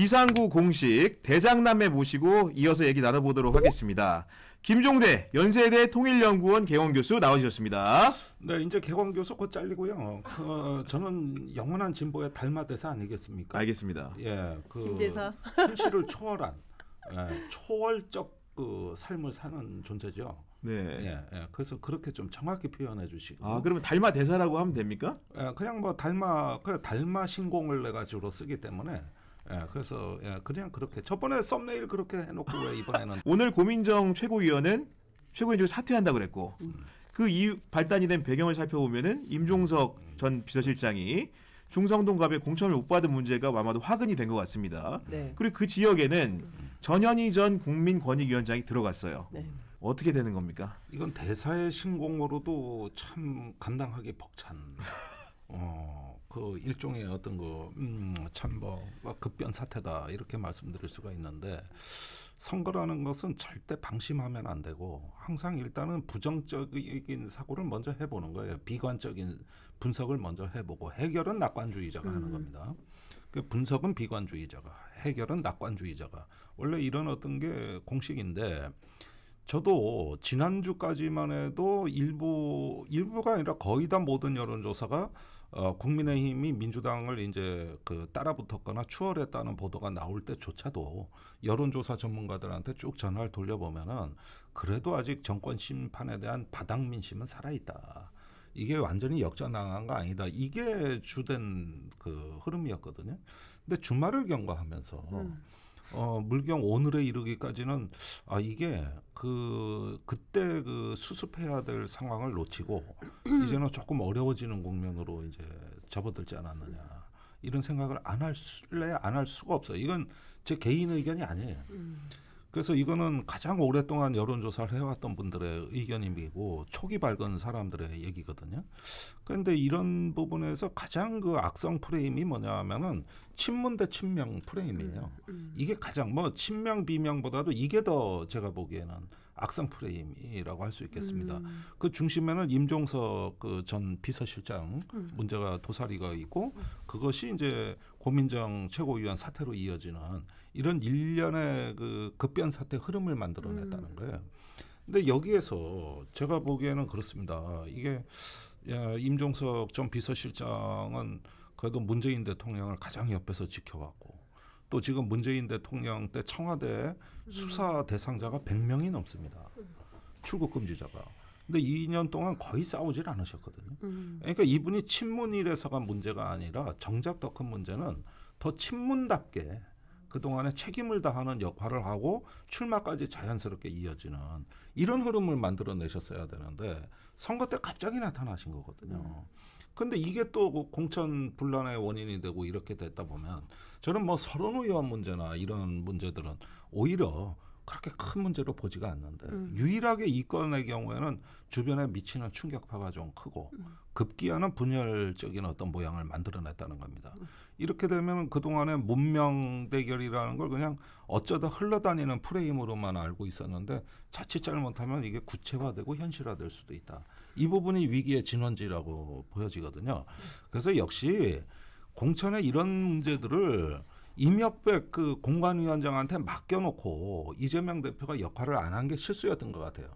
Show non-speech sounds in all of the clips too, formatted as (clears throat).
비상구 공식 대장남매 모시고 이어서 얘기 나눠보도록 하겠습니다. 김종대 연세대 통일연구원 개원 교수 나오셨습니다. 네, 이제 개원 교수 곧 잘리고요. 어, 저는 영원한 진보의 달마대사 아니겠습니까? 알겠습니다. 예, 그 김대사 (laughs) 현실을 초월한 예, 초월적 그 삶을 사는 존재죠. 네. 예, 예. 그래서 그렇게 좀 정확히 표현해 주시고. 아, 그러면 달마 대사라고 하면 됩니까? 예, 그냥 뭐 달마, 그 달마 신공을 내가 주로 쓰기 때문에 예, 그래서 예, 그냥 그렇게 저번에 썸네일 그렇게 해놓고 왜 이번에는 (laughs) 오늘 고민정 최고위원은 최고위원을 사퇴한다 그랬고 음. 그 그이후 발단이 된 배경을 살펴보면은 임종석 음. 전 비서실장이 중성동갑의 공천을 못 받은 문제가 아마도 화근이 된 것 같습니다. 네. 그리고 그 지역에는 전현희 전 국민권익위원장이 들어갔어요. 네. 어떻게 되는 겁니까? 이건 대사의 신공으로도 참 간당하게 벅찬. (laughs) 어. 그 일종의 어떤 그 음, 참뭐 급변 사태다 이렇게 말씀드릴 수가 있는데 선거라는 것은 절대 방심하면 안 되고 항상 일단은 부정적인 사고를 먼저 해보는 거예요. 비관적인 분석을 먼저 해보고 해결은 낙관주의자가 음. 하는 겁니다. 그 분석은 비관주의자가 해결은 낙관주의자가 원래 이런 어떤 게 공식인데 저도 지난주까지만 해도 일부 일부가 아니라 거의 다 모든 여론조사가 어, 국민의힘이 민주당을 이제 그 따라붙었거나 추월했다는 보도가 나올 때조차도 여론조사 전문가들한테 쭉 전화를 돌려보면은 그래도 아직 정권 심판에 대한 바닥 민심은 살아있다. 이게 완전히 역전당한 거 아니다. 이게 주된 그 흐름이었거든요. 근데 주말을 경과하면서 음. 어, 물경 오늘에 이르기까지는 아 이게 그 그때 그 수습해야 될 상황을 놓치고 음. 이제는 조금 어려워지는 국면으로 이제 접어들지 않았느냐 이런 생각을 안 할래 안 할 수가 없어요. 이건 제 개인 의견이 아니에요. 음. 그래서 이거는 가장 오랫동안 여론조사를 해왔던 분들의 의견이고 임 초기 밝은 사람들의 얘기거든요. 그런데 이런 부분에서 가장 그 악성 프레임이 뭐냐 하면은 친문 대 친명 프레임이에요. 음, 음. 이게 가장 뭐 친명 비명보다도 이게 더 제가 보기에는 악성 프레임이라고 할 수 있겠습니다. 음. 그 중심에는 임종석 그 전 비서실장 음. 문제가 도사리가 있고 음. 그것이 이제 고민정 최고위원 사태로 이어지는 이런 일련의 그 급변 사태 흐름을 만들어냈다는 음. 거예요. 근데 여기에서 제가 보기에는 그렇습니다. 이게 임종석 전 비서실장은 그래도 문재인 대통령을 가장 옆에서 지켜왔고 또 지금 문재인 대통령 때 청와대 음. 수사 대상자가 100명이 넘습니다. 출국 금지자가. 근데 2년 동안 거의 싸우질 않으셨거든요. 음. 그러니까 이분이 친문일에서가 문제가 아니라 정작 더 큰 문제는 더 친문답게 그동안에 책임을 다하는 역할을 하고 출마까지 자연스럽게 이어지는 이런 흐름을 만들어내셨어야 되는데 선거 때 갑자기 나타나신 거거든요. 음. 근데 이게 또 그 공천 분란의 원인이 되고 이렇게 됐다 보면 저는 뭐 서른 의원 문제나 이런 문제들은 오히려 그렇게 큰 문제로 보지가 않는데 음. 유일하게 이 건의 경우에는 주변에 미치는 충격파가 좀 크고 음. 급기야는 분열적인 어떤 모양을 만들어냈다는 겁니다. 음. 이렇게 되면 그동안의 문명 대결이라는 걸 그냥 어쩌다 흘러다니는 프레임으로만 알고 있었는데 자칫 잘못하면 이게 구체화되고 현실화될 수도 있다. 이 부분이 위기의 진원지라고 보여지거든요. 그래서 역시 공천의 이런 문제들을 임혁백 그 공관위원장한테 맡겨놓고 이재명 대표가 역할을 안 한 게 실수였던 것 같아요.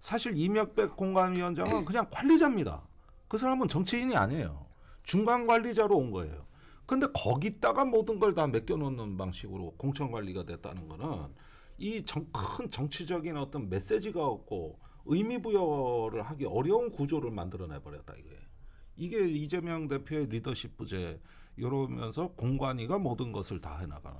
사실 임혁백 공관위원장은 그냥 관리자입니다. 그 사람은 정치인이 아니에요. 중간 관리자로 온 거예요. 근데 거기다가 모든 걸 다 맡겨놓는 방식으로 공천 관리가 됐다는 거는 이큰 정치적인 어떤 메시지가 없고 의미 부여를 하기 어려운 구조를 만들어내 버렸다 이게. 이게 이재명 대표의 리더십 부재 이러면서 공관위가 모든 것을 다 해나가는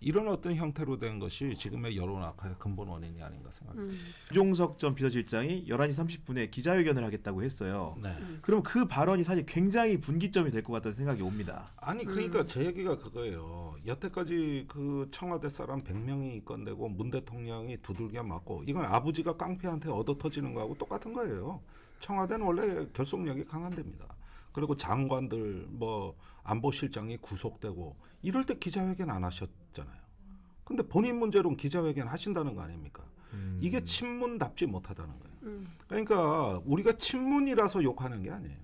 이런 어떤 형태로 된 것이 지금의 여론 악화의 근본 원인이 아닌가 생각합니다. 음. 종석 전 비서실장이 11시 30분에 기자회견을 하겠다고 했어요. 네. 그럼 그 발언이 사실 굉장히 분기점이 될 것 같다는 생각이 옵니다. 아니 그러니까 음. 제 얘기가 그거예요. 여태까지 그 청와대 사람 100명이 입건되고 문 대통령이 두들겨 맞고 이건 아버지가 깡패한테 얻어 터지는 거하고 똑같은 거예요. 청와대는 원래 결속력이 강한 데입니다. 그리고 장관들 뭐 안보실장이 구속되고 이럴 때 기자회견 안 하셨잖아요. 근데 본인 문제로는 기자회견 하신다는 거 아닙니까? 음. 이게 친문답지 못하다는 거예요. 음. 그러니까 우리가 친문이라서 욕하는 게 아니에요.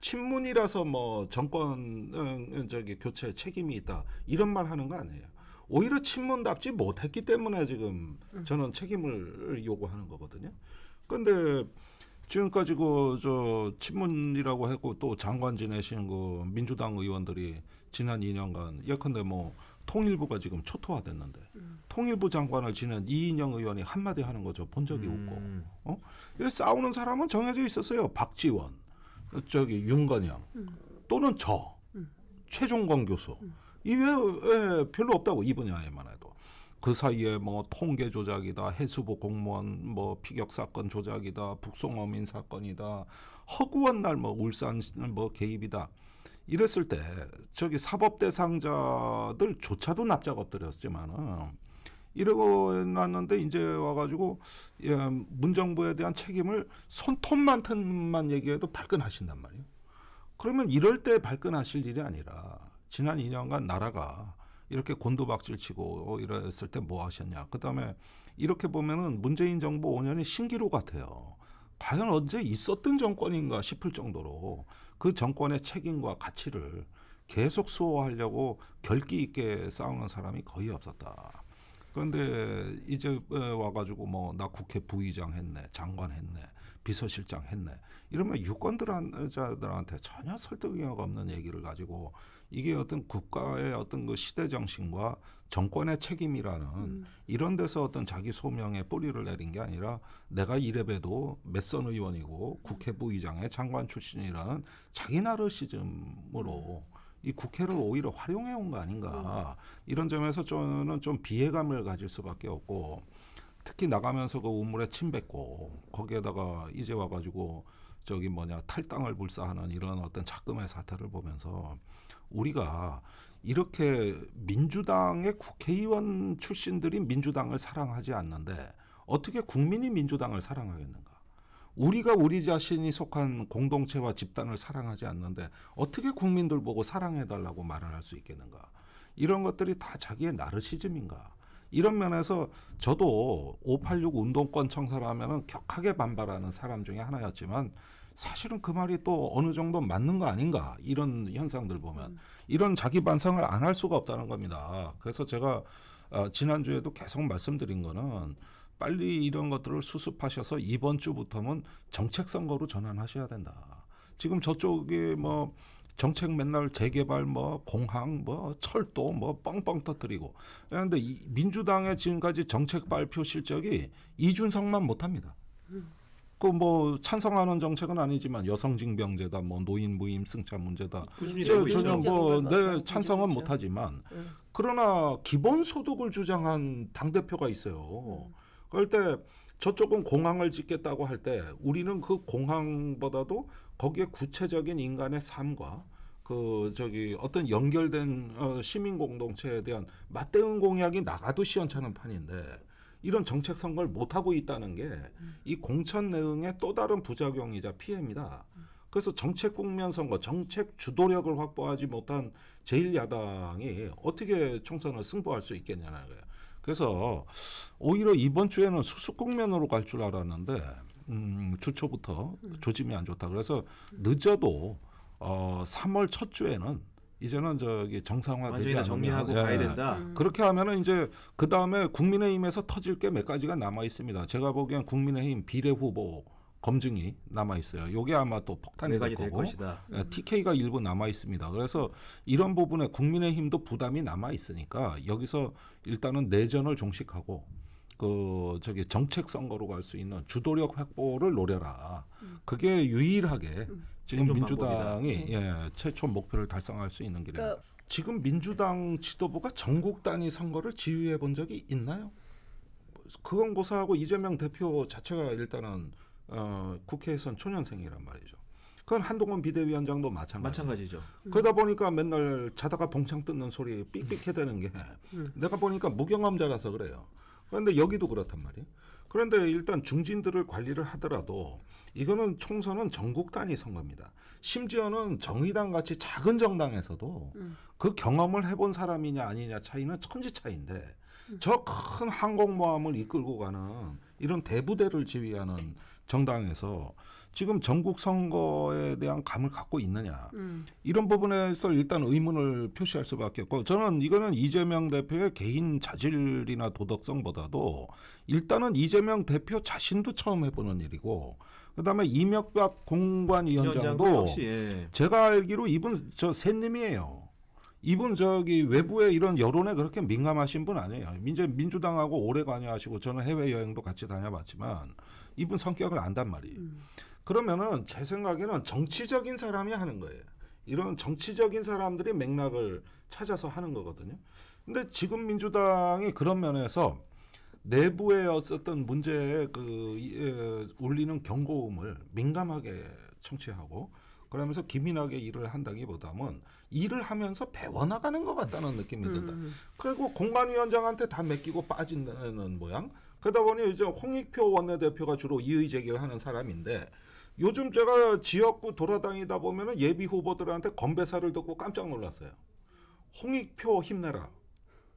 친문이라서 뭐 정권 저기 교체 책임이 있다 이런 말 하는 거 아니에요. 오히려 친문답지 못했기 때문에 지금 음. 저는 책임을 요구하는 거거든요. 근데 지금까지 그저 친문이라고 했고 또 장관 지내신 그 민주당 의원들이 지난 2년간 예컨대 뭐 통일부가 지금 초토화됐는데 음. 통일부 장관을 지낸 이인영 의원이 한마디 하는 거죠 본 적이 음. 없고 어 이래 싸우는 사람은 정해져 있었어요 박지원 저기 윤건영 음. 또는 저 음. 최종권 교수 음. 이외에 별로 없다고 이 분야에만 해도 그 사이에 뭐 통계 조작이다, 해수부 공무원 뭐 피격 사건 조작이다, 북송 어민 사건이다, 허구한 날뭐 울산 뭐 개입이다. 이랬을 때 저기 사법 대상자들조차도 납작 엎드렸지만은 이러고 났는데 이제 와가지고 예, 문정부에 대한 책임을 손톱만큼만 얘기해도 발끈하신단 말이에요. 그러면 이럴 때 발끈하실 일이 아니라 지난 2년간 나라가 이렇게 곤두박질 치고 이랬을 때 뭐 하셨냐. 그 다음에 이렇게 보면은 문재인 정부 5년이 신기루 같아요. 과연 언제 있었던 정권인가 싶을 정도로 그 정권의 책임과 가치를 계속 수호하려고 결기 있게 싸우는 사람이 거의 없었다. 그런데 이제 와가지고 뭐 나 국회 부의장 했네, 장관 했네, 비서실장 했네 이러면 유권자들한테 전혀 설득력 없는 얘기를 가지고 이게 어떤 국가의 어떤 그 시대 정신과 정권의 책임이라는 음. 이런 데서 어떤 자기 소명의 뿌리를 내린 게 아니라 내가 이래봬도 몇선 의원이고 국회 부의장의 장관 출신이라는 자기 나르시즘으로 이 국회를 오히려 활용해 온 거 아닌가 음. 이런 점에서 저는 좀 비애감을 가질 수밖에 없고 특히 나가면서 그 우물에 침 뱉고 거기에다가 이제 와가지고 저기 뭐냐 탈당을 불사하는 이런 어떤 자금의 사태를 보면서 우리가 이렇게 민주당의 국회의원 출신들이 민주당을 사랑하지 않는데 어떻게 국민이 민주당을 사랑하겠는가? 우리가 우리 자신이 속한 공동체와 집단을 사랑하지 않는데 어떻게 국민들 보고 사랑해달라고 말을 할 수 있겠는가? 이런 것들이 다 자기의 나르시즘인가? 이런 면에서 저도 586 운동권 청사라면은 격하게 반발하는 사람 중에 하나였지만 사실은 그 말이 또 어느 정도 맞는 거 아닌가 이런 현상들 보면 음. 이런 자기 반성을 안 할 수가 없다는 겁니다. 그래서 제가 어, 지난주에도 계속 말씀드린 거는 빨리 이런 것들을 수습하셔서 이번 주부터는 정책 선거로 전환하셔야 된다. 지금 저쪽에 뭐 정책 맨날 재개발 뭐 공항 뭐 철도 뭐 뻥뻥 터뜨리고 그런데 이 민주당의 지금까지 정책 발표 실적이 이준석만 못합니다. 그뭐 찬성하는 정책은 아니지만 여성 징병제다, 뭐 노인 무임 승차 문제다. 저, 저는 뭐내 네, 찬성은 못하지만 음. 그러나 기본 소득을 주장한 당 대표가 있어요. 음. 그럴 때 저쪽은 공항을 짓겠다고 할 때 우리는 그 공항보다도 거기에 구체적인 인간의 삶과 그 저기 어떤 연결된 어 시민 공동체에 대한 맞대응 공약이 나가도 시원찮은 판인데 이런 정책 선거를 못 하고 있다는 게이 음. 공천 내용의또 다른 부작용이자 피해입니다. 음. 그래서 정책 국면 선거, 정책 주도력을 확보하지 못한 제일야당이 어떻게 총선을 승부할 수 있겠냐는 거예요. 그래서 오히려 이번 주에는 수습 국면으로 갈 줄 알았는데 음, 주초부터 음. 조짐이 안 좋다. 그래서 늦어도 어, 3월 첫 주에는 이제는 저기 정상화되지 않 정리하고 예. 가야 된다. 음. 그렇게 하면은 이제 그 다음에 국민의힘에서 터질 게 몇 가지가 남아 있습니다. 제가 보기엔 국민의힘 비례 후보 검증이 남아 있어요. 요게 아마 또 폭탄이 될 거고 것이다. 예, 음. TK가 일부 남아 있습니다. 그래서 이런 부분에 국민의힘도 부담이 남아 있으니까 여기서 일단은 내전을 종식하고 그 저기 정책 선거로 갈 수 있는 주도력 확보를 노려라. 음. 그게 유일하게 음. 지금 민주당이 예. 예, 최초 목표를 달성할 수 있는 길입니다. 그, 지금 민주당 지도부가 전국 단위 선거를 지휘해 본 적이 있나요? 그건 고사하고 이재명 대표 자체가 일단은 어, 국회에선 초년생이란 말이죠. 그건 한동훈 비대위원장도 마찬가지죠. 마찬가지죠. 그러다 보니까 맨날 자다가 봉창 뜯는 소리 삑삑해 대는 게 음. 내가 보니까 무경험자라서 그래요. 그런데 여기도 그렇단 말이에요. 그런데 일단 중진들을 관리를 하더라도 이거는 총선은 전국 단위 선거입니다. 심지어는 정의당 같이 작은 정당에서도 음. 그 경험을 해본 사람이냐 아니냐 차이는 천지 차인데 이 음. 저큰 항공모함을 이끌고 가는 이런 대부대를 지휘하는 정당에서 지금 전국 선거에 대한 감을 갖고 있느냐 음. 이런 부분에서 일단 의문을 표시할 수밖에 없고 저는 이거는 이재명 대표의 개인 자질이나 도덕성보다도 일단은 이재명 대표 자신도 처음 해보는 일이고 그다음에 이명박 공관위원장도 예. 제가 알기로 이분 저 새님이에요. 이분 저기 외부의 이런 여론에 그렇게 민감하신 분 아니에요. 민제 민주당하고 오래 관여하시고 저는 해외 여행도 같이 다녀봤지만 이분 성격을 안단 말이에요. 음. 그러면은 제 생각에는 정치적인 사람이 하는 거예요. 이런 정치적인 사람들이 맥락을 찾아서 하는 거거든요. 근데 지금 민주당이 그런 면에서 내부에 어떤 문제에 그 예, 울리는 경고음을 민감하게 청취하고 그러면서 기민하게 일을 한다기보다는 일을 하면서 배워나가는 것 같다는 느낌이 음. 든다. 음. 그리고 공관위원장한테 다 맡기고 빠진다는 모양. 그러다 보니 이제 홍익표 원내대표가 주로 이의 제기를 하는 사람인데 요즘 제가 지역구 돌아다니다 보면 예비 후보들한테 건배사를 듣고 깜짝 놀랐어요. 홍익표 힘내라.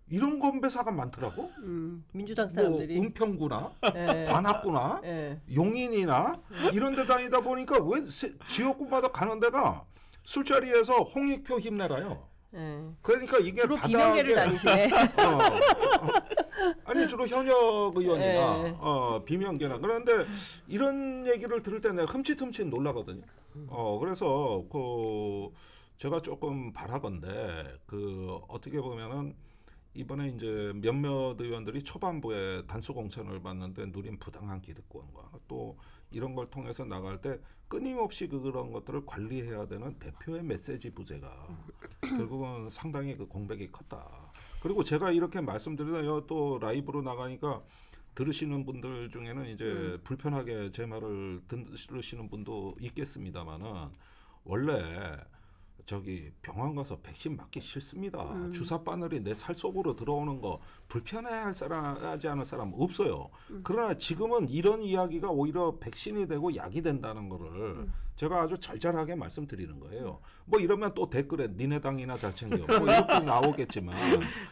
이런 건배사가 많더라고. 음, 민주당 뭐 사람들이. 뭐 은평구나 네. 관악구나 네. 용인이나 이런 데 다니다 보니까 왜 지역구마다 가는 데가 술자리에서 홍익표 힘내라요. 예. 그러니까 이게 주로 비명계를 다니시네. (laughs) 어, 어. 아니 주로 현역 의원이나 네. 어, 비명계나 그런데 이런 얘기를 들을 때 내가 흠칫흠칫 놀라거든요. 어 그래서 그 제가 조금 바라건데 그 어떻게 보면은 이번에 이제 몇몇 의원들이 초반부에 단수 공천을 받는데 누린 부당한 기득권과 또 이런 걸 통해서 나갈 때 끊임없이 그 그런 것들을 관리해야 되는 대표의 메시지 부재가 결국은 상당히 그 공백이 컸다. 그리고 제가 이렇게 말씀드리다가 또 라이브로 나가니까 들으시는 분들 중에는 이제 음. 불편하게 제 말을 들으시는 분도 있겠습니다만은 원래 저기 병원 가서 백신 맞기 싫습니다. 음. 주사 바늘이 내 살 속으로 들어오는 거 불편해할 사람 하지 않을 사람 없어요. 음. 그러나 지금은 이런 이야기가 오히려 백신이 되고 약이 된다는 거를 음. 제가 아주 절절하게 말씀드리는 거예요. 뭐 이러면 또 댓글에 니네 당이나 잘 챙겨. 뭐 이렇게 나오겠지만.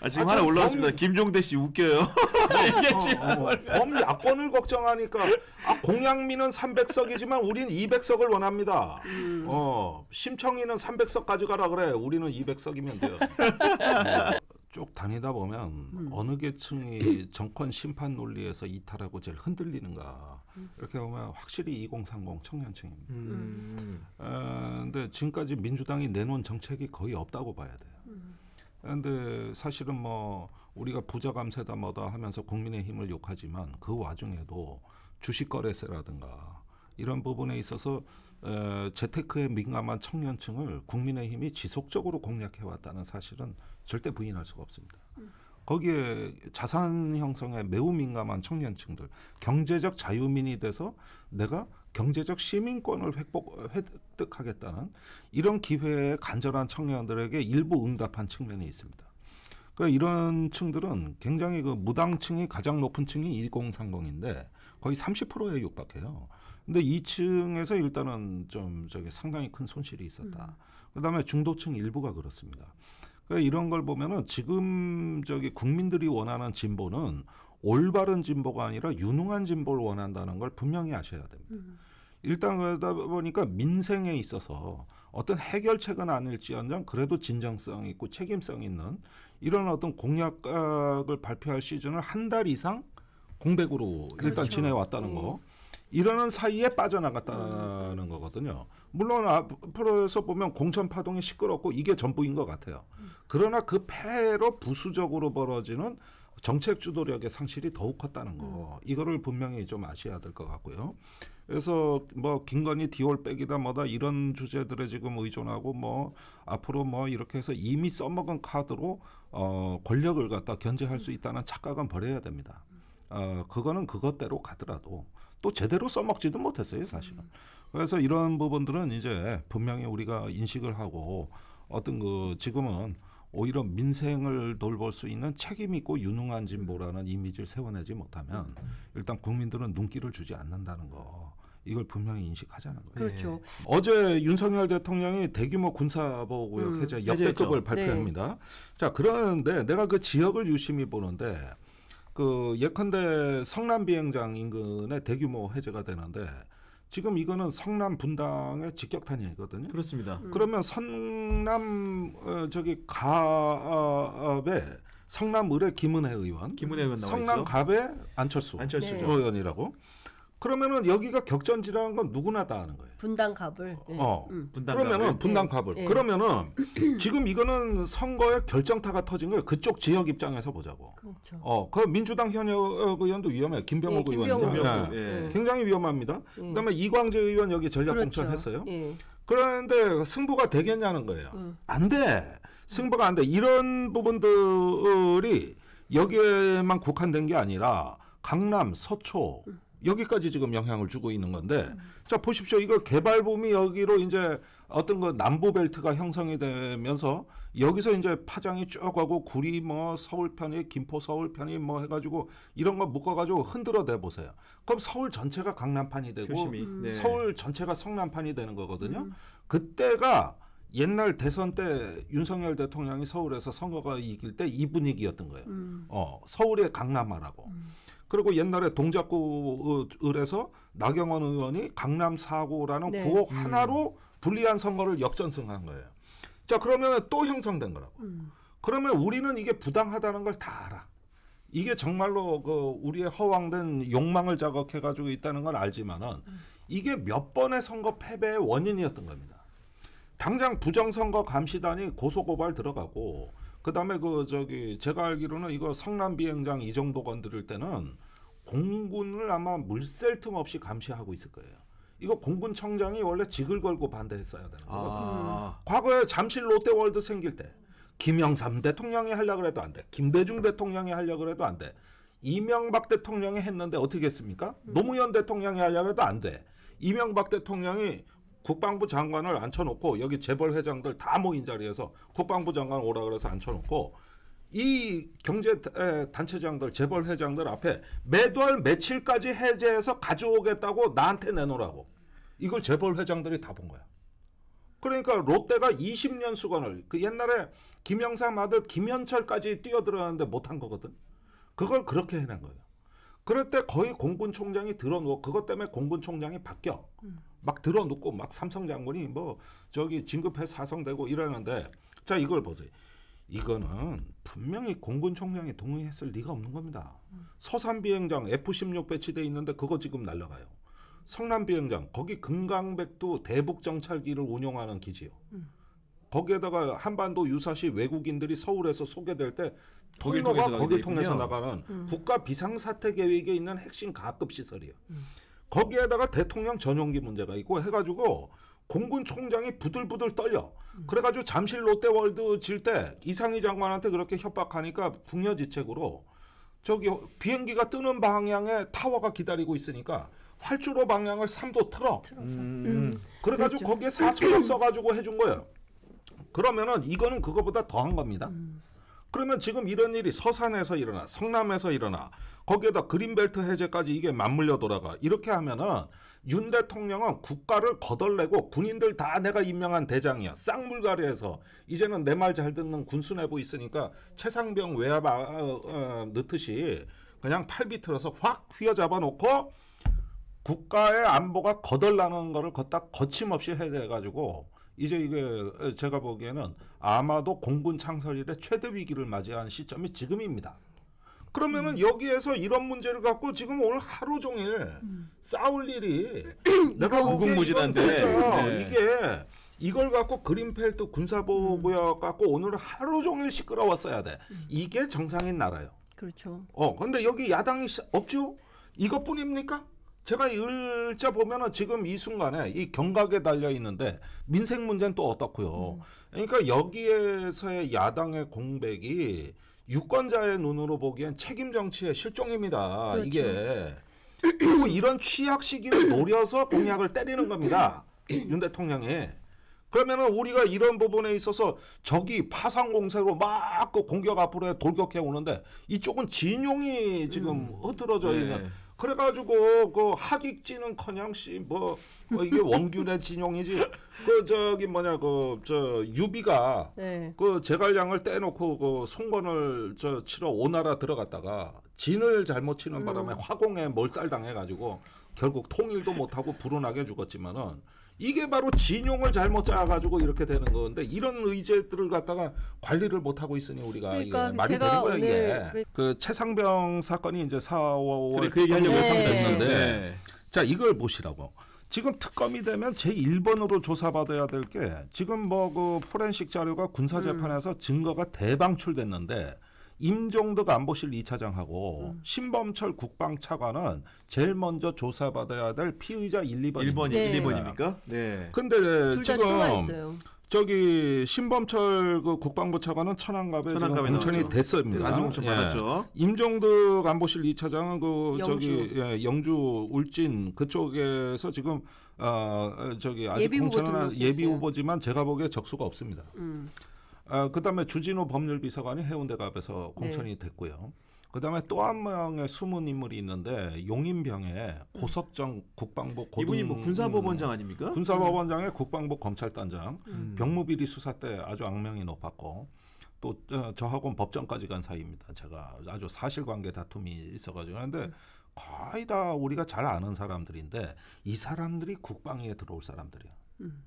아, 지금 아, 하나 올라왔습니다. 범... 김종대 씨 웃겨요. 범 어, 어, (laughs) 어, 야권을 걱정하니까 아, 공양민은 300석이지만 우린 200석을 원합니다. 어, 심청이는 300석 가져가라 그래. 우리는 200석이면 돼요. (laughs) 쭉 다니다 보면 음. 어느 계층이 정권 심판 논리에서 이탈하고 제일 흔들리는가 이렇게 보면 확실히 2030 청년층입니다. 그런데 음. 아, 지금까지 민주당이 내놓은 정책이 거의 없다고 봐야 돼요. 그런데 음. 아, 사실은 뭐 우리가 부자 감세다 뭐다 하면서 국민의 힘을 욕하지만 그 와중에도 주식 거래세라든가 이런 부분에 있어서 어, 재테크에 민감한 청년층을 국민의힘이 지속적으로 공략해왔다는 사실은 절대 부인할 수가 없습니다. 거기에 자산 형성에 매우 민감한 청년층들, 경제적 자유민이 돼서 내가 경제적 시민권을 획복, 획득하겠다는 이런 기회에 간절한 청년들에게 일부 응답한 측면이 있습니다. 그러니까 이런 층들은 굉장히 그 무당층이 가장 높은 층이 2030인데 거의 30%에 육박해요. 근데 2층에서 일단은 좀 저기 상당히 큰 손실이 있었다. 음. 그다음에 중도층 일부가 그렇습니다. 그러니까 이런 걸 보면은 지금 저기 국민들이 원하는 진보는 올바른 진보가 아니라 유능한 진보를 원한다는 걸 분명히 아셔야 됩니다. 음. 일단 그러다 보니까 민생에 있어서 어떤 해결책은 아닐지언정 그래도 진정성 있고 책임성 있는 이런 어떤 공약을 발표할 시즌을 한 달 이상 공백으로 그렇죠. 일단 지내왔다는 네. 거. 이러는 사이에 빠져나갔다는 음. 거거든요. 물론 앞으로에서 보면 공천 파동이 시끄럽고 이게 전부인 것 같아요. 그러나 그폐로 부수적으로 벌어지는 정책 주도력의 상실이 더욱 컸다는 거. 이거를 분명히 좀 아셔야 될 것 같고요. 그래서 뭐 김건희 디올백이다 뭐다 이런 주제들에 지금 의존하고 뭐 앞으로 뭐 이렇게 해서 이미 써먹은 카드로 어 권력을 갖다 견제할 수 있다는 착각은 버려야 됩니다. 어 그거는 그것대로 가더라도 또 제대로 써먹지도 못했어요 사실은. 음. 그래서 이런 부분들은 이제 분명히 우리가 인식을 하고 어떤 그 지금은 오히려 민생을 돌볼 수 있는 책임 있고 유능한 진보라는 이미지를 세워내지 못하면 일단 국민들은 눈길을 주지 않는다는 거. 이걸 분명히 인식하자는 거예요. 그렇죠. 네. 어제 윤석열 대통령이 대규모 군사보호구역 음, 해제 역대급을 해제했죠. 네. 발표합니다. 네. 자, 그런데 내가 그 지역을 유심히 보는데 그 예컨대 성남 비행장 인근에 대규모 해제가 되는데 지금 이거는 성남 분당의 직격탄이거든요. 그렇습니다. 음. 그러면 성남 어, 저기 가업에 성남을의 김은혜 의원, 김은혜 의원 성남갑의 안철수, 안철수 네. 의원이라고. 그러면은 여기가 격전지라는 건 누구나 다아는 거예요. 분당 갑을. 네. 어, 음. 분당 그러면은 네. 분당 갑을. 네. 그러면은 지금 이거는 선거의 결정타가 터진 거예요. 그쪽 지역 입장에서 보자고. 그렇죠. 어, 그 민주당 현역 의원도 위험해. 요 김병욱 네, 의원이죠. 네. 네. 굉장히 위험합니다. 네. 그다음에 이광재 의원 여기 전략공천 그렇죠. 했어요. 그런데 승부가 되겠냐는 거예요. 음. 안 돼. 승부가 안 돼. 이런 부분들이 여기에만 국한된 게 아니라 강남, 서초. 음. 여기까지 지금 영향을 주고 있는 건데 음. 자 보십시오 이거 개발붐이 여기로 이제 어떤 거 남부 벨트가 형성이 되면서 여기서 이제 파장이 쭉 가고 구리 뭐 서울 편이 김포 서울 편이 뭐 해가지고 이런 거 묶어가지고 흔들어대 보세요 그럼 서울 전체가 강남판이 되고 음. 네. 서울 전체가 성남판이 되는 거거든요 음. 그때가 옛날 대선 때 윤석열 대통령이 서울에서 선거가 이길 때 이 분위기였던 거예요 음. 어 서울의 강남화라고. 음. 그리고 옛날에 동작구을에서 나경원 의원이 강남 사고라는 네. 그거 음. 하나로 불리한 선거를 역전승한 거예요. 자 그러면 또 형성된 거라고. 음. 그러면 우리는 이게 부당하다는 걸 다 알아. 이게 정말로 그 우리의 허황된 욕망을 자극해 가지고 있다는 건 알지만은 음. 이게 몇 번의 선거 패배의 원인이었던 겁니다. 당장 부정선거 감시단이 고소고발 들어가고 그다음에 그 저기 제가 알기로는 이거 성남 비행장 이정도 건드릴 때는 공군을 아마 물샐 틈 없이 감시하고 있을 거예요. 이거 공군 청장이 원래 직을 걸고 반대했어야 되는 거거든요. 아. 과거에 잠실 롯데월드 생길 때 김영삼 대통령이 하려고 해도 안 돼. 김대중 대통령이 하려고 해도 안 돼. 이명박 대통령이 했는데 어떻게 했습니까? 음. 노무현 대통령이 하려고 해도 안 돼. 이명박 대통령이 국방부 장관을 앉혀놓고 여기 재벌 회장들 다 모인 자리에서 국방부 장관 오라 그래서 앉혀놓고 이 경제 단체장들 재벌 회장들 앞에 매달 며칠까지 해제해서 가져오겠다고 나한테 내놓으라고 이걸 재벌 회장들이 다 본 거야. 그러니까 롯데가 20년 수건을 그 옛날에 김영삼 아들 김현철까지 뛰어들었는데 못한 거거든. 그걸 그렇게 해낸 거예요. 그럴 때 거의 공군 총장이 드러누워 그것 때문에 공군 총장이 바뀌어. 음. 막 들어놓고 막 삼성 장군이 뭐 저기 진급해 사성되고 이러는데 자 이걸 보세요. 이거는 분명히 공군 총장이 동의했을 리가 없는 겁니다. 음. 서산 비행장 F-16 배치돼 있는데 그거 지금 날라가요. 성남 비행장 거기 금강백두 대북 정찰기를 운용하는 기지요. 음. 거기에다가 한반도 유사시 외국인들이 서울에서 소개될 때 통로가 거기 통해서 나가는 음. 국가 비상사태 계획에 있는 핵심 가급 시설이에요. 거기에다가 대통령 전용기 문제가 있고 해가지고 공군 총장이 부들부들 떨려. 음. 그래가지고 잠실 롯데월드 질 때 이상희 장관한테 그렇게 협박하니까 궁여지책으로 저기 비행기가 뜨는 방향에 타워가 기다리고 있으니까 활주로 방향을 3도 틀어. 음. 음. 그래가지고 그렇죠. 거기에 사초력 음. 써가지고 해준 거예요. 그러면은 이거는 그거보다 더한 겁니다. 음. 그러면 지금 이런 일이 서산에서 일어나, 성남에서 일어나, 거기에다 그린벨트 해제까지 이게 맞물려 돌아가. 이렇게 하면은 윤 대통령은 국가를 거덜내고 군인들 다 내가 임명한 대장이야. 쌍물가리에서 이제는 내 말 잘 듣는 군수 내부 있으니까 최상병 외압 아, 어, 어, 넣듯이 그냥 팔비틀어서 확 휘어잡아 놓고 국가의 안보가 거덜나는 거를 걷다 거침없이 해제해가지고 이제 이게 제가 보기에는 아마도 공군 창설 일의 최대 위기를 맞이한 시점이 지금입니다. 그러면은 음. 여기에서 이런 문제를 갖고 지금 오늘 하루 종일 음. 싸울 일이 (clears throat) 내가 무궁무진한데 네. 이게 이걸 갖고 그린펠트 군사보호구역 음. 갖고 오늘 하루 종일 시끄러웠어야 돼. 음. 이게 정상인 나라요. 그렇죠. 어, 근데 여기 야당이 없죠? 이것뿐입니까? 제가 일자 보면은 지금 이 순간에 이 경각에 달려 있는데 민생 문제는 또 어떻고요. 음. 그러니까 여기에서의 야당의 공백이 유권자의 눈으로 보기엔 책임 정치의 실종입니다. 그렇죠. 이게 그리고 이런 취약 시기를 노려서 공약을 때리는 겁니다. 윤 대통령이. 그러면은 우리가 이런 부분에 있어서 적이 파상 공세로 막그 공격 앞으로 돌격해 오는데 이쪽은 진용이 지금 음. 흐트러져 네. 있는 네. 그래가지고 그하객지는커녕 씨뭐 뭐 이게 원균의 진용이지 그 저기 뭐냐 그 저 유비가 네. 그 제갈량을 떼놓고 그 송건을 저 치러 오나라 들어갔다가 진을 잘못 치는 바람에 음. 화공에 몰살당해가지고 결국 통일도 못하고 불운하게 죽었지만은 이게 바로 진용을 잘못 짜가지고 이렇게 되는 건데 이런 의제들을 갖다가 관리를 못 하고 있으니 우리가 그러니까 말이 되는 거요 이게. 그, 그 최상병 사건이 이제 4월 그래, 그 얘기하려고 예상됐는데 네. 자 이걸 보시라고. 지금 특검이 되면 제일번으로 조사받아야 될 게 지금 뭐 그 포렌식 자료가 군사재판에서 음. 증거가 대방출됐는데 임종덕 안보실 이차장하고 음. 신범철 국방차관은 제일 먼저 조사받아야 될 피의자 1, 2번. 1번이 네. 1번입니까? 네. 근데 지금 저기 신범철 그 국방부 차관은 천안갑에 공천이 됐습니다. 아직 네, 공천 예. 받았죠. 예. 임종덕 안보실 이차장은그 저기 예, 영주 울진 그쪽에서 지금 어 저기 아직 공천은 예비 후보지만 제가 보기에 적수가 없습니다. 음. 아, 그다음에 주진우 법률비서관이 해운대 갑에서 네. 공천이 네. 됐고요. 그다음에 또 한 명의 숨은 인물이 있는데 용인병에 고석정 국방부 고등 이분이 뭐 군사법원장 아닙니까? 음, 군사법원장의 국방부 검찰단장 음. 병무비리 수사 때 아주 악명이 높았고 또 어, 저하고는 법정까지 간 사이입니다. 제가 아주 사실관계 다툼이 있어가지고 그런데 음. 거의 다 우리가 잘 아는 사람들인데 이 사람들이 국방위에 들어올 사람들이야. 음.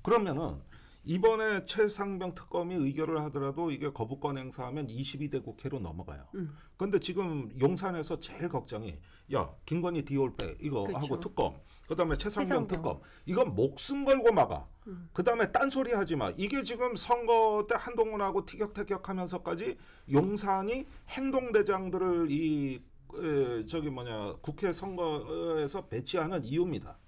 그러면은 이번에 최상병 특검이 의결을 하더라도 이게 거부권 행사하면 22대 국회로 넘어가요. 그런데 음. 지금 용산에서 제일 걱정이 야 김건희 디올백 이거 그쵸. 하고 특검, 그다음에 최상병, 최상병, 특검 이건 목숨 걸고 막아. 음. 그다음에 딴소리 하지 마. 이게 지금 선거 때 한동훈하고 티격태격하면서까지 용산이 행동대장들을 이 에, 저기 뭐냐 국회 선거에서 배치하는 이유입니다.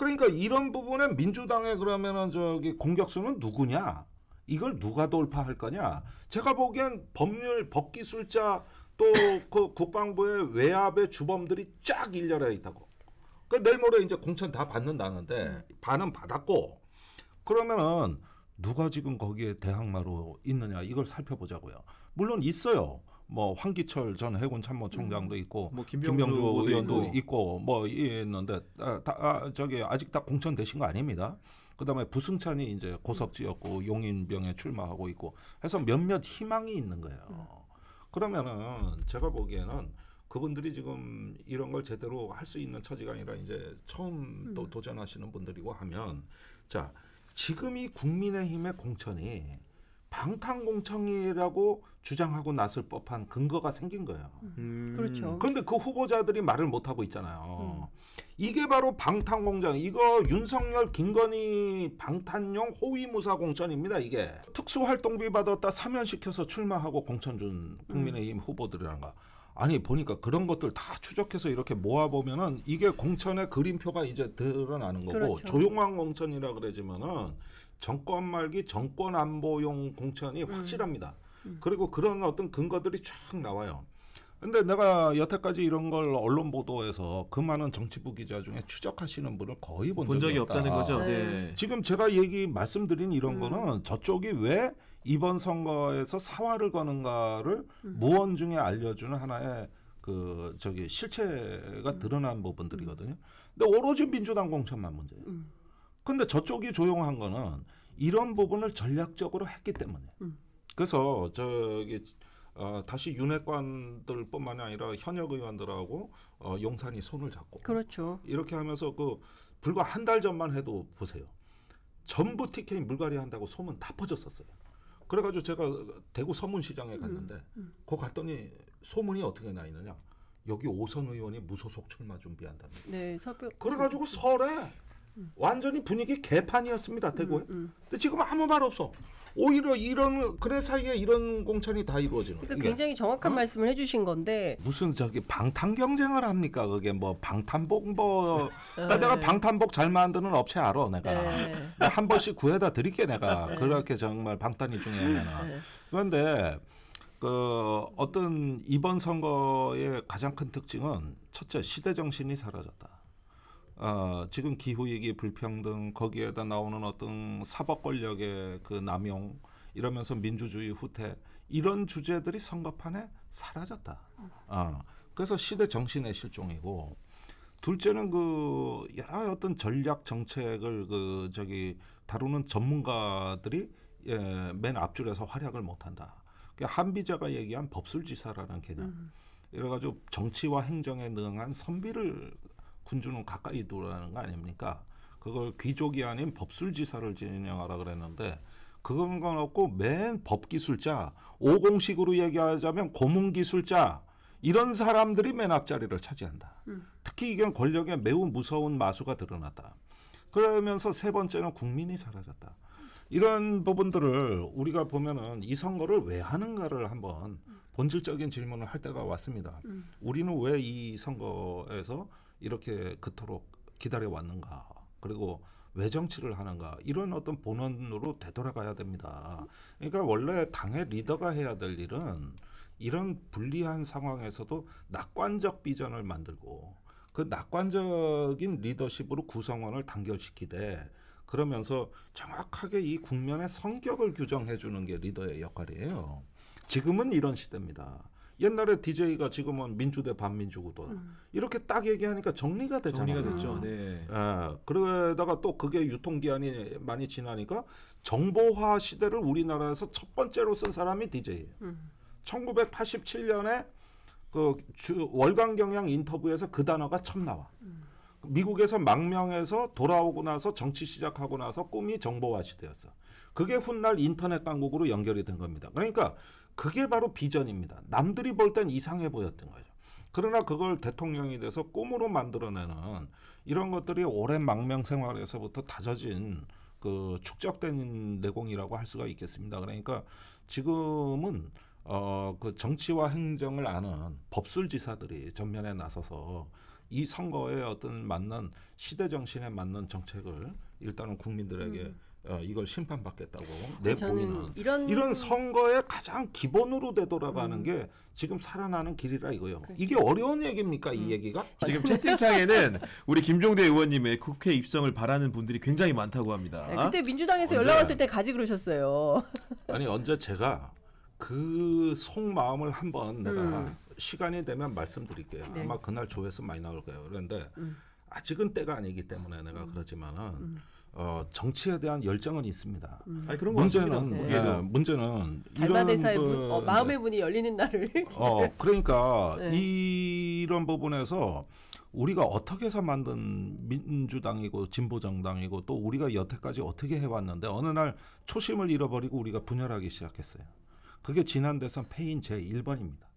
그러니까 이런 부분에 민주당의 그러면은 저기 공격수는 누구냐? 이걸 누가 돌파할 거냐? 제가 보기엔 법률 법기술자 또 그 국방부의 외압의 주범들이 쫙일렬해 있다고. 그 내일 모레 이제 공천 다 받는다는데 반은 받았고 그러면은 누가 지금 거기에 대항마로 있느냐 이걸 살펴보자고요. 물론 있어요. 뭐 황기철 전 해군 참모총장도 음. 있고 뭐 김병주, 의원도 있고. 있고, 뭐 있는데 아, 다, 다 아, 저기 아직 다 공천되신 거 아닙니다. 그다음에 부승찬이 이제 고석지였고 용인병에 출마하고 있고 해서 몇몇 희망이 있는 거예요. 음. 그러면은 제가 보기에는 그분들이 지금 이런 걸 제대로 할 수 있는 처지가 아니라 이제 처음 또 음. 도전하시는 분들이고 하면 자 지금 이 국민의힘의 공천이 방탄공청이라고 주장하고 났을 법한 근거가 생긴 거예요. 음. 그렇죠. 그런데 그 후보자들이 말을 못 하고 있잖아요. 음. 이게 바로 방탄공장 이거 윤석열, 김건희 방탄용 호위무사 공천입니다. 이게 특수활동비 받았다 사면시켜서 출마하고 공천 준 국민의힘 음. 후보들이라는 거. 아니 보니까 그런 것들 다 추적해서 이렇게 모아 보면은 이게 공천의 그림표가 이제 드러나는 거고 그렇죠. 조용한 공천이라 그러지만은 정권 말기 정권 안보용 공천이 음. 확실합니다. 음. 그리고 그런 어떤 근거들이 쫙 나와요. 근데 내가 여태까지 이런 걸 언론 보도에서 그 많은 정치부 기자 중에 추적하시는 분을 거의 본, 본 적이, 적이 없다는 거죠. 네. 네. 지금 제가 얘기 말씀드린 이런 음. 거는 저쪽이 왜 이번 선거에서 사활을 거는가를 음. 무언 중에 알려주는 하나의 그 저기 실체가 드러난 음. 부분들이거든요. 근데 오로지 민주당 공천만 문제예요. 음. 근데 저쪽이 조용한 거는 이런 부분을 전략적으로 했기 때문에. 음. 그래서 저기 어, 다시 윤핵관들뿐만이 아니라 현역 의원들하고 어, 용산이 손을 잡고 그렇죠. 이렇게 하면서 그 불과 한 달 전만 해도 보세요. 전부 TK 물갈이 한다고 소문 다 퍼졌었어요. 그래가지고 제가 대구 서문시장에 음, 갔는데 음, 음. 거 갔더니 소문이 어떻게 나 있느냐. 여기 오선 의원이 무소속 출마 준비한답니다. 네, 서 그래가지고 설에 완전히 분위기 개판이었습니다 음, 대구에. 음, 음. 근데 지금 아무 말 없어. 오히려 이런 그래 사이에 이런 공천이 다 이루어지는. 그러니까 굉장히 정확한 어? 말씀을 해주신 건데 무슨 저기 방탄 경쟁을 합니까 그게 뭐 방탄복 뭐 (laughs) 아, 내가 네. 방탄복 잘 만드는 업체 알아 내가 네. 한 번씩 구해다 드릴게 내가 네. 그렇게 정말 방탄이 중요하면 그런데 그 어떤 이번 선거의 가장 큰 특징은 첫째 시대 정신이 사라졌다. 어, 지금 기후 위기 불평등 거기에다 나오는 어떤 사법 권력의 그 남용 이러면서 민주주의 후퇴 이런 주제들이 선거판에 사라졌다. 어, 그래서 시대 정신의 실종이고 둘째는 그 여러 어떤 전략 정책을 그 저기 다루는 전문가들이 예, 맨 앞줄에서 활약을 못한다. 그러니까 한 비자가 얘기한 법술지사라는 개념. 음. 이래가지고 정치와 행정에 능한 선비를 군주는 가까이 두라는 거 아닙니까? 그걸 귀족이 아닌 법술지사를 진행하라 그랬는데 그건 건 없고 맨 법기술자, 오공식으로 얘기하자면 고문기술자 이런 사람들이 맨 앞자리를 차지한다. 음. 특히 이건 권력에 매우 무서운 마수가 드러났다. 그러면서 세 번째는 국민이 사라졌다. 이런 부분들을 우리가 보면은 이 선거를 왜 하는가를 한번 본질적인 질문을 할 때가 왔습니다. 음. 우리는 왜 이 선거에서 이렇게 그토록 기다려 왔는가 그리고 왜 정치를 하는가 이런 어떤 본원으로 되돌아가야 됩니다. 그러니까 원래 당의 리더가 해야 될 일은 이런 불리한 상황에서도 낙관적 비전을 만들고 그 낙관적인 리더십으로 구성원을 단결시키되 그러면서 정확하게 이 국면의 성격을 규정해 주는 게 리더의 역할이에요. 지금은 이런 시대입니다. 옛날에 DJ가 지금은 민주대 반민주구도다. 음. 이렇게 딱 얘기하니까 정리가 되잖아요. 정리가 됐죠. 음. 네. 예. 그러다가 또 그게 유통기한이 많이 지나니까 정보화 시대를 우리나라에서 첫 번째로 쓴 사람이 DJ예요. 음. 1987년에 그 주, 월간 경향 인터뷰에서 그 단어가 처음 나와. 음. 미국에서 망명해서 돌아오고 나서 정치 시작하고 나서 꿈이 정보화 시대였어. 그게 훗날 인터넷 강국으로 연결이 된 겁니다. 그러니까 그게 바로 비전입니다. 남들이 볼 땐 이상해 보였던 거죠. 그러나 그걸 대통령이 돼서 꿈으로 만들어내는 이런 것들이 오랜 망명 생활에서부터 다져진 그 축적된 내공이라고 할 수가 있겠습니다. 그러니까 지금은 어그 정치와 행정을 아는 법술지사들이 전면에 나서서 이 선거에 어떤 맞는 시대 정신에 맞는 정책을 일단은 국민들에게 음. 어, 이걸 심판받겠다고 아, 내보이는 이런... 이런 선거의 가장 기본으로 되돌아가는 음. 게 지금 살아나는 길이라 이거요. 그래. 그렇죠. 이게 어려운 얘기입니까 음. 이 얘기가? 아, 지금 채팅창에는 (laughs) 우리 김종대 의원님의 국회 입성을 바라는 분들이 굉장히 많다고 합니다. 네, 그때 민주당에서 연락 왔을 때 가지 그러셨어요. (laughs) 아니 언제 제가 그 속마음을 한번 음. 내가 시간이 되면 말씀드릴게요. 네. 아마 그날 조회수 많이 나올 거예요. 그런데 음. 아직은 때가 아니기 때문에 내가 음. 그러지만은. 어, 정치에 대한 열정은 있습니다. 음. 아니, 그런 문제는 네. 네. 문제는 달마대사의 문, 어, 그 마음의 네. 문이 열리는 날을 (laughs) 어, 그러니까 네. 이런 부분에서 우리가 어떻게 해 만든 민주당이고 진보 정당이고 또 우리가 여태까지 어떻게 해왔는데 어느 날 초심을 잃어버리고 우리가 분열하기 시작했어요. 그게 지난 대선 패인 제 1번입니다.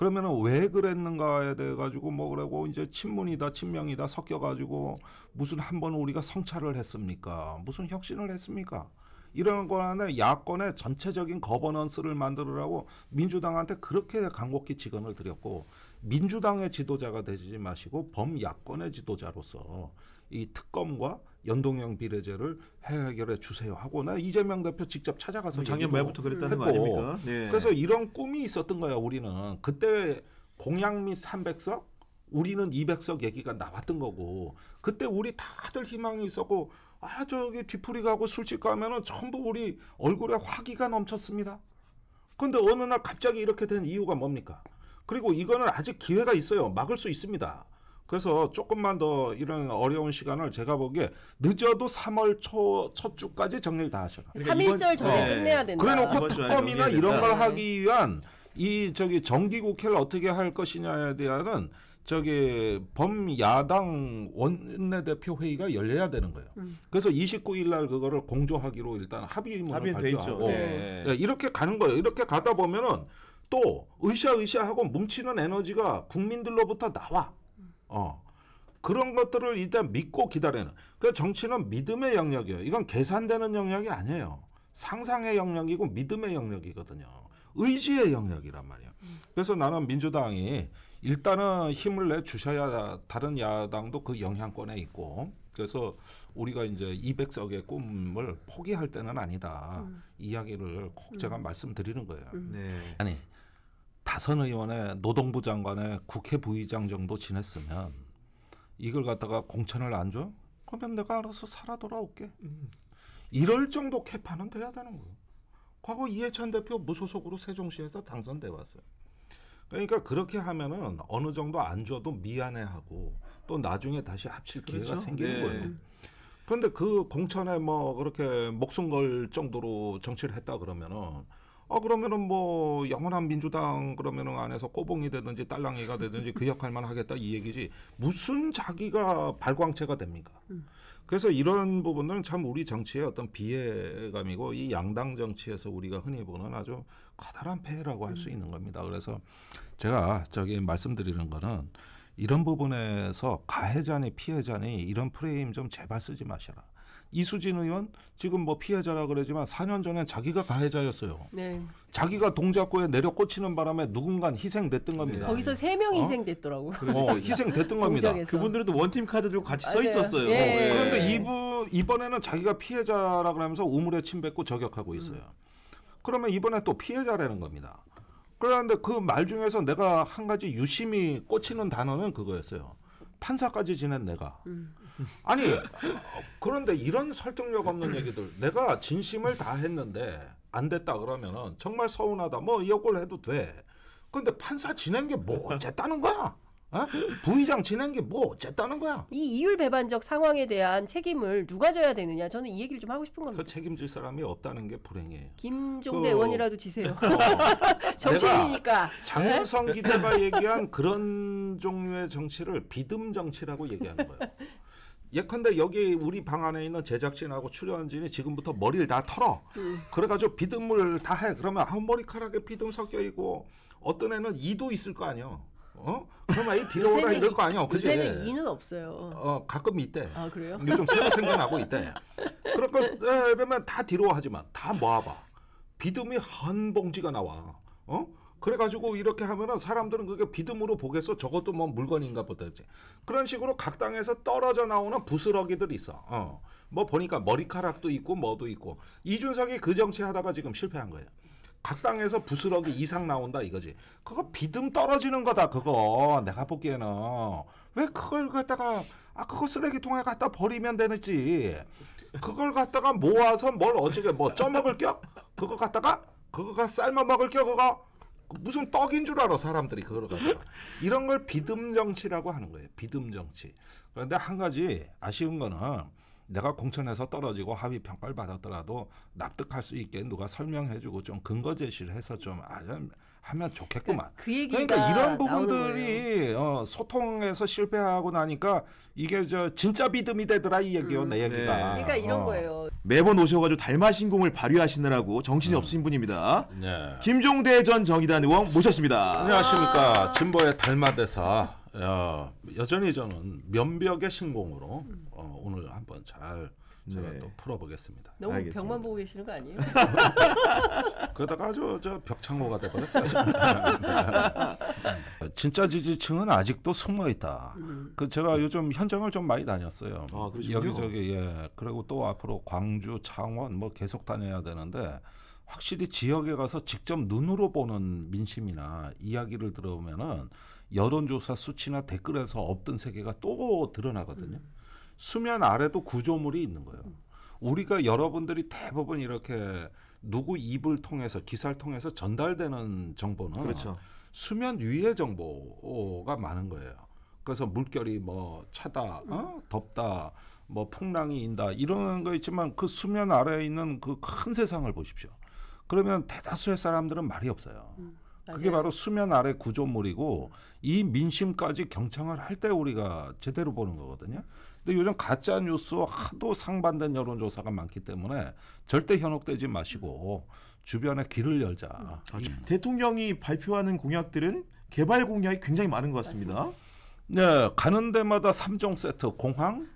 그러면은 왜 그랬는가에 대해 가지고 뭐 그러고 이제 친문이다 친명이다 섞여 가지고 무슨 한 번 우리가 성찰을 했습니까? 무슨 혁신을 했습니까? 이런 거 안에 야권의 전체적인 거버넌스를 만들으라고 민주당한테 그렇게 간곡히 직언을 드렸고 민주당의 지도자가 되지 마시고 범야권의 지도자로서 이 특검과 연동형 비례제를 해결해 주세요 하거나 이재명 대표 직접 찾아가서 뭐 작년 말부터 그랬다는 했고. 거 아닙니까? 네. 그래서 이런 꿈이 있었던 거야 우리는 그때 공약 및 300석 우리는 200석 얘기가 나왔던 거고 그때 우리 다들 희망이 있었고 아 저기 뒤풀이 가고 술집 가면은 전부 우리 얼굴에 화기가 넘쳤습니다. 근데 어느 날 갑자기 이렇게 된 이유가 뭡니까? 그리고 이거는 아직 기회가 있어요. 막을 수 있습니다. 그래서 조금만 더 이런 어려운 시간을 제가 보기에 늦어도 3월 초 첫 주까지 정리를 다 하셔라. 그러니까 3일절 전에 어. 끝내야 된다. 그래놓고 특검이나 이런 걸 하기 위한 이 저기 정기국회를 어떻게 할 것이냐에 대한 저기 범야당 원내대표 회의가 열려야 되는 거예요. 음. 그래서 29일 날 그거를 공조하기로 일단 합의문을 발표하고 네. 네. 이렇게 가는 거예요. 이렇게 가다 보면은 또 으쌰으쌰하고 뭉치는 에너지가 국민들로부터 나와. 어. 그런 것들을 일단 믿고 기다리는. 그러니까 정치는 믿음의 영역이에요. 이건 계산되는 영역이 아니에요. 상상의 영역이고 믿음의 영역이거든요. 의지의 영역이란 말이에요. 그래서 나는 민주당이 일단은 힘을 내 주셔야 다른 야당도 그 영향권에 있고 그래서 우리가 이제 200석의 꿈을 포기할 때는 아니다. 음. 이야기를 꼭 제가 음. 말씀드리는 거예요. 음. 네. 아니 다선 의원의 노동부 장관의 국회 부의장 정도 지냈으면 이걸 갖다가 공천을 안 줘? 그러면 내가 알아서 살아 돌아올게. 이럴 정도 캐파는 돼야 되는 거예요. 과거 이해찬 대표 무소속으로 세종시에서 당선돼 왔어요. 그러니까 그렇게 하면은 어느 정도 안 줘도 미안해하고 또 나중에 다시 합칠 기회가 그렇죠? 생기는 네. 거예요. 그런데 그 공천에 뭐 그렇게 목숨 걸 정도로 정치를 했다 그러면은 아 그러면은 뭐 영원한 민주당 그러면은 안에서 꼬봉이 되든지 딸랑이가 되든지 그 역할만 하겠다 이 얘기지 무슨 자기가 발광체가 됩니까? 음. 그래서 이런 부분들은 참 우리 정치의 어떤 비애감이고 이 양당 정치에서 우리가 흔히 보는 아주 커다란 폐해라고 할수 음. 있는 겁니다. 그래서 제가 저기 말씀드리는 거는 이런 부분에서 가해자니 피해자니 이런 프레임 좀 제발 쓰지 마셔라. 이수진 의원 지금 뭐 피해자라 그러지만 4년 전엔 자기가 가해자였어요. 네. 자기가 동작구에 내려 꽂히는 바람에 누군간 희생됐던 겁니다. 네. 거기서 세명 어? 희생됐더라고. 어, 그러니까 희생됐던 겁니다. 그분들도 원팀 카드 들고 같이 맞아요. 서 있었어요. 예. 예. 그런데 이분 이번에는 자기가 피해자라 그러면서 우물에 침 뱉고 저격하고 있어요. 음. 그러면 이번에 또 피해자라는 겁니다. 그런데 그 말 중에서 내가 한 가지 유심히 꽂히는 단어는 그거였어요. 판사까지 지낸 내가. 음. 아니 그런데 이런 설득력 없는 얘기들 내가 진심을 다 했는데 안 됐다 그러면은 정말 서운하다 뭐 이걸 해도 돼. 근데 판사 지낸 게 뭐 어쨌다는 거야? 어? 부의장 지낸 게 뭐 어쨌다는 거야? 이 이율 배반적 상황에 대한 책임을 누가 져야 되느냐? 저는 이 얘기를 좀 하고 싶은 그 겁니다. 그 책임질 사람이 없다는 게 불행이에요. 김종대 그... 의원이라도 지세요. (laughs) 정치인이니까. 장혜성 기자가 얘기한 그런 종류의 정치를 비듬 정치라고 얘기하는 거예요. (laughs) 예컨대 여기 우리 방 안에 있는 제작진하고 출연진이 지금부터 머리를 다 털어. 음. 그래가지고 비듬을 다 해. 그러면 한 아, 머리카락에 비듬 섞여 있고 어떤 애는 이도 있을 거 아니야. 어? 그러면이디러가라 이럴 거 아니야. 그지? 요새는 이는 없어요. 어, 가끔 있대. 아, 그래요? 요즘 새로 생겨나고 있대. 그러니까, 그러면 다 디러오하지만 다 모아봐. 비듬이 한 봉지가 나와. 어? 그래가지고 이렇게 하면은 사람들은 그게 비듬으로 보겠어. 저것도 뭐 물건인가 보다지. 그런 식으로 각 당에서 떨어져 나오는 부스러기들이 있어. 어. 뭐 보니까 머리카락도 있고 뭐도 있고. 이준석이 그 정치 하다가 지금 실패한 거예요. 각 당에서 부스러기 이상 나온다 이거지. 그거 비듬 떨어지는 거다 그거. 내가 보기에는 왜 그걸 갖다가 아 그거 쓰레기통에 갖다 버리면 되는지 그걸 갖다가 모아서 뭘 어떻게 뭐 쪄먹을 겨? 그거 갖다가 그거가 삶아 먹을 겨 그거? 무슨 떡인 줄 알아 사람들이 그걸 갖다가 이런 걸 비듬 정치라고 하는 거예요. 비듬 정치. 그런데 한 가지 아쉬운 거는 내가 공천에서 떨어지고 하위 평가를 받았더라도 납득할 수 있게 누가 설명해주고 좀 근거 제시를 해서 좀 아주 하면 좋겠구만. 그러니까 그, 그 그러니까 이런 부분들이 어, 소통에서 실패하고 나니까 이게 저 진짜 믿음이 되더라 이 얘기요 음, 내 얘기가. 네. 그러니까 이런 어. 거예요. 매번 오셔가지고 달마신공을 발휘하시느라고 정신이 음. 없으신 분입니다. 네. 김종대 전 정의단 의원 모셨습니다. 안녕하십니까. 아 진보의 달마대사. 어, 여전히 저는 면벽의 신공으로 어, 오늘 한번 잘 제가 네. 또 풀어보겠습니다. 너무 알겠습니다. 벽만 보고 계시는 거 아니에요? (laughs) 그러다가 아주 저 벽창고가 돼버렸어요. (laughs) 네. 진짜 지지층은 아직도 숨어 있다. 음. 그 제가 요즘 현장을 좀 많이 다녔어요. 아, 여기저기 예. 그리고 또 앞으로 광주, 창원 뭐 계속 다녀야 되는데 확실히 지역에 가서 직접 눈으로 보는 민심이나 이야기를 들어보면은 여론조사 수치나 댓글에서 없던 세계가 또 드러나거든요. 음. 수면 아래도 구조물이 있는 거예요. 우리가 여러분들이 대부분 이렇게 누구 입을 통해서 기사를 통해서 전달되는 정보는 그렇죠. 수면 위의 정보가 많은 거예요. 그래서 물결이 뭐 차다, 어? 덥다, 뭐 풍랑이 인다 이런 거 있지만 그 수면 아래에 있는 그 큰 세상을 보십시오. 그러면 대다수의 사람들은 말이 없어요. 음, 그게 바로 수면 아래 구조물이고 이 민심까지 경청을 할 때 우리가 제대로 보는 거거든요. 근데 요즘 가짜 뉴스 하도 상반된 여론조사가 많기 때문에 절대 현혹되지 마시고 주변에 길을 열자. 아, 대통령이 발표하는 공약들은 개발 공약이 굉장히 많은 것 같습니다. 맞습니다. 네, 가는 데마다 삼종 세트 공항,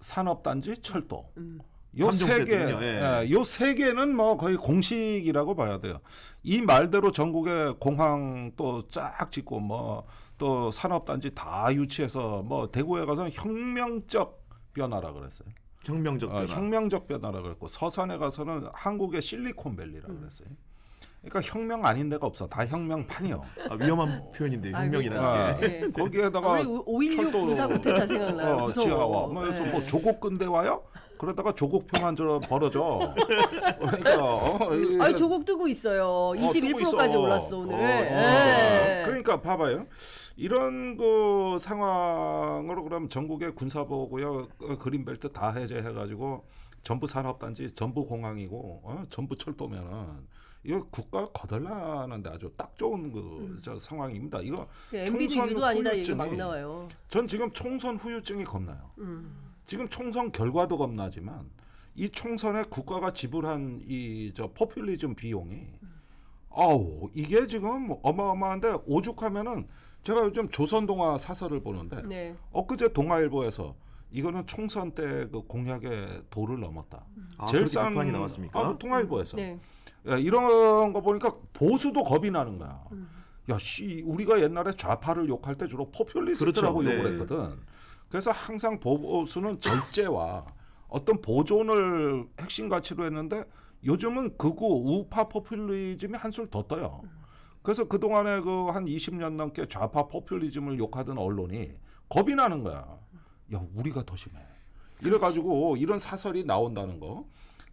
산업단지, 철도. 음. 요세 개, 예. 예, 요세 개는 뭐 거의 공식이라고 봐야 돼요. 이 말대로 전국에 공항 또 쫙 짓고 뭐또 산업단지 다 유치해서 뭐 대구에 가서 혁명적 변화라 그랬어요. 혁명적 어, 변화. 어, 혁명적 변화라 그랬고 서산에 가서는 한국의 실리콘밸리라 그랬어요. 음. 그러니까 혁명 아닌 데가 없어. 다 혁명판이요. (laughs) 아, 위험한 표현인데 혁명이라. 예. 예. 거기에다가 오일류 군사구태생각나 어, 지하와. 뭐, 네. 그래서 뭐 조국 근대와요 그러다가 조국 평안 저 벌어져. (laughs) 그러니까. 어, 이, 아니, 조국 뜨고 있어요. 21%까지 어, 올랐어 오늘. 예. 그러니까 봐봐요. 이런 그 상황으로 그럼 전국의 군사보고요, 어, 그린벨트 다 해제해가지고 전부 산업단지, 전부 공항이고, 어? 전부 철도면은. 이거 국가가 거덜나는데 아주 딱 좋은 그저 음. 상황입니다. 이거 네, 총선 후유증이 전 지금 총선 후유증이 겁나요. 음. 지금 총선 결과도 겁나지만 이 총선에 국가가 지불한 이저 포퓰리즘 비용이 아우 이게 지금 어마어마한데 오죽하면은 제가 요즘 조선 동화 사설을 보는데 네. 엊그제 동아일보에서 이거는 총선 때 그 공약의 도를 넘었다. 음. 제일 싼 아, 나왔습니까? 아, 그 동아일보에서. 음. 네. 예, 이런 거 보니까 보수도 겁이 나는 거야. 음. 야, 씨, 우리가 옛날에 좌파를 욕할 때 주로 포퓰리스트라고 그렇죠. 욕을 네. 했거든. 그래서 항상 보수는 절제와 어떤 보존을 핵심 가치로 했는데 요즘은 극우 우파 포퓰리즘이 한술 더 떠요. 그래서 그동안에 그 한 20년 넘게 좌파 포퓰리즘을 욕하던 언론이 겁이 나는 거야. 야, 우리가 더 심해. 이래가지고 이런 사설이 나온다는 거.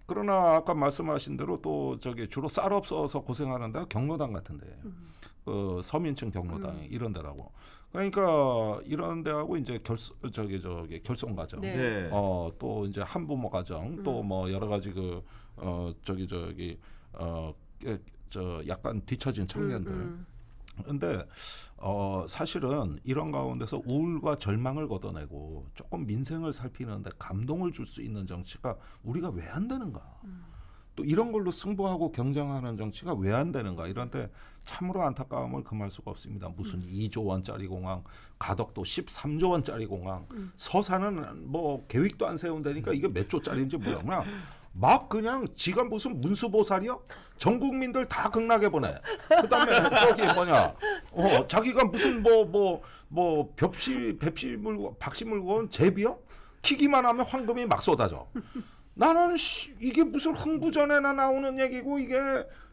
그러나 아까 말씀하신 대로 또 저기 주로 쌀 없어서 고생하는 데가 경로당 같은데 음. 그 서민층 경로당 음. 이런 데라고 그러니까 이런 데하고 이제 결 저기 저기 결손 가정 네. 네. 어또 이제 한부모 가정 음. 또뭐 여러 가지 그 어 저기 저기 어저 약간 뒤처진 음, 청년들 음. 근데 어, 사실은 이런 가운데서 우울과 절망을 걷어내고 조금 민생을 살피는데 감동을 줄 수 있는 정치가 우리가 왜 안 되는가. 또 이런 걸로 승부하고 경쟁하는 정치가 왜 안 되는가. 이런데 참으로 안타까움을 금할 수가 없습니다. 무슨 음. 2조 원짜리 공항, 가덕도 13조 원짜리 공항, 음. 서산은 뭐 계획도 안 세운다니까 이게 몇 조짜리인지 몰라. 그냥 막 그냥 지가 무슨 문수보살이요? 전 국민들 다 극락에 보내. 그 다음에 저기 뭐냐. 어, 자기가 무슨 뭐, 뭐, 뭐, 벽시, 벽시 물고, 박시 물건 제비요? 키기만 하면 황금이 막 쏟아져. 나는 이게 무슨 흥부전에나 나오는 얘기고 이게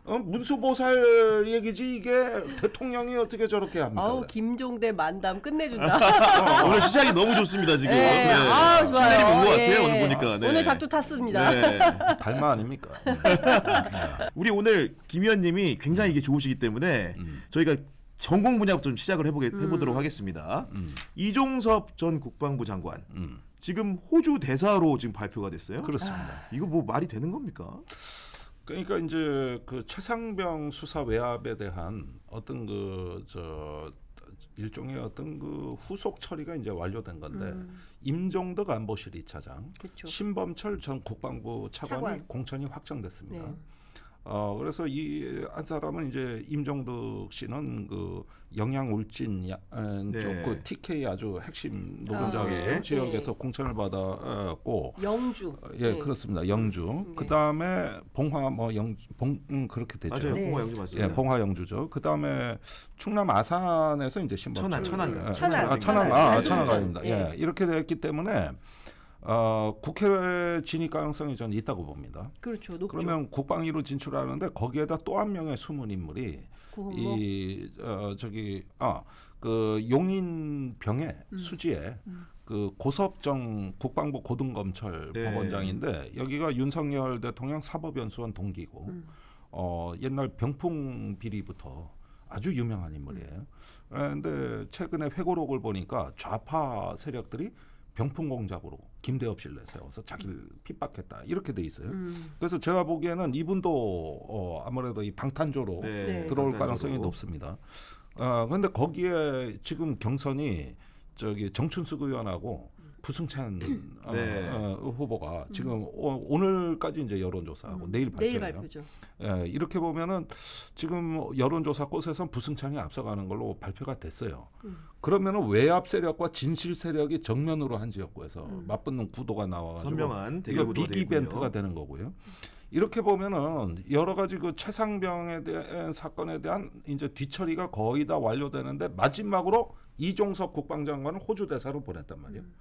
어, 문수보살 얘기지 이게 대통령이 어떻게 저렇게 합니까? 아우 김종대 만담 끝내준다. 어, 오늘 시작이 너무 좋습니다 지금. 네. 네. 아 좋아요. 신내림 온것 같아요 예. 오늘 보니까. 네. 오늘 작두 탔습니다. 네. (laughs) 달마 아닙니까? 네. (laughs) 우리 오늘 김위님이 굉장히 이게 좋으시기 때문에 음. 저희가 전공 분야부터 좀 시작을 해보게, 음. 해보도록 음. 하겠습니다. 음. 이종섭 전 국방부 장관. 음. 지금 호주 대사로 지금 발표가 됐어요. 그렇습니다. 이거 뭐 말이 되는 겁니까? 그러니까 이제 그 최상병 수사 외압에 대한 어떤 그 저 일종의 어떤 그 후속 처리가 이제 완료된 건데 음. 임종덕 안보실 이차장 신범철 전 국방부 차관이 차관. 공천이 확정됐습니다. 네. 어 그래서 이 한 사람은 이제 임종덕 씨는 그 영양 울진 어, 네. 쪽그 TK 아주 핵심 노동자 아, 네. 지역에서 예. 공천을 받았고 영주 어, 예 네. 그렇습니다 영주 네. 그 다음에 봉화 뭐 영봉 음, 그렇게 되죠 맞아요 봉화 영주 네. 맞습니다 예 봉화 영주죠 그 다음에 충남 아산에서 이제 신발 천안 천안가 예, 천안 아, 천안가 아, 천안가입니다 네. 예 이렇게 됐기 때문에 어, 국회 진입 가능성이 저는 있다고 봅니다. 그렇죠. 높죠. 그러면 국방위로 진출하는데 거기에다 또 한 명의 숨은 인물이 구헌모? 이 어, 저기 아그 어, 용인 병의 음. 수지에 음. 그 고섭정 국방부 고등검찰 네. 법원장인데 여기가 윤석열 대통령 사법연수원 동기고 음. 어, 옛날 병풍 비리부터 아주 유명한 인물이에요. 음. 그런데 최근에 회고록을 보니까 좌파 세력들이 병풍공작으로 김대엽 실내 세워서 자기를 음. 핍박했다 이렇게 돼 있어요. 음. 그래서 제가 보기에는 이분도 어, 아무래도 이 방탄조로 네. 네 들어올 방 가능성이 높습니다. 아, 그런데 어, 거기에 지금 경선이 저기 정춘숙 의원하고 부승찬 음. 어, 네. 어, 어, 후보가 음. 지금 음. 오, 늘까지 이제 여론조사하고 음. 내일 발표예요. 내일 발표죠. 예, 이렇게 보면은 지금 여론조사 곳에선 부승찬이 앞서가는 걸로 발표가 됐어요. 음. 그러면은 외압 세력과 진실 세력이 정면으로 한 지역구에서 음. 맞붙는 구도가 나와서지고 선명한 이거 빅 이벤트가 되는 거고요. 이렇게 보면은 여러 가지 그 최상병에 대한 사건에 대한 이제 뒤처리가 거의 다 완료되는데 마지막으로 이종석 국방장관을 호주 대사로 보냈단 말이에요. 음.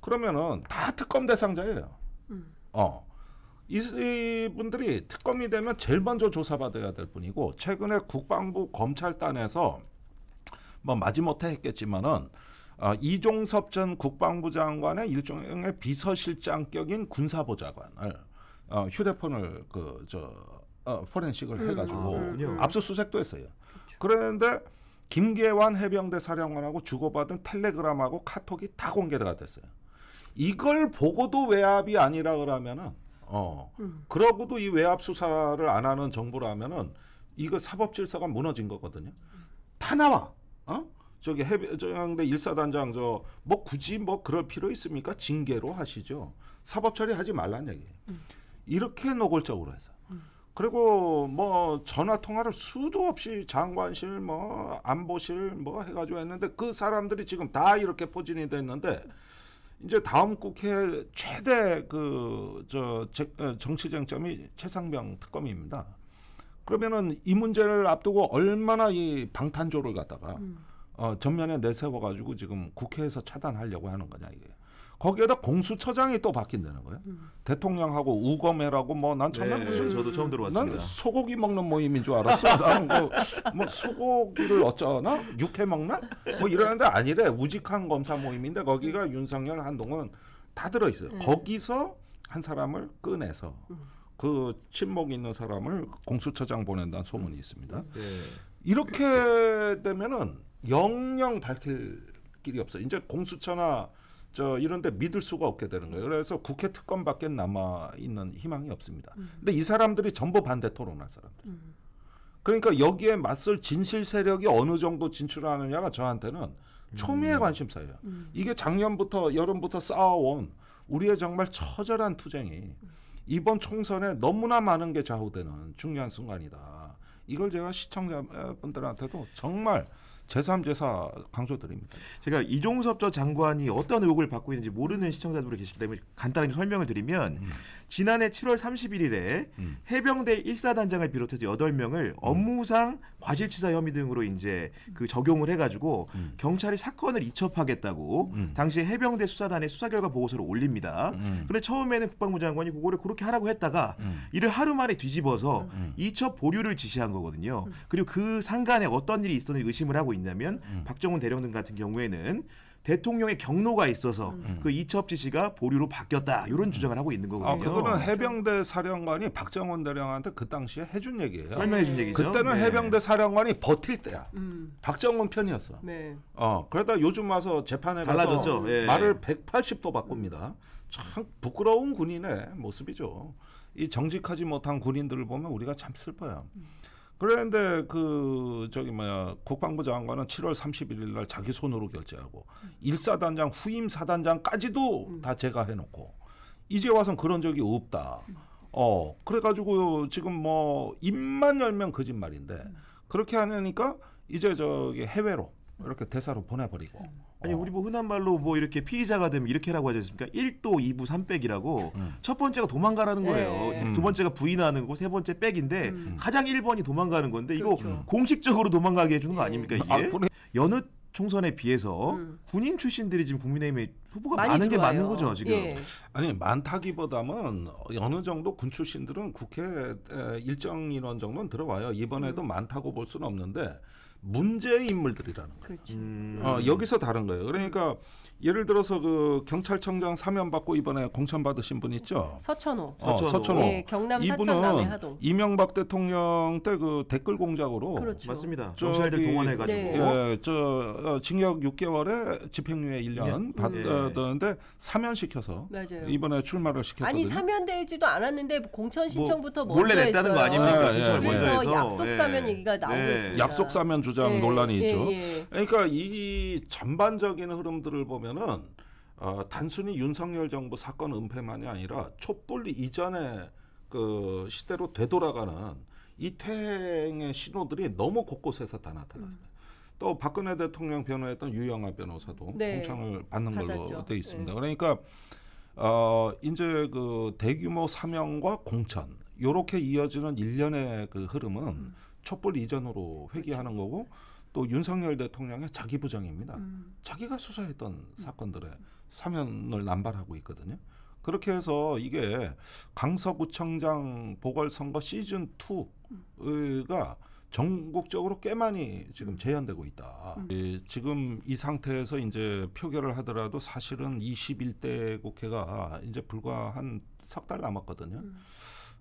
그러면은 다 특검 대상자예요. 음. 어. 이분들이 특검이 되면 제일 먼저 조사받아야 될 뿐이고 최근에 국방부 검찰단에서 뭐 마지못해 했겠지만은 어, 이종섭 전 국방부 장관의 일종의 비서실장격인 군사보좌관을 어, 휴대폰을 그저 어, 포렌식을 음, 해가지고 아, 압수수색도 했어요. 그렇죠. 그런데 김계환 해병대 사령관하고 주고받은 텔레그램하고 카톡이 다 공개가 됐어요. 이걸 보고도 외압이 아니라 그러면은 어 음. 그러고도 이 외압 수사를 안 하는 정부라면은 이거 사법 질서가 무너진 거거든요. 다 나와. 어? 저기 해병대 일사단장 저 뭐 굳이 뭐 그럴 필요 있습니까? 징계로 하시죠. 사법 처리하지 말란 얘기예요. 음. 이렇게 노골적으로 해서. 음. 그리고 뭐 전화 통화를 수도 없이 장관실 뭐 안보실 뭐 해가지고 했는데 그 사람들이 지금 다 이렇게 포진이 됐는데 이제 다음 국회 최대 그저 어, 정치 쟁점이 최상병 특검입니다. 그러면은 이 문제를 앞두고 얼마나 이 방탄조를 갖다가 음. 어, 전면에 내세워 가지고 지금 국회에서 차단하려고 하는 거냐 이게. 거기에다 공수처장이 또 바뀐다는 거예요. 음. 대통령하고 우검해라고 뭐난 처음에 네, 무슨 저도 처음 들어봤습니다. 난 소고기 먹는 모임인 줄 알았어. 난뭐 (laughs) 뭐 소고기를 어쩌나 육회 먹나 뭐 이러는데 아니래 우직한 검사 모임인데 거기가 음. 윤석열 한동훈 다 들어 있어요. 음. 거기서 한 사람을 꺼내서 음. 그 친목 있는 사람을 공수처장 보낸다는 소문이 있습니다. 네. 이렇게 되면은 영영 밝힐 길이 없어. 이제 공수처나 저 이런데 믿을 수가 없게 되는 거예요. 그래서 국회 특권밖에 남아 있는 희망이 없습니다. 음. 근데 이 사람들이 전부 반대 토론할 사람들. 음. 그러니까 여기에 맞설 진실 세력이 어느 정도 진출하느냐가 저한테는 음. 초미의 관심사예요. 음. 이게 작년부터 여름부터 쌓아온 우리의 정말 처절한 투쟁이 이번 총선에 너무나 많은 게 좌우되는 중요한 순간이다. 이걸 제가 시청자분들한테도 정말 제3제사 강조드립니다. 제가 이종섭 전 장관이 어떤 의혹을 받고 있는지 모르는 시청자분들 계시기 때문에 간단하게 설명을 드리면 음. 지난해 7월 31일에 음. 해병대 1사단장을 비롯해서 8명을 음. 업무상 음. 과실치사 혐의 등으로 이제 그 적용을 해가지고 음. 경찰이 사건을 이첩하겠다고 음. 당시 해병대 수사단의 수사 결과 보고서를 올립니다. 그런데 처음에는 국방부 장관이 그거를 그렇게 하라고 했다가 이를 하루 만에 뒤집어서 이첩 보류를 지시한 거거든요. 그리고 그 상간에 어떤 일이 있었는지 의심을 하고 있는 있냐면 음. 박정훈 대령등 같은 경우에는 대통령의 경로가 있어서 음. 그 이첩 지시가 보류로 바뀌었다 이런 음. 주장을 하고 있는 거거든요. 아, 그거는 해병대 사령관이 박정원 대령한테 그 당시에 해준 얘기예요. 설명해준 얘기죠. 그때는 네. 해병대 사령관이 버틸 때야. 음. 박정원 편이었어. 네. 어 그러다 요즘 와서 재판에 달라졌죠. 네. 말을 180도 바꿉니다. 참 부끄러운 군인의 모습이죠. 이 정직하지 못한 군인들을 보면 우리가 참 슬퍼요. 음. 그런데 그 저기 뭐야 국방부 장관은 7월 31일 날 자기 손으로 결재하고 일사단장 후임 사단장까지도 음. 다 제가 해놓고 이제 와선 그런 적이 없다. 어 그래가지고 지금 뭐 입만 열면 거짓말인데 그렇게 하니까 이제 저기 해외로 이렇게 대사로 보내버리고. 아니 우리 뭐 흔한 말로 뭐 이렇게 피의자가 되면 이렇게라고 하지 않습니까? 1도 2부 3백이라고 음. 첫 번째가 도망가라는 네. 거예요. 네. 두 번째가 부인하는 거, 세 번째 백인데 음. 음. 가장 1번이 도망가는 건데 이거 그렇죠. 공식적으로 도망가게 해주는 거 아닙니까 음. 이게? 아, 그래. 여느 총선에 비해서 음. 군인 출신들이 지금 국민의힘에 후보가 많은 들어와요. 게 맞는 거죠 지금. 예. 아니 많다기보다는 어느 정도 군 출신들은 국회 일정 인원 정도는 들어와요. 이번에도 음. 많다고 볼 수는 없는데 문제의 인물들이라는 거예요. 그렇죠. 음. 어, 여기서 다른 거예요. 그러니까 예를 들어서 그 경찰청장 사면 받고 이번에 공천 받으신 분 있죠. 서천호. 어, 서천호. 네, 경남 이분은 이명박 대통령 때그 댓글 공작으로 그렇죠. 맞습니다. 경찰들 동원해 가지고 네. 예, 저 어, 징역 6개월에 집행유예 1년 네. 받았는데 네. 사면시켜서 맞아요. 이번에 출마를 시켰거든요. 아니 사면되지도 않았는데 공천 신청부터 뭐, 먼저 몰래 냈다는 했어요. 거 아닙니까? 예, 예. 그래서 약속 사면 예. 얘기가 나오고 있습니다. 약속 사면 주장 예, 예, 논란이 있죠. 예, 그러니까 이 전반적인 흐름들을 보면은 어, 단순히 윤석열 정부 사건 은폐만이 아니라 촛불 이전의 그 시대로 되돌아가는 이 퇴행의 신호들이 너무 곳곳에서 다나타났습니 음. 또 박근혜 대통령 변호했던 유영아 변호사도 네. 공창을 받는 받았죠. 돼 있습니다. 네. 그러니까 어 이제 그 대규모 사명과 공천 요렇게 이어지는 일련의 그 흐름은 음. 촛불 이전으로 그렇죠. 회귀하는 그렇죠. 거고 또 윤석열 대통령의 자기 부정입니다. 음. 자기가 수사했던 음. 사건들의 사면을 남발하고 있거든요. 그렇게 해서 이게 강서구청장 보궐선거 시즌 2가 전국적으로 꽤 많이 지금 음. 재현되고 있다. 음. 예, 지금 이 상태에서 이제 표결을 하더라도 사실은 21대 국회가 이제 불과 한 석 달 남았거든요. 음.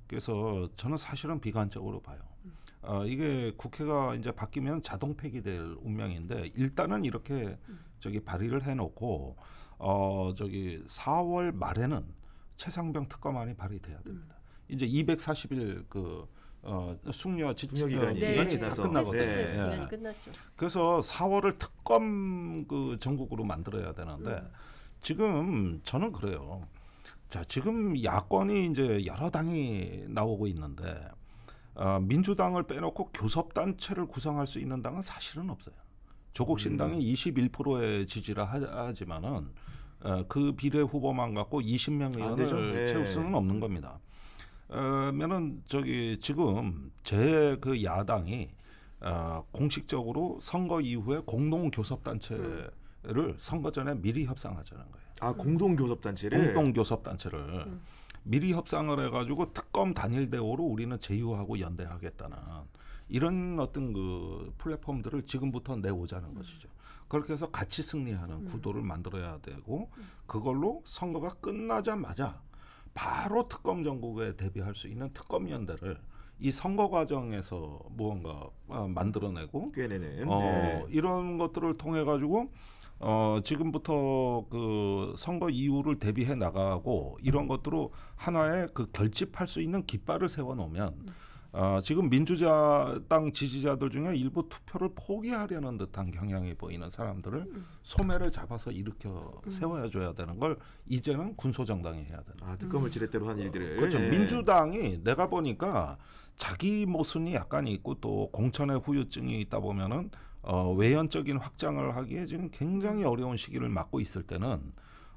그래서 저는 사실은 비관적으로 봐요. 어, 이게 국회가 이제 바뀌면 자동 폐기될 운명인데 일단은 이렇게 저기 발의를 해놓고 어 저기 4월 말에는 최상병 특검안이 발의돼야 됩니다. 음. 이제 240일 그 어, 숙려 지축 어, 기간이 네. 네. 다 끝나거든요. 네. 예. 네. 그래서 4월을 특검 그 전국으로 만들어야 되는데 음. 지금 저는 그래요. 자 지금 야권이 이제 여러 당이 나오고 있는데 어, 민주당을 빼놓고 교섭단체를 구성할 수 있는 당은 사실은 없어요. 조국 신당이 음. 21%의 지지라 하지만은 어, 그 비례 후보만 갖고 20명 의원을 네. 채울 수는 없는 겁니다. 어, 면은 저기 지금 제 그 야당이 어, 공식적으로 선거 이후에 공동 교섭 단체를 음. 선거 전에 미리 협상하자는 거예요. 아 공동 교섭 단체를 공동 교섭 단체를 음. 미리 협상을 해가지고 특검 단일 대우로 우리는 제휴하고 연대하겠다는 이런 어떤 그 플랫폼들을 지금부터 내오자는 음. 것이죠. 그렇게 해서 같이 승리하는 음. 구도를 만들어야 되고 그걸로 선거가 끝나자마자 바로 특검 정국에 대비할 수 있는 특검 연대를 이 선거 과정에서 무언가 어, 만들어내고 꿰내는 어, 네. 이런 것들을 통해 가지고 어, 지금부터 그 선거 이후를 대비해 나가고 이런 것들로 하나의 그 결집할 수 있는 깃발을 세워놓으면 어, 지금 민주당 자 지지자들 중에 일부 투표를 포기하려는 듯한 경향이 보이는 사람들을 음. 소매를 잡아서 일으켜 음. 세워줘야 되는 걸 이제는 군소정당이 해야 된다. 아, 뒷검을 지렛대로 한 일들을. 그렇죠. 예. 민주당이 내가 보니까 자기 모순이 약간 있고 또 공천의 후유증이 있다 보면은 어, 외연적인 확장을 하기에 지금 굉장히 어려운 시기를 맞고 있을 때는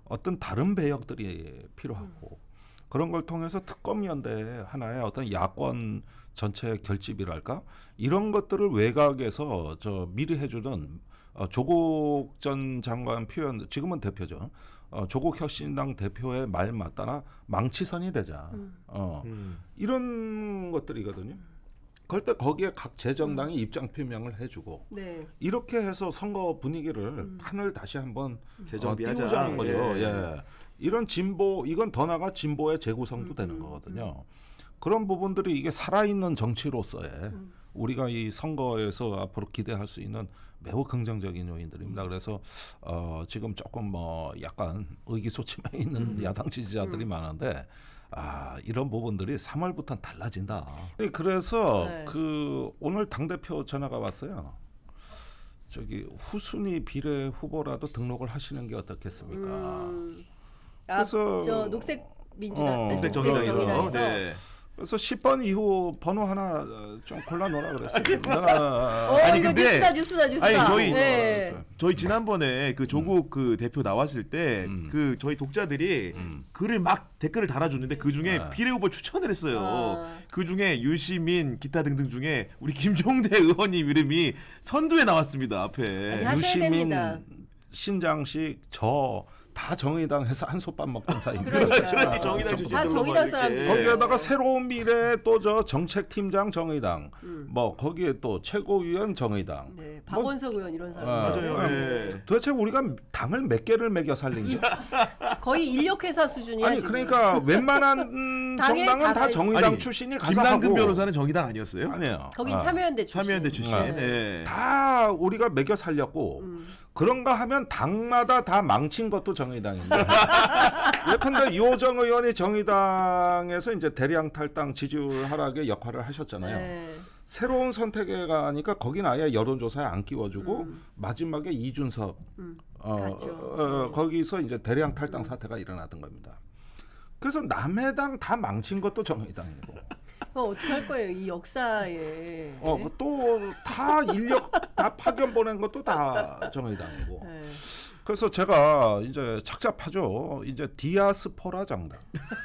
어떤 다른 배역들이 필요하고 그런 걸 통해서 특검연대 하나의 어떤 야권 전체 의 결집이랄까 이런 것들을 외곽에서 저 미리 해주는 어, 조국 전 장관 표현 지금은 대표죠. 어, 조국 혁신당 대표의 말 맞다나 망치선이 되자. 음. 어, 음. 이런 것들이거든요. 그때 그러니까 거기에 각 재정당이 음. 입장 표명을 해주고 네. 이렇게 해서 선거 분위기를 음. 판을 다시 한번 음. 재정비하자는 아, 어, 거죠. 예. 예. 이런 진보 이건 더 나가 진보의 재구성도 음. 되는 음, 거거든요. 음. 그런 부분들이 이게 살아있는 정치로서의 우리가 이 선거에서 앞으로 기대할 수 있는 매우 긍정적인 요인들입니다. 그래서 어, 지금 조금 뭐 약간 의기소침해 있는 야당 지지자들이 많은데 아, 이런 부분들이 3월부터는 달라진다. 그래서 네. 그 오늘 당 대표 전화가 왔어요. 저기 후순위 비례 후보라도 등록을 하시는 게 어떻겠습니까? 음. 아, 그래서 저 녹색 민주당 어, 네, 녹색 정의당에서 네. 그래서 10번 이후 번호 하나 어, 좀 골라놓으라 그랬어요. 아, 어, 아니, 이거 근데- 뉴스다 뉴스다 뉴스다. 아니, 저희- 네. 저희 지난번에 그 조국 그 대표 나왔을 때 음. 그 저희 독자들이 음. 글을 막 댓글을 달아줬는데 그 중에 아. 비례 후보 추천을 했어요. 아. 그 중에 유시민 기타 등등 중에 우리 김종대 (laughs) 의원님 이름이 선두에 나왔습니다 앞에. 아니, 하셔야 됩니다. 신장식 저다 정의당에서 한솥밥 먹던 사이입니다. 그러니까. 정의당 다 정의당 아, 그렇죠. 아, 사람들. 거기에다가 네. 새로운 미래 또 저 정책팀장 정의당, 음. 뭐 거기에 또 최고위원 정의당, 네, 박원석 뭐, 의원 이런 사람. 아, 맞아요. 음. 네. 도대체 우리가 당을 몇 개를 먹여 살린 게? (laughs) 거의 인력회사 수준이야. 아니 지금. 그러니까 웬만한 (laughs) 정당은 다, 다 정의당 아니, 출신이 가서 김남근 변호사는 정의당 아니었어요? 아니요 거긴 아, 참여연대 출신. 참여연대 출신. 네. 다 우리가 먹여 살렸고. 음. 그런가 하면 당마다 다 망친 것도 정의당입니다. (laughs) 예컨대 요정 의원이 정의당에서 이제 대량 탈당 지지율 하락의 역할을 하셨잖아요. 네. 새로운 선택에 가니까 거긴 아예 여론조사에 안 끼워주고 음. 마지막에 이준석 음, 어, 어, 어 네. 거기서 이제 대량 탈당 사태가 일어났던 겁니다. 그래서 남해당 다 망친 것도 정의당이고 어, 어게할 거예요 이 역사에. 어또 뭐 다 인력 다 파견 보낸 것도 다 정의당이고. 네. 그래서 제가 이제 착잡하죠. 이제 디아스포라 장당.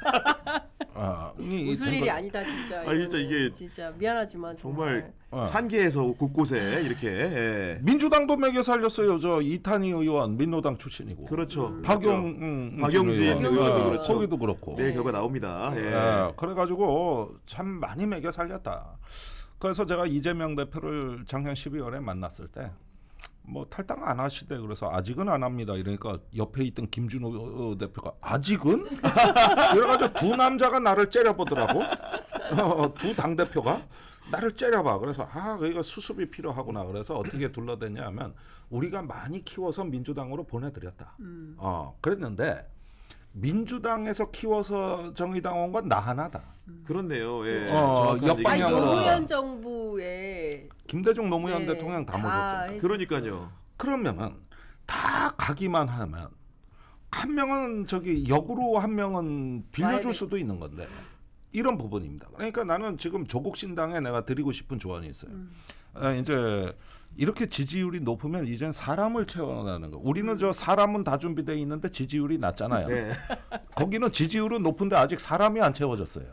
(laughs) 아, 이, 웃을 일이 아니다 진짜. 아 진짜 이게 진짜 미안하지만 정말, 정말 어. 산계에서 곳곳에 이렇게 예. 민주당도 매겨 살렸어요. 저 이탄희 의원 민노당 출신이고 그렇죠. 음. 그렇죠. 박용 음, 박용진 음, 의원도 그렇죠. 거기도 그렇고 네, 네 결과 나옵니다. 예. 네, 그래가지고 참 많이 맥여 살렸다. 그래서 제가 이재명 대표를 작년 12월에 만났을 때. 뭐 탈당 안 하시대 그래서 아직은 안 합니다 이러니까 옆에 있던 김준호 대표가 아직은 (laughs) 이래가지고 두 남자가 나를 째려보더라고 어, 두당 대표가 나를 째려봐. 그래서 아, 이거 수습이 필요하구나. 그래서 어떻게 둘러댔냐 하면 우리가 많이 키워서 민주당으로 보내드렸다. 음. 어, 그랬는데 민주당에서 키워서 정의당원 건나 하나다. 음. 그렇네요. 예. 어, 역방향으로. 노무현 정부에 김대중 노무현 네. 대통령 다 모셨어요. 그러니까요. 그러면은 다 가기만 하면 한 명은 저기 역으로 한 명은 빌려줄 수도 있는 건데. 이런 부분입니다. 그러니까 나는 지금 조국 신당에 내가 드리고 싶은 조언이 있어요. 음. 아, 이제 이렇게 지지율이 높으면 이젠 사람을 채워나가는 거. 우리는 저 사람은 다 준비돼 있는데 지지율이 낮잖아요. 네. (laughs) 거기는 지지율은 높은데 아직 사람이 안 채워졌어요.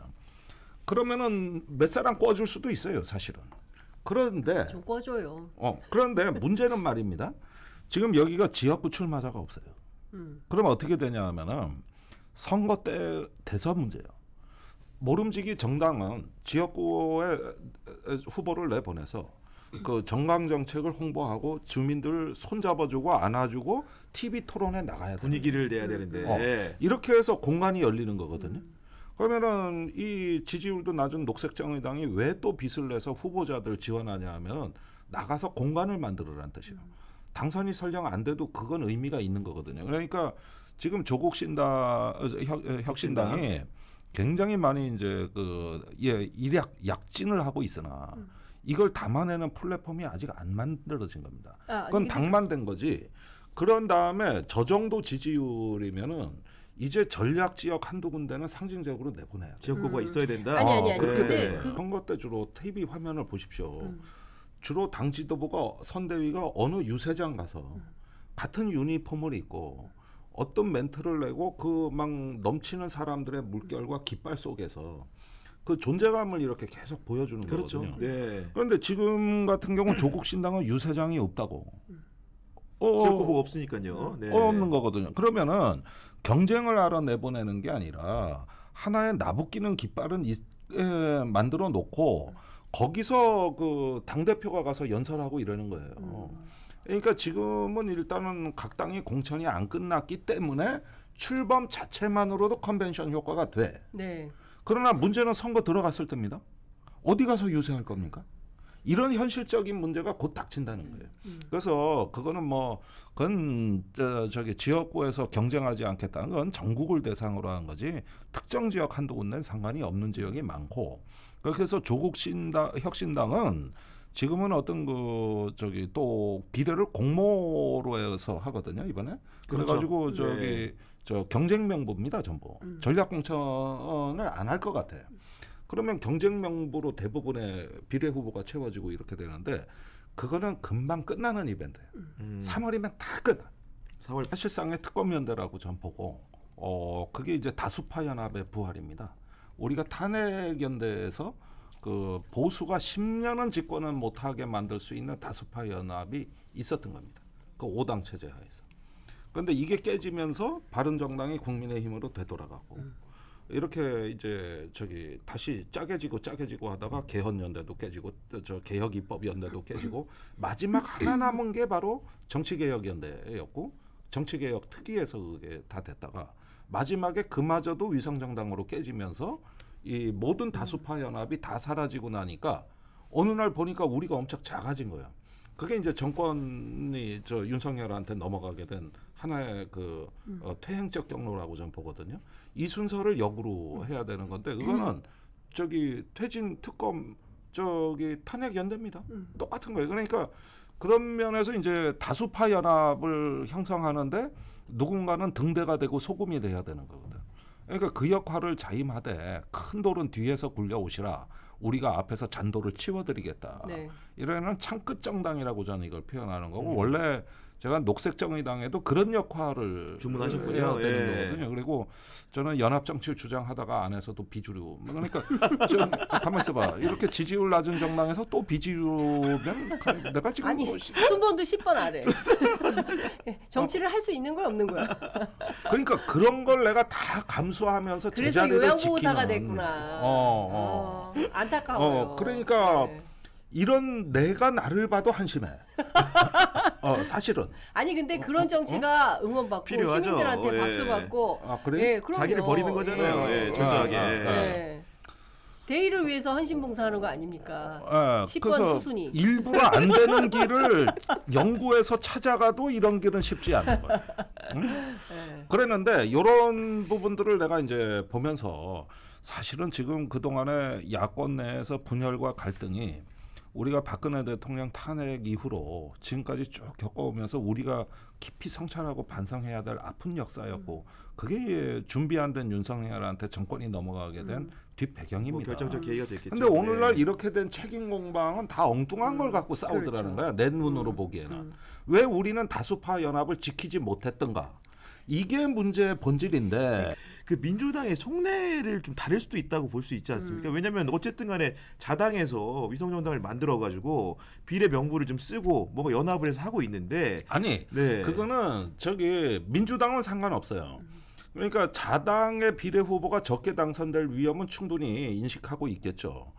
그러면은 몇 사람 꿔줄 수도 있어요, 사실은. 그런데 좀 꿔줘요. 어, 그런데 문제는 말입니다. 지금 여기가 지역구 출마자가 없어요. 음. 그럼 어떻게 되냐 하면은 선거 때 대선 문제예요. 모름지기 정당은 지역구에 후보를 내보내서 그 정강 정책을 홍보하고 주민들 손잡아주고 안아주고 TV 토론에 나가야 분위기를 내야 되는데 어, 이렇게 해서 공간이 열리는 거거든요. 그러면은 이 지지율도 낮은 녹색정의당이 왜 또 빚을 내서 후보자들 지원하냐 면 나가서 공간을 만들어라는 뜻이에요. 당선이 설령 안 돼도 그건 의미가 있는 거거든요. 그러니까 지금 조국 신당 어, 혁신당이 혁신당. 굉장히 많이 이제 그 예, 일약 약진을 하고 있으나 음. 이걸 담아내는 플랫폼이 아직 안 만들어진 겁니다. 아, 그건 당만 된 거지. 그런 다음에 저 정도 지지율이면은 이제 전략 지역 한두 군데는 상징적으로 내보내야 돼. 지역구가 음. 있어야 된다. 아니 아니 아니. 그렇게 네. 네. 그... 선거 때 주로 TV 화면을 보십시오. 음. 주로 당 지도부가 선대위가 어느 유세장 가서 음. 같은 유니폼을 입고 어떤 멘트를 내고 그 막 넘치는 사람들의 물결과 깃발 속에서 그 존재감을 이렇게 계속 보여주는 그렇죠. 거거든요. 네. 그런데 지금 같은 경우 조국 신당은 유세장이 없다고. 어, 지역 후 없으니까요. 어, 네. 없는 거거든요. 그러면은 경쟁을 알아 내보내는 게 아니라 하나의 나부끼는 깃발은 이, 에, 만들어 놓고 거기서 그 당 대표가 가서 연설하고 이러는 거예요. 음. 그러니까 지금은 일단은 각당의 공천이 안 끝났기 때문에 출범 자체만으로도 컨벤션 효과가 돼. 네. 그러나 문제는 선거 들어갔을 때입니다. 어디 가서 유세할 겁니까? 이런 현실적인 문제가 곧 닥친다는 거예요. 음. 음. 그래서 그거는 뭐 그건 저, 저기 지역구에서 경쟁하지 않겠다는 건 전국을 대상으로 한 거지 특정 지역 한두 군데는 상관이 없는 지역이 많고 그렇게 해서 조국 신당 혁신당은 지금은 어떤 그 저기 또 비례를 공모로 해서 하거든요 이번에 그렇죠. 그래가지고 네. 저기 네. 저 경쟁 명부입니다 전부 음. 전략 공천을 안 할 것 같아요. 그러면 경쟁 명부로 대부분의 비례 후보가 채워지고 이렇게 되는데 그거는 금방 끝나는 이벤트예요. 음. 3월이면 음. 다 끝나. 4월 사실상의 특검연대라고 전 보고 어 그게 이제 다수파 연합의 부활입니다. 우리가 탄핵 연대에서 그 보수가 10년은 집권을 못하게 만들 수 있는 다수파 연합이 있었던 겁니다. 그 5당 체제 하에서. 그런데 이게 깨지면서 바른정당이 국민의힘으로 되돌아가고 음. 이렇게 이제 저기 다시 짜게지고 짜게지고 하다가 개헌연대도 깨지고 저 개혁입법연대도 깨지고 마지막 하나 남은 게 바로 정치개혁연대였고 정치개혁 특위에서 그게 다 됐다가 마지막에 그마저도 위성정당으로 깨지면서 이 모든 다수파 연합이 다 사라지고 나니까 어느 날 보니까 우리가 엄청 작아진 거야. 그게 이제 정권이 저 윤석열한테 넘어가게 된 하나의 그 어, 퇴행적 경로라고 저는 보거든요. 이 순서를 역으로 해야 되는 건데 그거는 저기 퇴진 특검 저기 탄핵 연대입니다. 똑같은 거예요. 그러니까 그런 면에서 이제 다수파 연합을 형성하는데 누군가는 등대가 되고 소금이 돼야 되는 거예요 그러니까 그 역할을 자임하되 큰 돌은 뒤에서 굴려오시라. 우리가 앞에서 잔돌을 치워드리겠다. 네. 이러는 창끝 정당이라고 저는 이걸 표현하는 거고 음. 원래 제가 녹색정의당에도 그런 역할을 주문하셨군요. 해야 되는 예. 거거든요. 그리고 저는 연합정치를 주장하다가 안에서도 비주류. 그러니까 (laughs) 좀 가만 있어봐. 이렇게 지지율 낮은 정당에서 또 비주류면 내가 지금 아니 뭐 순번도 10번 아래. (laughs) 예, 정치를 어. 할수 있는 거야 없는 거야. (laughs) 그러니까 그런 걸 내가 다 감수하면서 그래서 요양보호사가 됐구나. 어, 어. 아, 안타까워요. 어, 그러니까 네. 이런 내가 나를 봐도 한심해. 어, 사실은. 아니 근데 어, 그런 어, 정치가 어? 응원받고 필요하죠. 시민들한테 예. 박수 받고 아, 그래? 예, 그럼요. 자기를 버리는 거잖아요. 예, 존재하게. 예, 아, 아, 아. 예. 대의를 위해서 헌신봉사하는 거 아닙니까? 아, 예, 10번 수순이. 일부러 안 되는 길을 연구해서 찾아가도 이런 길은 쉽지 않은 거예요. 응? 예. 그랬는데 이런 부분들을 내가 이제 보면서 사실은 지금 그동안에 야권 내에서 분열과 갈등이 우리가 박근혜 대통령 탄핵 이후로 지금까지 쭉 겪어오면서 우리가 깊이 성찰하고 반성해야 될 아픈 역사였고 음. 그게 준비한 된 윤석열한테 정권이 넘어가게 된 음. 뒷배경입니다. 뭐 결정적 계기가 아. 됐겠죠. 근데 오늘날 네. 이렇게 된 책임 공방은 다 엉뚱한 음. 걸 갖고 싸우더라는 그렇죠. 거야. 내 눈으로 음. 보기에는. 음. 왜 우리는 다수파 연합을 지키지 못했던가. 이게 문제의 본질인데 네. 그 민주당의 속내를 좀 다를 수도 있다고 볼 수 있지 않습니까? 음. 왜냐하면 어쨌든 간에 자당에서 위성정당을 만들어가지고 비례 명부를 좀 쓰고 뭔가 연합을 해서 하고 있는데 아니 네. 그거는 저기 민주당은 상관없어요. 그러니까 자당의 비례 후보가 적게 당선될 위험은 충분히 인식하고 있겠죠.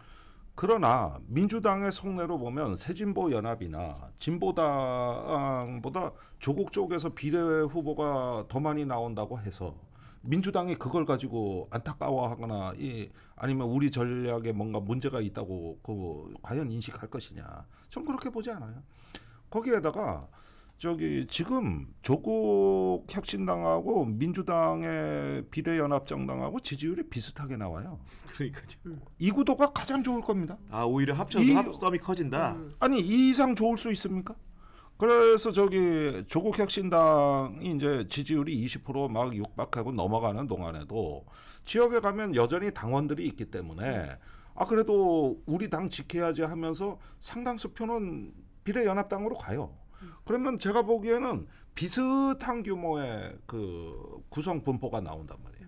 그러나 민주당의 속내로 보면 새진보 연합이나 진보당보다 조국 쪽에서 비례 후보가 더 많이 나온다고 해서 민주당이 그걸 가지고 안타까워하거나 이 아니면 우리 전략에 뭔가 문제가 있다고 그 과연 인식할 것이냐. 전 그렇게 보지 않아요. 거기에다가 저기 지금 조국 혁신당하고 민주당의 비례연합정당하고 지지율이 비슷하게 나와요. 그러니까요. 이 구도가 가장 좋을 겁니다. 아 오히려 합쳐서 이, 합섬이 커진다. 음. 아니 이 이상 좋을 수 있습니까? 그래서 저기 조국 혁신당이 이제 지지율이 20%막 육박하고 넘어가는 동안에도 지역에 가면 여전히 당원들이 있기 때문에 아 그래도 우리 당 지켜야지 하면서 상당수 표는 비례연합당으로 가요. 그러면 제가 보기에는 비슷한 규모의 그 구성 분포가 나온단 말이에요.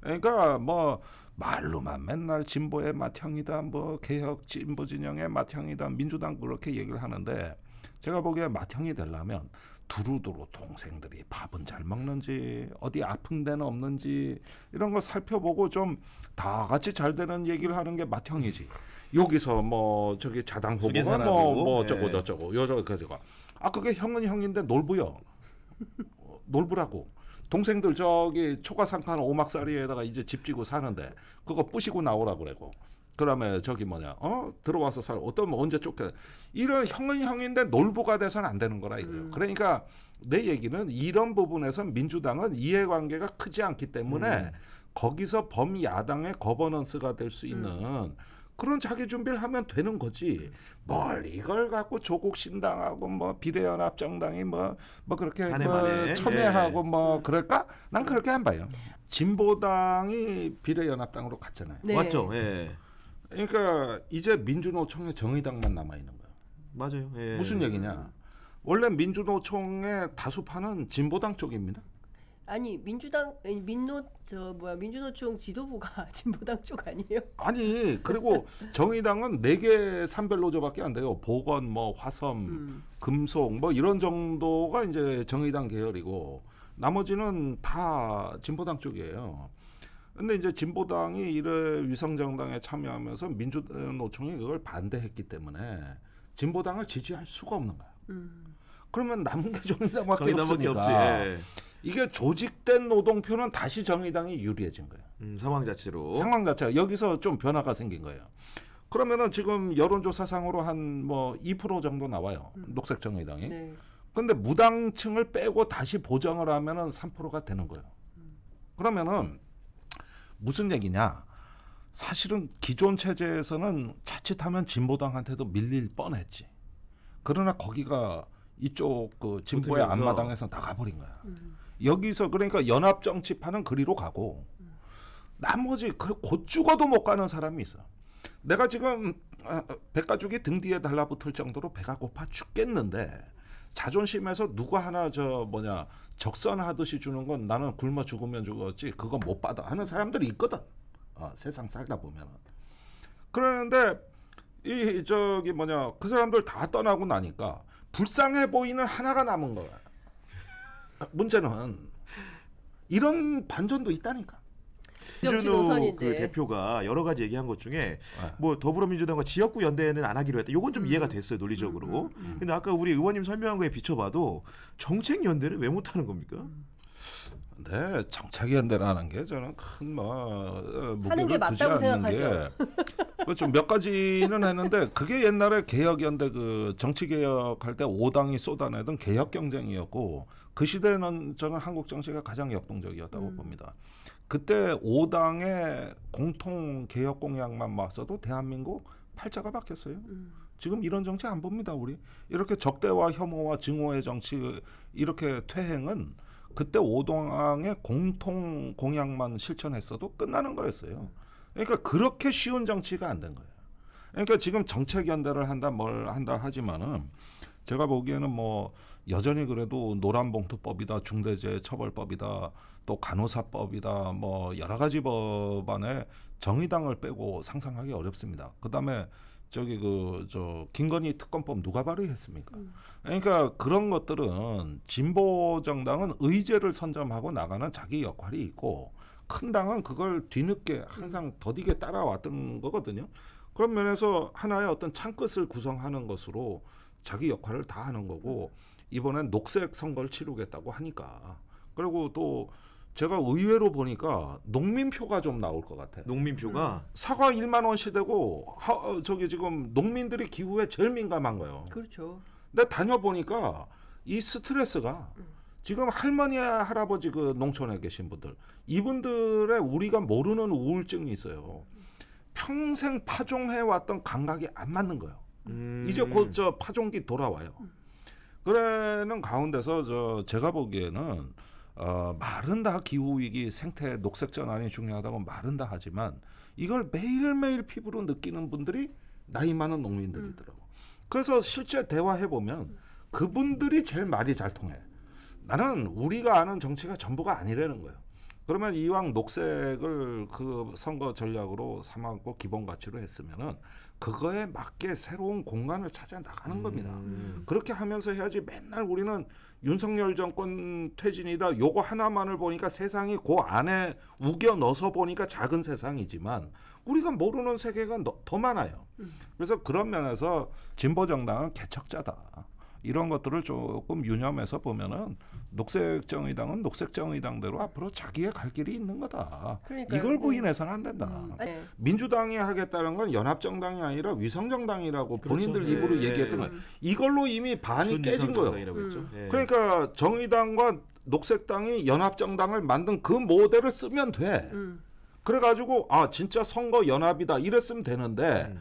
그러니까 뭐 말로만 맨날 진보의 맏형이다, 뭐 개혁 진보 진영의 맏형이다, 민주당 그렇게 얘기를 하는데 제가 보기에 맏형이 되려면 두루두루 동생들이 밥은 잘 먹는지 어디 아픈 데는 없는지 이런 걸 살펴보고 좀 다 같이 잘 되는 얘기를 하는 게 맏형이지. 여기서 뭐 저기 자당 후보가 뭐뭐 뭐, 뭐 네. 저거 저거 요저 그 저거 아 그게 형은 형인데 놀부요. 놀부라고. 동생들 저기 초가상판 오막살이에다가 이제 집 지고 사는데 그거 뿌시고 나오라 그래고 그다음에 저기 뭐냐 어 들어와서 살 어떤 뭐 언제 쫓겨 이런 형은 형인데 놀부가 돼서는 안 되는 거라 이거예요. 음. 그러니까 내 얘기는 이런 부분에서 민주당은 이해관계가 크지 않기 때문에 음. 거기서 범야당의 거버넌스가 될 수 있는 음. 그런 자기 준비를 하면 되는 거지. 뭘 이걸 갖고 조국 신당하고 뭐 비례연합 정당이 뭐 뭐 그렇게 뭐 첨예하고 네. 뭐 음. 그럴까? 난 그렇게 안 봐요. 네. 진보당이 비례연합당으로 갔잖아요. 네. 맞죠. 예. 그러니까 이제 민주노총에 정의당만 남아 있는 거야. 맞아요. 예. 무슨 얘기냐? 원래 민주노총의 다수파는 진보당 쪽입니다. 아니 민주당 아니, 민노 저 뭐야 민주노총 지도부가 (laughs) 진보당 쪽 아니에요? 아니 그리고 정의당은 네 개 산별 노조밖에 안 돼요. 보건 뭐 화섬 음. 금속 뭐 이런 정도가 이제 정의당 계열이고 나머지는 다 진보당 쪽이에요. 근데 이제 진보당이 이래 위성정당에 참여하면서 민주노총이 그걸 반대했기 때문에 진보당을 지지할 수가 없는 거야. 음. 그러면 남은 게 정의당밖에 없으니까. 예. 이게 조직된 노동표는 다시 정의당이 유리해진 거예요. 음, 상황 자체로. 상황 자체가 여기서 좀 변화가 생긴 거예요. 그러면은 지금 여론조사상으로 한 뭐 2% 정도 나와요. 음. 녹색 정의당이. 네. 근데 무당층을 빼고 다시 보정을 하면은 3%가 되는 거예요. 음. 그러면은 무슨 얘기냐? 사실은 기존 체제에서는 자칫하면 진보당한테도 밀릴 뻔했지. 그러나 거기가 이쪽 그 진보의 앞마당에서 나가버린 거야. 음. 여기서 그러니까 연합 정치파는 그리로 가고 나머지 그곧 죽어도 못 가는 사람이 있어. 내가 지금 아, 아, 백가죽이 등 뒤에 달라붙을 정도로 배가 고파 죽겠는데 자존심에서 누가 하나 저 뭐냐 적선하듯이 주는 건 나는 굶어 죽으면 죽었지 그거 못 받아 하는 사람들이 있거든. 어, 세상 살다 보면은. 그러는데 이 저기 뭐냐 그 사람들 다 떠나고 나니까 불쌍해 보이는 하나가 남은 거야. 문제는 이런 반전도 있다니까. 이준우 그 대표가 여러 가지 얘기한 것 중에 네. 뭐 더불어민주당과 지역구 연대는 안 하기로 했다. 요건 좀 음. 이해가 됐어요 논리적으로. 음. 음, 음, 음. 근데 아까 우리 의원님 설명한 거에 비춰봐도 정책 연대를 왜 못하는 겁니까? 네, 정책연대라는게 저는 큰뭐 어, 하는 게 맞다고 생각하죠. 좀몇 가지는 했는데 그게 옛날에 개혁연대 그 정치 개혁할 때 5당이 쏟아내던 개혁 경쟁이었고 그 시대는 저는 한국 정치가 가장 역동적이었다고 음. 봅니다. 그때 5당의 공통 개혁 공약만 봤어도 대한민국 팔자가 바뀌었어요. 음. 지금 이런 정치 안 봅니다, 우리. 이렇게 적대와 혐오와 증오의 정치 이렇게 퇴행은 그때 5당의 공통 공약만 실천했어도 끝나는 거였어요. 그러니까 그렇게 쉬운 정치가 안 된 거예요. 그러니까 지금 정책 연대를 한다 뭘 한다 하지만은 제가 보기에는 뭐 여전히 그래도 노란봉투법이다 중대재해처벌법이다 또 간호사법이다 뭐 여러 가지 법안에 정의당을 빼고 상상하기 어렵습니다. 그다음에 저기 그 저 김건희 특검법 누가 발의했습니까? 음. 그러니까 그런 것들은 진보 정당은 의제를 선점하고 나가는 자기 역할이 있고 큰 당은 그걸 뒤늦게 항상 더디게 따라왔던 거거든요. 그런 면에서 하나의 어떤 창끝을 구성하는 것으로 자기 역할을 다 하는 거고 이번엔 녹색 선거를 치르겠다고 하니까 그리고 또 제가 의외로 보니까 농민표가 좀 나올 것 같아요. 농민표가 음. 사과 1만 원 시대고 하, 어, 저기 지금 농민들이 기후에 제일 민감한 거예요. 그렇죠. 근데 다녀 보니까 이 스트레스가 지금 할머니 할아버지 그 농촌에 계신 분들 이분들의 우리가 모르는 우울증이 있어요. 평생 파종해 왔던 감각이 안 맞는 거예요. 음. 이제 곧 저 파종기 돌아와요. 그러는 가운데서 저 제가 보기에는 어, 말은 다 기후 위기, 생태 녹색 전환이 중요하다고 말은 다 하지만 이걸 매일매일 피부로 느끼는 분들이 나이 많은 농민들이더라고. 음. 그래서 실제 대화해 보면 그분들이 제일 말이 잘 통해. 나는 우리가 아는 정치가 전부가 아니라는 거예요. 그러면 이왕 녹색을 그 선거 전략으로 삼았고 기본 가치로 했으면은 그거에 맞게 새로운 공간을 찾아 나가는 음. 겁니다. 그렇게 하면서 해야지 맨날 우리는 윤석열 정권 퇴진이다. 요거 하나만을 보니까 세상이 그 안에 우겨 넣어서 보니까 작은 세상이지만 우리가 모르는 세계가 더 많아요. 그래서 그런 면에서 진보 정당은 개척자다. 이런 것들을 조금 유념해서 보면은 녹색 정의당은 녹색 정의당대로 앞으로 자기의 갈 길이 있는 거다. 그러니까요. 이걸 음. 부인해서는 안 된다. 음. 네. 민주당이 하겠다는 건 연합정당이 아니라 위성정당이라고 그렇죠. 본인들 네. 입으로 얘기했던 거예요. 음. 이걸로 이미 반이 깨진 거예요. 음. 네. 그러니까 정의당과 녹색당이 연합정당을 만든 그 모델을 쓰면 돼. 음. 그래가지고 아 진짜 선거 연합이다 이랬으면 되는데. 음.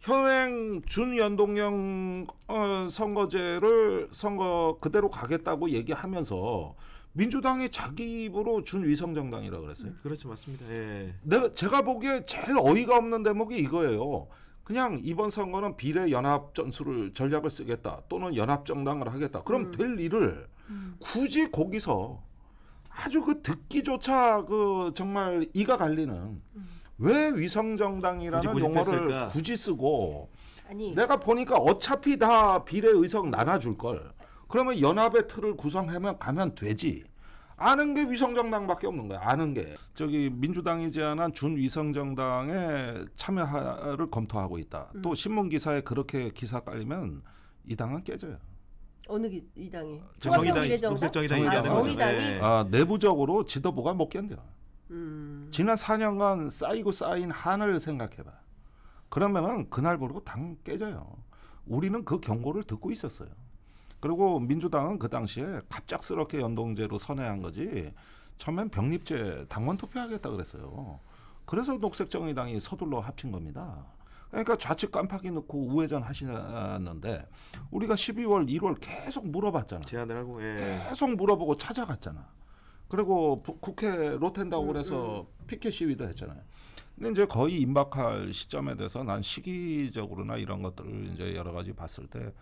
현행 준연동형 어, 선거제를 선거 그대로 가겠다고 얘기하면서 민주당이 자기 입으로 준위성 정당이라 고 그랬어요. 음, 그렇죠, 맞습니다. 예. 내가 제가 보기에 제일 어이가 없는 대목이 이거예요. 그냥 이번 선거는 비례 연합 전술을 전략을 쓰겠다 또는 연합 정당을 하겠다. 그럼 음. 될 일을 음. 굳이 거기서 아주 그 듣기조차 그 정말 이가 갈리는 음. 왜 위성정당이라는 굳이 용어를 굳이 쓰고 아니. 내가 보니까 어차피 다 비례 의석 나눠줄 걸. 그러면 연합의 틀을 구성하면 가면 되지. 아는 게 위성정당밖에 없는 거야. 아는 게. 저기 민주당이 제안한 준위성정당에 참여를 검토하고 있다. 음. 또 신문 기사에 그렇게 기사 깔리면 이 당은 깨져요. 어느 기, 이 당이? 정의당, 녹색정의당이. 정의당이. 아, 내부적으로 지도부가 못 견뎌. 음. 지난 4년간 쌓이고 쌓인 한을 생각해봐. 그러면은 그날 모르고 당 깨져요. 우리는 그 경고를 듣고 있었어요. 그리고 민주당은 그 당시에 갑작스럽게 연동제로 선회한 거지 처음엔 병립제 당원 투표하겠다 그랬어요. 그래서 녹색정의당이 서둘러 합친 겁니다. 그러니까 좌측 깜빡이 넣고 우회전 하시는데 우리가 12월, 1월 계속 물어봤잖아. 제안을 하고 예. 계속 물어보고 찾아갔잖아. 그리고 부, 국회 로텐다고 음, 그래서 음. 피켓 시위도 했잖아요. 근데 이제 거의 임박할 시점에 대해서 난 시기적으로나 이런 것들을 이제 여러 가지 봤을 때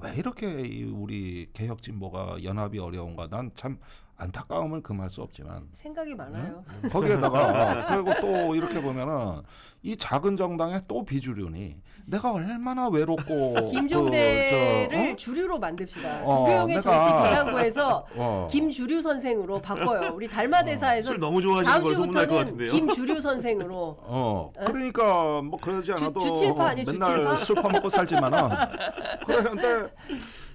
왜 이렇게 우리 개혁 진보가 연합이 어려운가 난 참 안타까움을 금할 수 없지만 생각이 많아요. 응? 네? 거기에다가 (laughs) 그리고 또 이렇게 보면은 이 작은 정당의 또 비주류니 내가 얼마나 외롭고 (laughs) 김종대를 그, 어? 주류로 만듭시다. 어, 주교영의 내가... 정치 비상구에서 (laughs) 어. 김주류 선생으로 바꿔요. 우리 달마 대사에서 어, 너무 좋아하시는 걸 소문날 것 같은데요. 김주류 선생으로. (laughs) 어, 어. 그러니까 뭐 그러지 않아도 주, 주칠파 아니 맨날 주파먹고 살지만은 그런데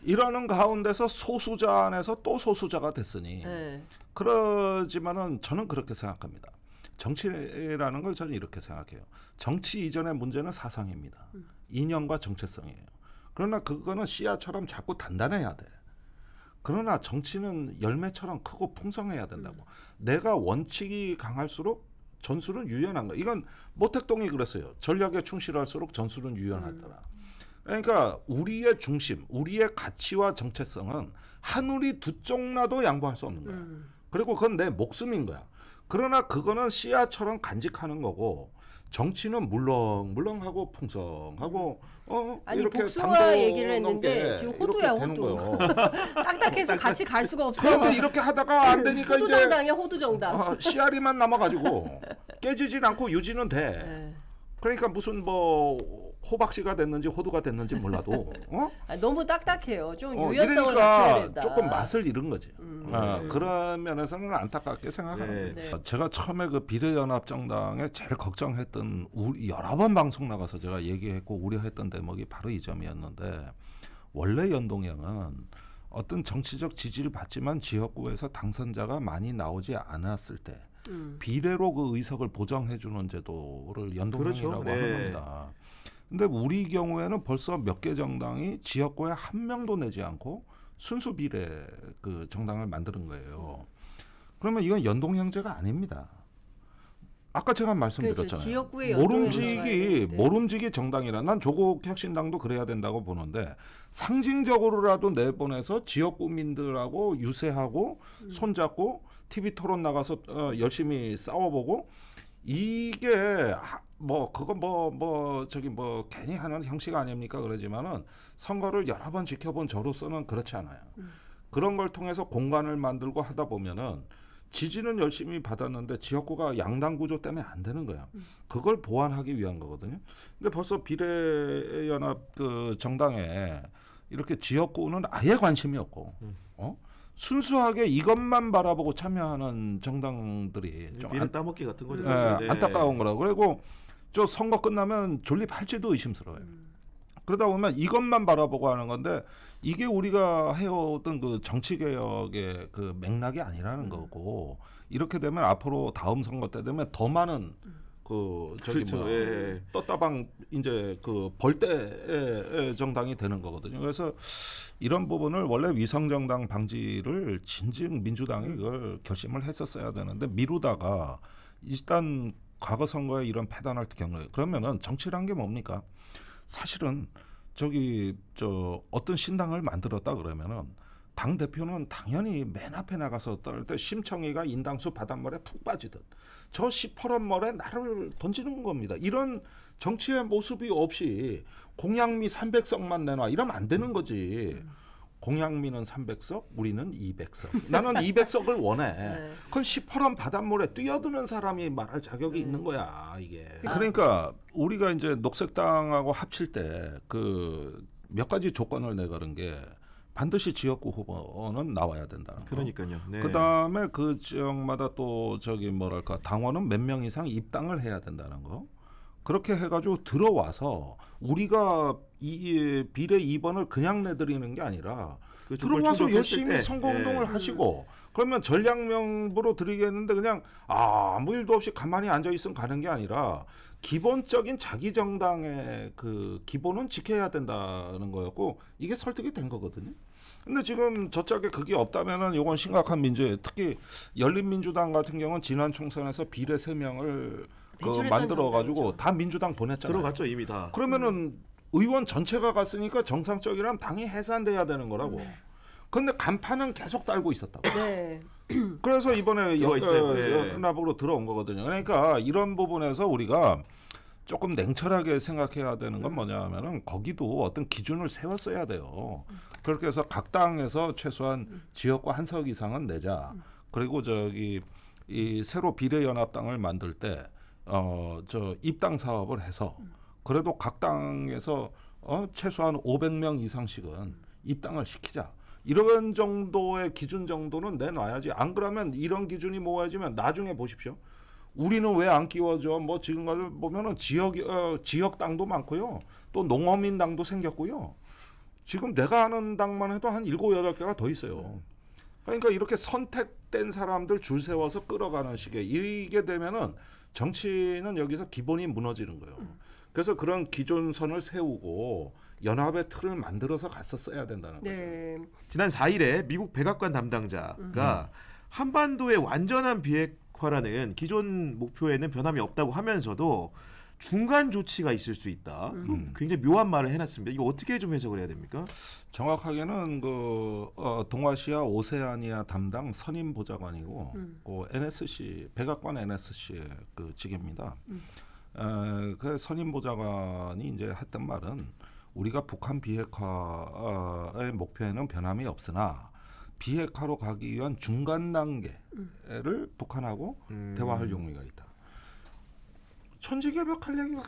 이러는 가운데서 소수자 안에서 또 소수자가 됐으니 네. 그러지만은 저는 그렇게 생각합니다. 정치라는 걸 저는 이렇게 생각해요. 정치 이전의 문제는 사상입니다. 인연과 정체성이에요. 그러나 그거는 씨앗처럼 자꾸 단단해야 돼. 그러나 정치는 열매처럼 크고 풍성해야 된다고. 음. 내가 원칙이 강할수록 전술은 유연한 거. 이건 모택동이 그랬어요. 전략에 충실할수록 전술은 유연하더라. 음. 그러니까 우리의 중심, 우리의 가치와 정체성은 하늘이 두 쪽 나도 양보할 수 없는 거야. 음. 그리고 그건 내 목숨인 거야. 그러나 그거는 씨앗처럼 간직하는 거고 정치는 물렁물렁하고 풍성하고 어 아니 이렇게 복숭아 얘기를 했는데 지금 호두야 호두 (laughs) 딱딱해서 같이 갈 수가 없어 그런데 이렇게 하다가 안 되니까 호두 정당이 야 호두 정당 아, 어, 씨알이만 남아가지고 깨지진 않고 유지는 돼 네. 그러니까 무슨 뭐 호박씨가 됐는지 호두가 됐는지 몰라도 어? (laughs) 아, 너무 딱딱해요. 좀 어, 유연성을 갖춰야 된다. 조금 맛을 잃은 거지. 음. 아, 네. 그런 면에서는 안타깝게 생각하는다 네. 네. 제가 처음에 그 비례연합정당에 제일 걱정했던 우리 여러 번 방송 나가서 제가 얘기했고 우려했던 대목이 바로 이 점이었는데 원래 연동형은 어떤 정치적 지지를 받지만 지역구에서 당선자가 많이 나오지 않았을 때 음. 비례로 그 의석을 보장해주는 제도를 연동형이라고 그렇죠. 하는 네. 겁니다. 근데 우리 경우에는 벌써 몇 개 정당이 지역구에 한 명도 내지 않고 순수 비례 그 정당을 만드는 거예요. 그러면 이건 연동 형제가 아닙니다. 아까 제가 말씀드렸잖아요. 그렇죠. 모름지기 모름지기 정당이라 난 조국 혁신당도 그래야 된다고 보는데 상징적으로라도 내보내서 지역 구민들하고 유세하고 음. 손잡고 TV 토론 나가서 어, 열심히 싸워보고 이게 뭐 그건 뭐뭐 뭐 저기 뭐 괜히 하는 형식 아닙니까 그러지만은 선거를 여러 번 지켜본 저로서는 그렇지 않아요. 음. 그런 걸 통해서 공간을 만들고 하다 보면은 지지는 열심히 받았는데 지역구가 양당 구조 때문에 안 되는 거야. 음. 그걸 보완하기 위한 거거든요. 근데 벌써 비례연합 그 정당에 이렇게 지역구는 아예 관심이 없고 음. 어? 순수하게 이것만 바라보고 참여하는 정당들이 좀 안, 따먹기 같은 거죠. 예, 네, 안타까운 거라고. 그리고 저 선거 끝나면 존립할지도 의심스러워요. 음. 그러다 보면 이것만 바라보고 하는 건데 이게 우리가 해오던 그 정치 개혁의 그 맥락이 아니라는 음. 거고 이렇게 되면 앞으로 다음 선거 때 되면 더 많은 그 저기 그렇죠. 뭐 예. 떴다방 이제 그 벌떼 정당이 되는 거거든요. 그래서 이런 부분을 원래 위성 정당 방지를 진즉 민주당이 음. 이걸 결심을 했었어야 되는데 미루다가 일단 과거 선거에 이런 패단을 경우에 그러면은 정치란 게 뭡니까? 사실은 저기 저 어떤 신당을 만들었다 그러면은 당 대표는 당연히 맨 앞에 나가서 떨때 심청이가 인당수 바닷물에 푹 빠지듯 저 시퍼런 머에 나를 던지는 겁니다. 이런 정치의 모습이 없이 공양미 삼백석만 내놔 이러면 안 되는 거지. 음. 공양민은 300석, 우리는 200석. 나는 200석을 원해. (laughs) 네. 그건 시퍼런 바닷물에 뛰어드는 사람이 말할 자격이 네. 있는 음. 거야, 이게. 그러니까 우리가 이제 녹색당하고 합칠 때 그 몇 가지 조건을 내걸은 게 반드시 지역구 후보는 나와야 된다는 그러니까요. 네. 그다음에 그 지역마다 또 저기 뭐랄까 당원은 몇 명 이상 입당을 해야 된다는 거. 그렇게 해가지고 들어와서 우리가 이 비례 2번을 그냥 내드리는 게 아니라 그 그렇죠. 들어와서 열심히 선거운동을 예. 하시고 그러면 전략명부로 드리겠는데 그냥 아, 무 일도 없이 가만히 앉아 있으면 가는 게 아니라 기본적인 자기 정당의 그 기본은 지켜야 된다는 거였고 이게 설득이 된 거거든요. 근데 지금 저쪽에 그게 없다면은 이건 심각한 민주예요. 특히 열린민주당 같은 경우는 지난 총선에서 비례 세명을 그 만들어 가지고 다 민주당 보냈잖아요. 들어갔죠 이미 다. 그러면은 음. 의원 전체가 갔으니까 정상적이라면 당이 해산돼야 되는 거라고. 네. 근데 간판은 계속 달고 있었다고. 네. (clears throat) 그래서 이번에 연합으로 네. 예. 들어온 거거든요. 그러니까 이런 부분에서 우리가 조금 냉철하게 생각해야 되는 건 뭐냐 하면은 거기도 어떤 기준을 세웠어야 돼요. 그렇게 해서 각 당에서 최소한 지역과한석 이상은 내자. 그리고 저기 이 새로 비례연합당을 만들 때어저 입당 사업을 해서 그래도 각 당에서 어, 최소한 500명 이상씩은 입당을 시키자. 이런 정도의 기준 정도는 내놔야지. 안 그러면 이런 기준이 모아지면 나중에 보십시오. 우리는 왜 안 끼워져? 뭐 지금까지 보면은 지역 어, 지역 당도 많고요. 또 농어민 당도 생겼고요. 지금 내가 아는 당만 해도 한 7, 8 개가 더 있어요. 그러니까 이렇게 선택된 사람들 줄 세워서 끌어가는 식의 이게 되면은 정치는 여기서 기본이 무너지는 거예요. 음. 그래서 그런 기존선을 세우고 연합의 틀을 만들어서 갔었어야 된다는 네. 거죠. 지난 4일에 미국 백악관 담당자가 음. 한반도의 완전한 비핵화라는 기존 목표에는 변함이 없다고 하면서도 중간 조치가 있을 수 있다. 음. 음. 굉장히 묘한 말을 해놨습니다. 이거 어떻게 좀 해석을 해야 됩니까? 정확하게는 그 어, 동아시아 오세아니아 담당 선임 보좌관이고 음. 그 NSC 백악관 NSC 그 직입니다. 음. 어, 그 선임 보좌관이 이제 했던 말은 우리가 북한 비핵화의 목표에는 변함이 없으나 비핵화로 가기 위한 중간 단계를 음. 북한하고 음. 대화할 용의가 있다. 천지개벽할 얘기가.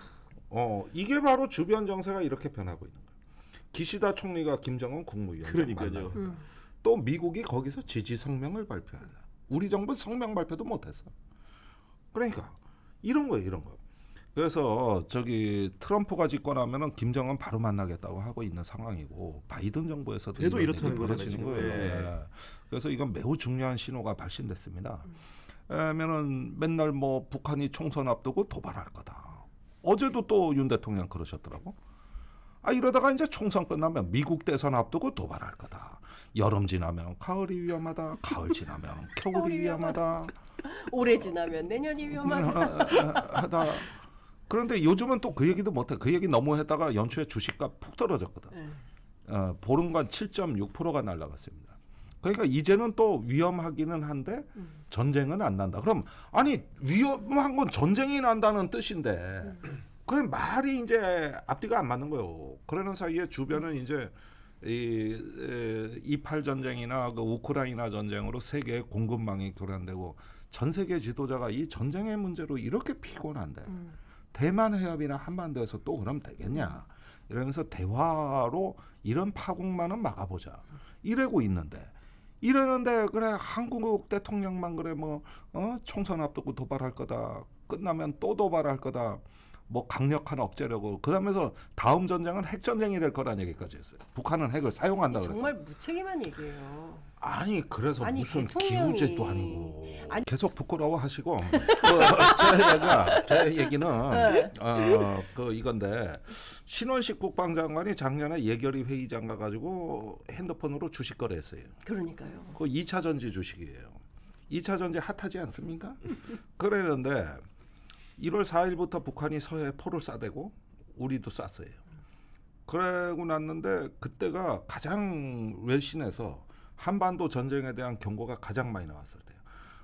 어 이게 바로 주변 정세가 이렇게 변하고 있는 거예 기시다 총리가 김정은 국무위원장 그러니까 음. 또 미국이 거기서 지지 성명을 발표한다. 우리 정부 성명 발표도 못했어. 그러니까 이런 거예 이런 거. 그래서 저기 트럼프가 집권하면은 김정은 바로 만나겠다고 하고 있는 상황이고 바이든 정부에서도 얘도 이렇다는 거예요 예. 예. 그래서 이건 매우 중요한 신호가 발신됐습니다. 왜냐면은 맨날 뭐 북한이 총선 앞두고 도발할 거다. 어제도 또 윤 대통령 그러셨더라고. 아 이러다가 이제 총선 끝나면 미국 대선 앞두고 도발할 거다. 여름 지나면 가을이 위험하다. 가을 지나면 겨울이 위험하다. (laughs) 올해 지나면 내년이 위험 (laughs) 하다 그런데 요즘은 또 그 얘기도 못해. 그 얘기 너무 했다가 연초에 주식값 푹 떨어졌거든. 네. 어, 보름간 7.6%가 날라갔습니다. 그러니까 이제는 또 위험하기는 한데 음. 전쟁은 안 난다. 그럼 아니 위험한 건 전쟁이 난다는 뜻인데 음. 그래 말이 이제 앞뒤가 안 맞는 거예요. 그러는 사이에 주변은 음. 이제 이 이팔 전쟁이나 그 우크라이나 전쟁으로 세계 공급망이 교란되고 전 세계 지도자가 이 전쟁의 문제로 이렇게 피곤한데. 음. 대만 해협이나 한반도에서 또 그럼 되겠냐 이러면서 대화로 이런 파국만은 막아보자 이러고 있는데 이러는데 그래 한국 대통령만 그래 뭐 어? 총선 앞두고 도발할 거다 끝나면 또 도발할 거다 뭐 강력한 억제력으로 그러면서 다음 전쟁은 핵 전쟁이 될거라는 얘기까지 했어요. 북한은 핵을 사용한다 고 정말 무책임한 얘기예요. 아니 그래서 아니, 무슨 대통령이... 기우제도 아니고 아니... 계속 부끄러워하시고 그, (laughs) 제가제 얘기는 네. 어그 이건데 신원식 국방장관이 작년에 예결위 회의장 가가지고 핸드폰으로 주식 거래했어요. 그러니까요. 그 2차 전지 주식이에요. 2차 전지 핫하지 않습니까? 그랬는데 1월 4일부터 북한이 서해에 포를 쏴대고 우리도 쐈어요. 그러고 났는데 그때가 가장 외신에서 한반도 전쟁에 대한 경고가 가장 많이 나왔을 때요.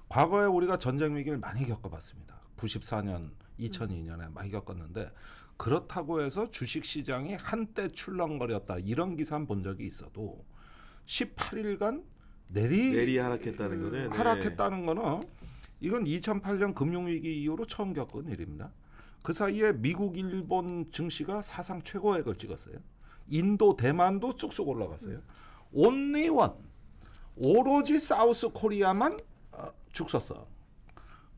과거에 우리가 전쟁 위기를 많이 겪어봤습니다. 94년, 2002년에 많이 겪었는데 그렇다고 해서 주식 시장이 한때 출렁거렸다 이런 기사 한본 적이 있어도 18일간 내리 내리 하락했다는 거는 하락했다는 거는 이건 2008년 금융위기 이후로 처음 겪은 일입니다. 그 사이에 미국, 일본 증시가 사상 최고액을 찍었어요. 인도, 대만도 쭉쭉 올라갔어요. 온리원, 오로지 사우스 코리아만 죽었어.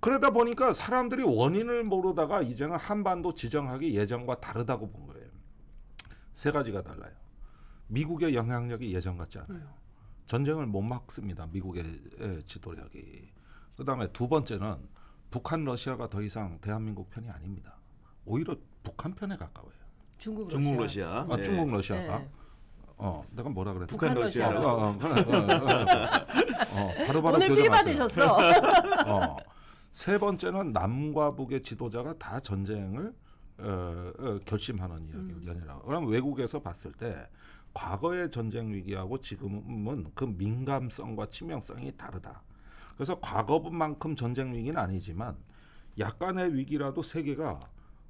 그러다 보니까 사람들이 원인을 모르다가 이제는 한반도 지정학이 예전과 다르다고 본 거예요. 세 가지가 달라요. 미국의 영향력이 예전 같지 않아요. 네. 전쟁을 못 막습니다. 미국의 지도력이. 그다음에 두 번째는 북한 러시아가 더 이상 대한민국 편이 아닙니다. 오히려 북한 편에 가까워요. 중국 러시아. 중국 러시아. 아, 네. 중국 러시아가. 네. 어, 내가 뭐라 그랬 북한 러시아. 어 어, 어, 어, 어, (laughs) 어 바로 바로 오늘 필 받으셨어. (laughs) 어. 세 번째는 남과 북의 지도자가 다 전쟁을 어, 어, 결심하는 이야기 음. 연이라 그럼 외국에서 봤을 때 과거의 전쟁 위기하고 지금은 그 민감성과 치명성이 다르다. 그래서 과거만큼 전쟁 위기는 아니지만 약간의 위기라도 세계가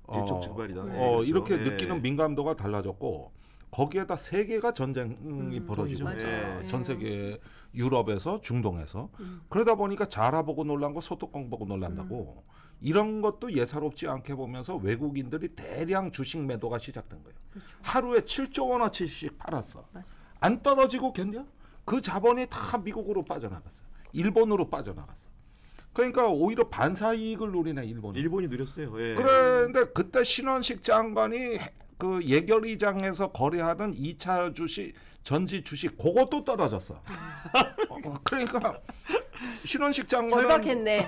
어, 일촉즉발이다. 어, 네, 어, 이렇게 그렇죠. 네. 느끼는 민감도가 달라졌고 거기에다 세계가 전쟁이 음, 벌어지고 그렇죠. 네. 전 세계 유럽에서 중동에서 음. 그러다 보니까 자라보고 놀란 거 소뚜껑 보고 놀란다고 음. 이런 것도 예사롭지 않게 보면서 외국인들이 대량 주식 매도가 시작된 거예요. 그렇죠. 하루에 7조 원어치씩 팔았어. 맞아. 안 떨어지고 견뎌? 그 자본이 다 미국으로 빠져나갔어요. 일본으로 빠져나갔어. 그러니까 오히려 반사이익을 노리네 일본. 일본이 누렸어요. 예. 그런데 그때 신원식 장관이 그 예결위장에서 거래하던 2차 주식 전지 주식 그것도 떨어졌어. (laughs) 어, 그러니까 신원식 장관은 절박했네.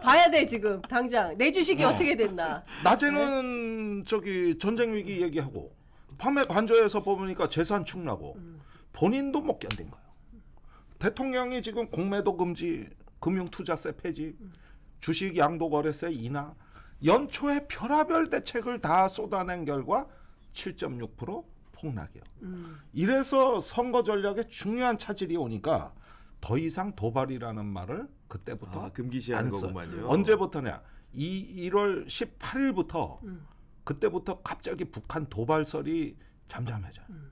(laughs) 봐야 돼 지금 당장 내 주식이 어. 떻게 됐나. 낮에는 네. 저기 전쟁 위기 얘기하고 밤에 관저에서 보니까 재산 축나고 음. 본인도 못 견딘 거야. 대통령이 지금 공매도 금지, 금융투자세 폐지, 주식 양도 거래세 인하, 연초에 별하별 대책을 다 쏟아낸 결과 7.6% 폭락이요. 음. 이래서 선거 전략에 중요한 차질이 오니까 더 이상 도발이라는 말을 그때부터 아, 금기시하 거구만요. 언제부터냐? 이 1월 18일부터 음. 그때부터 갑자기 북한 도발설이 잠잠해져요. 음.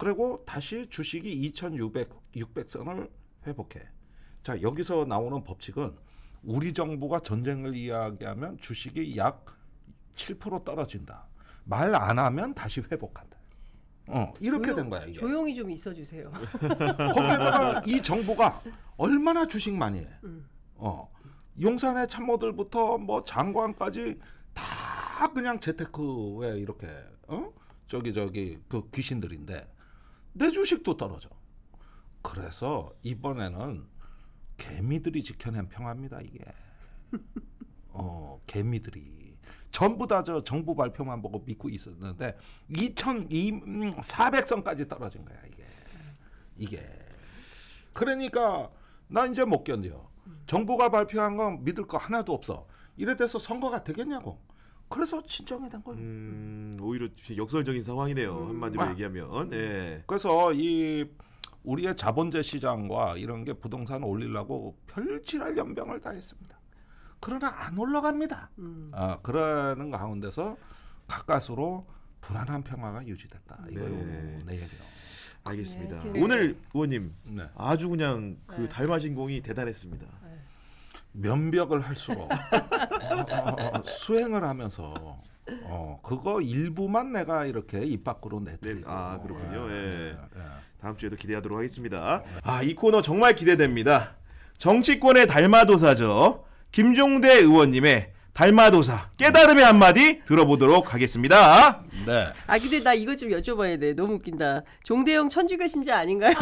그리고 다시 주식이 2,600 600선을 회복해. 자, 여기서 나오는 법칙은 우리 정부가 전쟁을 이야기하면 주식이 약 7% 떨어진다. 말 안 하면 다시 회복한다. 어, 이렇게 조용, 된 거야, 이게. 조용히 좀 있어 주세요. (laughs) 거기다가이 정부가 얼마나 주식 많이 해. 음. 어. 용산의 참모들부터 뭐 장관까지 다 그냥 재테크에 이렇게 어? 저기 저기 그 귀신들인데 내 주식도 떨어져. 그래서 이번에는 개미들이 지켜낸 평화입니다 이게. (laughs) 어 개미들이 전부 다 저 정부 발표만 보고 믿고 있었는데 2,400선까지 떨어진 거야 이게. 이게. 그러니까 나 이제 못 견뎌. 정부가 발표한 건 믿을 거 하나도 없어. 이래 돼서 선거가 되겠냐고. 그래서 진정해단 거 음, 오히려 역설적인 상황이네요. 음, 한마디로 아, 얘기하면. 예. 그래서 이 우리의 자본재 시장과 이런 게 부동산 올리려고 별지랄 연병을 다 했습니다. 그러나 안 올라갑니다. 음. 아, 그러는 가운데서 가까스로 불안한 평화가 유지됐다. 이거요. 네. 네. 알겠습니다. 네, 오늘 네. 의원님 네. 아주 그냥 그 달마신 공이 대단했습니다. 면벽을 할수록 어, (laughs) 수행을 하면서 어, 그거 일부만 내가 이렇게 입 밖으로 내드리고. 네, 아, 그렇군요. 예. 예. 예. 예. 다음 주에도 기대하도록 하겠습니다. 아, 이 코너 정말 기대됩니다. 정치권의 달마도사죠. 김종대 의원님의 달마도사 깨달음의 한마디 들어보도록 하겠습니다. 네. 아 근데 나 이거 좀 여쭤봐야 돼. 너무 웃긴다. 종대영 천주교 신자 아닌가요?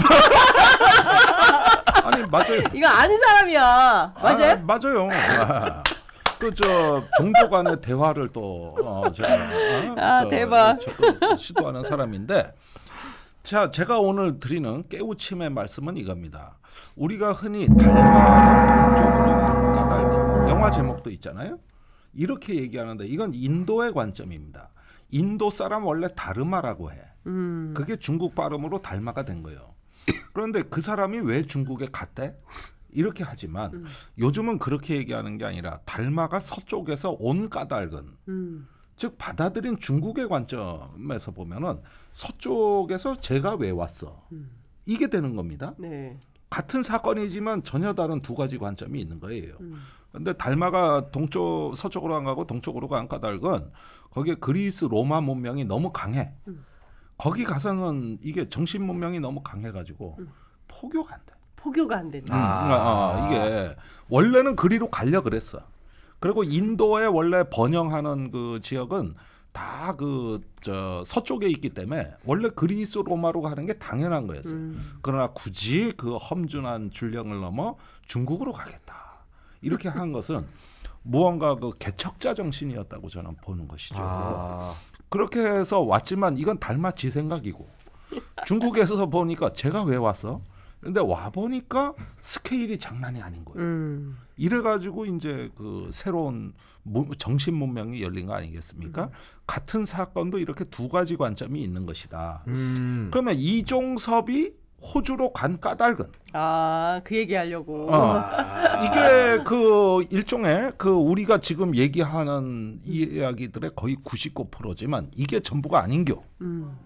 (laughs) 아니 맞아요. (laughs) 이거 아는 사람이야. 맞아요? 아, 맞아요. 아, 또저 종교 간의 대화를 또 어, 제가 어, 아 대박 저, 시도하는 사람인데 자 제가 오늘 드리는 깨우침의 말씀은 이겁니다. 우리가 흔히 달마 동쪽으로 간까닭 뭐 영화 제목도 있잖아요. 이렇게 얘기하는데 이건 인도의 관점입니다. 인도 사람 원래 다르마라고 해. 음. 그게 중국 발음으로 달마가 된 거예요. 그런데 그 사람이 왜 중국에 갔대? 이렇게 하지만 음. 요즘은 그렇게 얘기하는 게 아니라 달마가 서쪽에서 온 까닭은 음. 즉 받아들인 중국의 관점에서 보면은 서쪽에서 제가 왜 왔어 음. 이게 되는 겁니다. 네. 같은 사건이지만 전혀 다른 두 가지 관점이 있는 거예요. 음. 근데 달마가 동쪽 서쪽으로 안 가고 동쪽으로 안 까닭은 거기에 그리스 로마 문명이 너무 강해. 거기 가서는 이게 정신 문명이 너무 강해가지고 음. 포교가 안 돼. 포교가 안 된다. 음. 아. 아, 이게 원래는 그리로 갈려 그랬어. 그리고 인도에 원래 번영하는 그 지역은 다 그 저 서쪽에 있기 때문에 원래 그리스 로마로 가는 게 당연한 거였어요. 음. 그러나 굳이 그 험준한 줄령을 넘어 중국으로 가겠다. 이렇게 한 것은 무언가 그 개척자 정신이었다고 저는 보는 것이죠. 아. 그렇게 해서 왔지만 이건 달마 지 생각이고 중국에서 보니까 제가 왜 왔어? 근데 와 보니까 스케일이 장난이 아닌 거예요. 음. 이래 가지고 이제 그 새로운 정신 문명이 열린 거 아니겠습니까? 음. 같은 사건도 이렇게 두 가지 관점이 있는 것이다. 음. 그러면 이종섭이 호주로 간 까닭은 아 그 얘기하려고 어. (laughs) 이게 그 일종의 그 우리가 지금 얘기하는 이야기들의 거의 99%지만 이게 전부가 아닌겨. 음.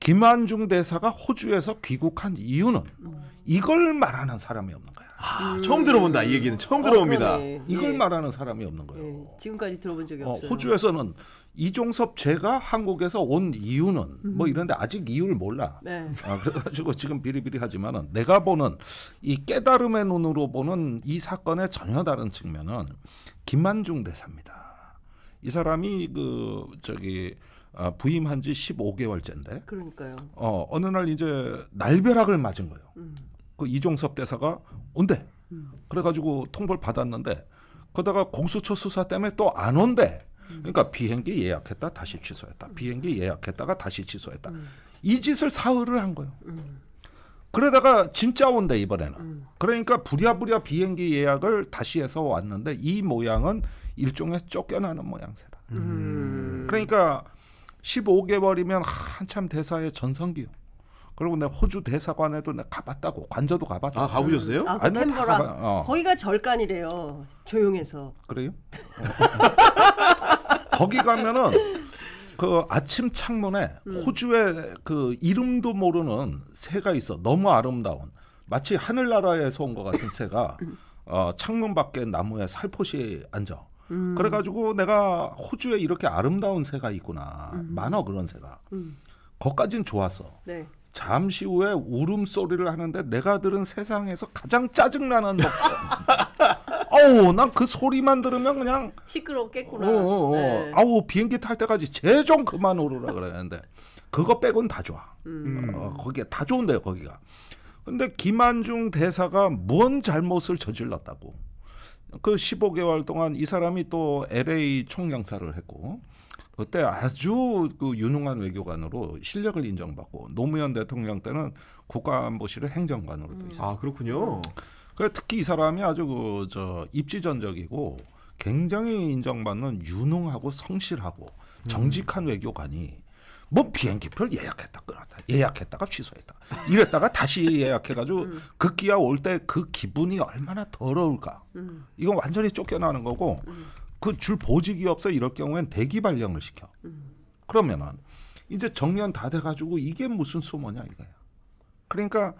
김한중 대사가 호주에서 귀국한 이유는 음. 이걸 말하는 사람이 없는 아, 음. 처음 들어본다 이 얘기는 처음 어, 들어봅니다. 그러네. 예. 이걸 예. 말하는 사람이 없는 거예요. 예. 지금까지 들어본 적이 어, 없어요. 호주에서는 이종섭 제가 한국에서 온 이유는 음. 뭐 이런데 아직 이유를 몰라. 네. 아, 그래가지고 지금 비리비리하지만은 내가 보는 이 깨달음의 눈으로 보는 이 사건의 전혀 다른 측면은 김만중 대사입니다. 이 사람이 그 저기 아, 부임한 지 15개월째인데. 그러니까요. 어, 어느 날 이제 날벼락을 맞은 거예요. 음. 그 이종섭 대사가 온대. 음. 그래가지고 통보를 받았는데 그러다가 공수처 수사 때문에 또 안 온대. 음. 그러니까 비행기 예약했다 다시 취소했다. 음. 비행기 예약했다가 다시 취소했다. 이 짓을 사흘을 한 거예요. 그러다가 진짜 온대 이번에는. 그러니까 부랴부랴 비행기 예약을 다시 해서 왔는데 이 모양은 일종의 쫓겨나는 모양새다. 그러니까 15개월이면 한참 대사의 전성기요. 그리고 내가 호주 대사관에도 내가 가봤다고 관저도 가봤다. 아 가보셨어요? 아, 그 캔버라 가봐, 어. 거기가 절간이래요. 조용해서. 그래요? (laughs) 거기 가면은 그 아침 창문에 음. 호주의 그 이름도 모르는 새가 있어. 너무 아름다운. 마치 하늘나라에서 온 것 같은 새가 음. 어, 창문 밖에 나무에 살포시 앉아. 음. 그래가지고 내가 호주에 이렇게 아름다운 새가 있구나. 음. 많아 그런 새가. 음. 거까진 좋았어. 네. 잠시 후에 울음소리를 하는데 내가 들은 세상에서 가장 짜증나는 목소리. (laughs) 아우 난 그 소리만 들으면 그냥 시끄럽겠구나. 어, 어, 어. 네. 아우 비행기 탈 때까지 제좀 그만 오르라 그랬는데 그거 빼곤 다 좋아. 음. 어, 거기에 다 좋은데요 거기가. 근데 김한중 대사가 뭔 잘못을 저질렀다고. 그 15개월 동안 이 사람이 또 LA 총영사를 했고 그때 아주 그 유능한 외교관으로 실력을 인정받고 노무현 대통령 때는 국가안보실의 행정관으로 돼 음. 있어요. 아 그렇군요. 그 특히 이 사람이 아주 그 저 입지전적이고 굉장히 인정받는 유능하고 성실하고 음. 정직한 음. 외교관이 뭐 비행기표를 예약했다 끊었다 예약했다가 취소했다 이랬다가 다시 예약해가지고 음. 극기야 올 때 그 기분이 얼마나 더러울까 음. 이건 완전히 쫓겨나는 거고 음. 그줄 보직이 없어 이럴 경우엔 대기 발령을 시켜. 그러면은 이제 정년 다 돼가지고 이게 무슨 수모냐 이거야. 그러니까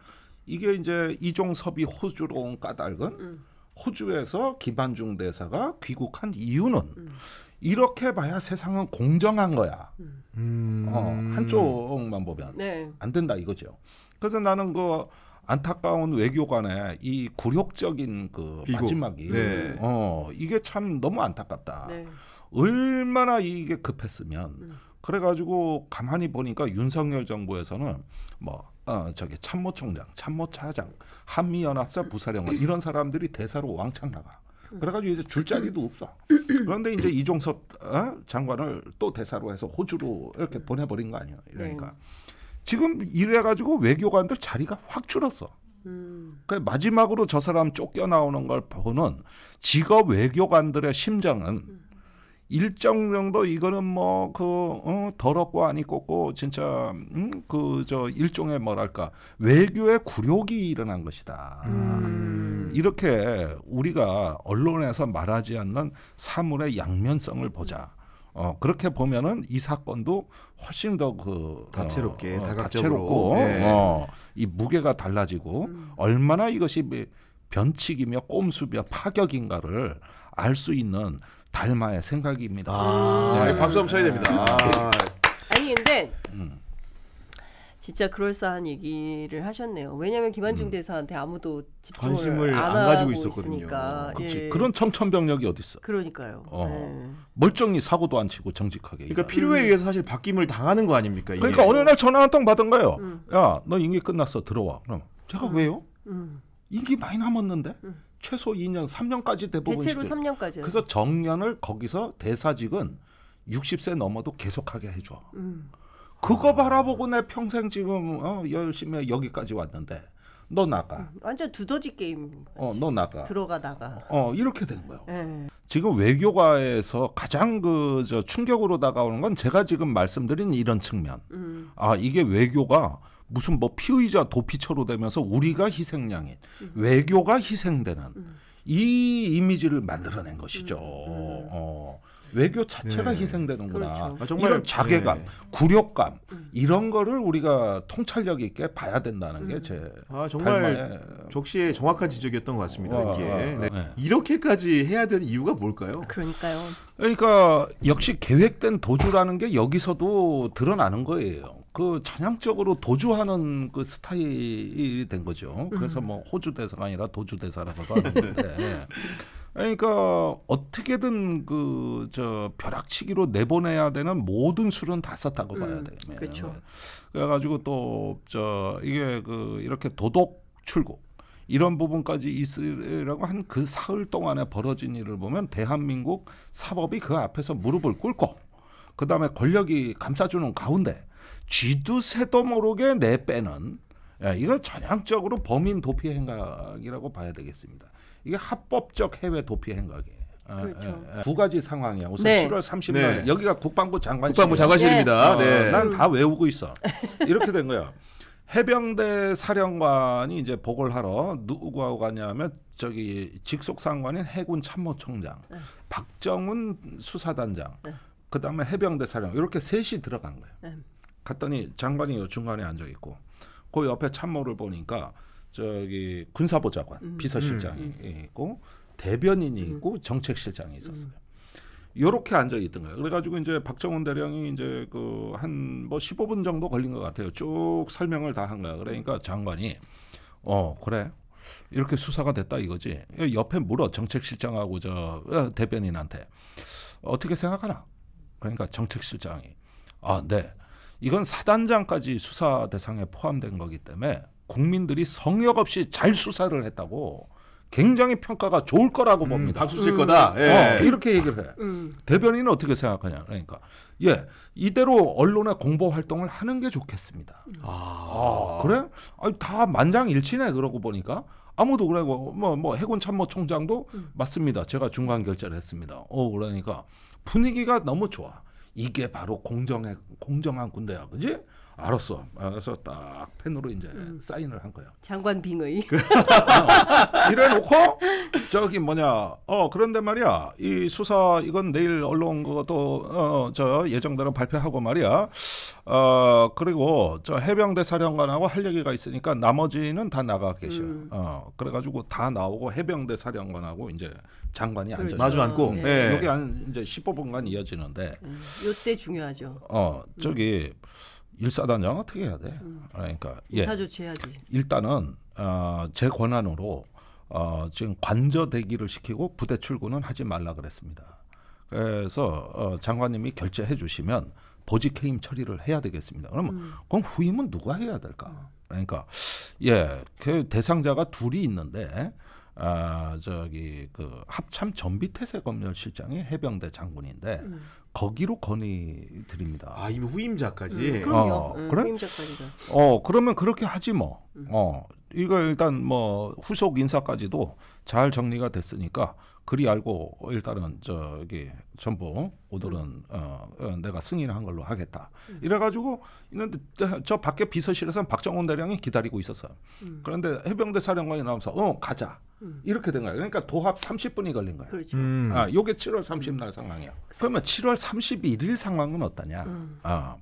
이게 이제 이종섭이 호주로 온 까닭은 호주에서 김한중 대사가 귀국한 이유는 이렇게 봐야 세상은 공정한 거야. 음. 어, 한쪽만 보면 네. 안 된다 이거죠. 그래서 나는 그 안타까운 외교관의 이 굴욕적인 그 비고. 마지막이 네. 어 이게 참 너무 안타깝다. 네. 얼마나 이게 급했으면 음. 그래가지고 가만히 보니까 윤석열 정부에서는 뭐 어, 저기 참모총장, 참모차장, 한미연합사 부사령관 이런 사람들이 대사로 왕창 나가. 그래가지고 이제 줄자리도 없어. 그런데 이제 이종섭 어? 장관을 또 대사로 해서 호주로 이렇게 보내버린 거 아니에요. 이러니까. 네. 지금 이래가지고 외교관들 자리가 확 줄었어. 음. 그 마지막으로 저 사람 쫓겨나오는 걸 보고는 직업 외교관들의 심장은 음. 일정 정도 이거는 뭐그 어, 더럽고 아니고 꼽 진짜 음, 그저 일종의 뭐랄까 외교의 굴욕이 일어난 것이다. 음. 이렇게 우리가 언론에서 말하지 않는 사물의 양면성을 보자. 어, 그렇게 보면은 이 사건도 훨씬 더그 어, 다채롭게 어, 다각적으로 다채롭고 네. 어, 이 무게가 달라지고 음. 얼마나 이것이 뭐 변칙이며 꼼수며 파격인가를 알 수 있는 달마의 생각입니다. 아, 네. 박수 한번 쳐야 됩니다. 아. 니 근데 음. 진짜 그럴싸한 얘기를 하셨네요. 왜냐하면 김한중 음. 대사한테 아무도 집중을 관심을 안, 안 가지고 있었거든요. 예. 그런 청천벽력이 어디 있어? 그러니까요. 어. 예. 멀쩡히 사고도 안 치고 정직하게. 그러니까 이거. 필요에 음. 의해서 사실 바뀜을 당하는 거 아닙니까? 그러니까 어느 날 전화 한 통받은거예요 음. 야너 임기 끝났어 들어와. 그럼 제가 음. 왜요? 임기 음. 많이 남았는데 음. 최소 2년 3년까지 대법원 대체로 3년까지. 그래서 정년을 거기서 대사직은 60세 넘어도 계속하게 해줘. 음. 그거 바라보고 내 평생 지금 어, 열심히 여기까지 왔는데 너 나가. 완전 두더지 게임. 어, 너 나가. 들어가 나가. 어, 이렇게 된 거예요. 네. 지금 외교가에서 가장 그 저 충격으로 다가오는 건 제가 지금 말씀드린 이런 측면. 음. 아, 이게 외교가 무슨 뭐 피의자 도피처로 되면서 우리가 희생양인 음. 외교가 희생되는 음. 이 이미지를 만들어낸 것이죠. 음. 음. 어. 외교 자체가 네. 희생되는구나. 그렇죠. 아, 정말 이런 자괴감, 네. 굴욕감 음. 이런 거를 우리가 통찰력 있게 봐야 된다는 게제 음. 아, 정말 적시의 정확한 지적이었던 것 같습니다. 와, 이게 아, 네. 이렇게까지 해야 되는 이유가 뭘까요? 그러니까요. 그러니까 역시 계획된 도주라는 게 여기서도 드러나는 거예요. 그 전향적으로 도주하는 그 스타일이 된 거죠. 그래서 음. 뭐 호주 대사가 아니라 도주 대사라고도 하는데 (laughs) 그러니까 어떻게든 그저 벼락치기로 내보내야 되는 모든 수는 다 썼다고 음, 봐야 돼요. 그렇죠. 그래가지고 또 저 이게 그 이렇게 도덕 출국 이런 부분까지 있으라고 한 그 사흘 동안에 벌어진 일을 보면 대한민국 사법이 그 앞에서 무릎을 꿇고 그 다음에 권력이 감싸주는 가운데 쥐도 새도 모르게 내빼는 야, 예, 이거 전향적으로 범인 도피 행각이라고 봐야 되겠습니다. 이게 합법적 해외 도피 행각이에요. 예, 그렇죠. 아, 아, 아. 두 가지 상황이야. 우선 네. 7월 30일 네. 여기가 국방부 장관실. 국방부 장관실입니다. 네. 네. 난다 음. 외우고 있어. 이렇게 된 거야. 해병대 사령관이 이제 복을 하러 누구하고 가냐면 저기 직속 상관인 해군 참모총장, 네. 박정훈 수사단장, 네. 그다음에 해병대 사령 이렇게 셋이 들어간 거예요. 네. 갔더니 장관이 중간에 앉아 있고 그 옆에 참모를 보니까 저기 군사보좌관 음. 비서실장이 음, 음. 있고 대변인이 음. 있고 정책실장이 있었어요. 음. 요렇게 앉아 있던 거예요. 그래가지고 이제 박정훈 대령이 이제 그 한 뭐 15분 정도 걸린 것 같아요. 쭉 설명을 다 한 거야. 그러니까 장관이 어 그래 이렇게 수사가 됐다 이거지. 옆에 물어 정책실장하고 저 어, 대변인한테 어떻게 생각하나. 그러니까 정책실장이 아 네. 이건 사단장까지 수사 대상에 포함된 거기 때문에 국민들이 성역 없이 잘 수사를 했다고 굉장히 평가가 좋을 거라고 음, 봅니다. 박수 칠 거다. 음. 예. 어, 이렇게 얘기를 해. 음. 대변인은 어떻게 생각하냐. 그러니까 예 이대로 언론의 공보 활동을 하는 게 좋겠습니다. 아, 아 그래? 아다 만장일치네 그러고 보니까 아무도 그래고 뭐, 뭐 해군 참모총장도 음. 맞습니다. 제가 중간 결재를 했습니다. 어 그러니까 분위기가 너무 좋아. 이게 바로 공정해 공정한 군대야, 그지? 알았어. 알아서 딱 펜으로 이제 음. 사인을 한 거예요. 장관 빙의. 그, (laughs) 이래놓고 저기 뭐냐. 어 그런데 말이야. 이 수사 이건 내일 언론 것도 어, 저 예정대로 발표하고 말이야. 어 그리고 저 해병대 사령관하고 할 얘기가 있으니까 나머지는 다 나가 계셔. 음. 어 그래가지고 다 나오고 해병대 사령관하고 이제 장관이 그렇죠. 앉아. 마주 앉고 네. 예. 네. 여기 한 이제 15분간 이어지는데. 음. 요때 중요하죠. 어 저기. 음. 일사단장 어떻게 해야 돼? 음. 그러니까 예. 조치해야지. 일단은 어, 제 권한으로 어, 지금 관저 대기를 시키고 부대 출근은 하지 말라 그랬습니다. 그래서 어, 장관님이 결재해 주시면 보직 해임 처리를 해야 되겠습니다. 그러면 음. 그럼 후임은 누가 해야 될까? 어. 그러니까 예, 그 대상자가 둘이 있는데 아 저기 그 합참 전비태세 검열 실장이 해병대 장군인데 음. 거기로 건의드립니다. 아이 후임자까지. 음, 그럼요. 어, 음, 그래? 후임자까지죠. 어 그러면 그렇게 하지 뭐. 어 이거 일단 뭐 후속 인사까지도 잘 정리가 됐으니까 그리 알고 일단은 저기 전부 오늘은 어, 어 내가 승인한 걸로 하겠다. 음. 이래가지고 있는데 저 밖에 비서실에서는 박정원 대령이 기다리고 있었어요. 음. 그런데 해병대 사령관이 나오면서 어 가자. 음. 이렇게 된 거예요. 그러니까 도합 30분이 걸린 거예요. 그렇죠. 음. 아, 요게 7월 30날 상황이야. 음. 그러면 7월 31일 상황은 어떠냐? 음. 아,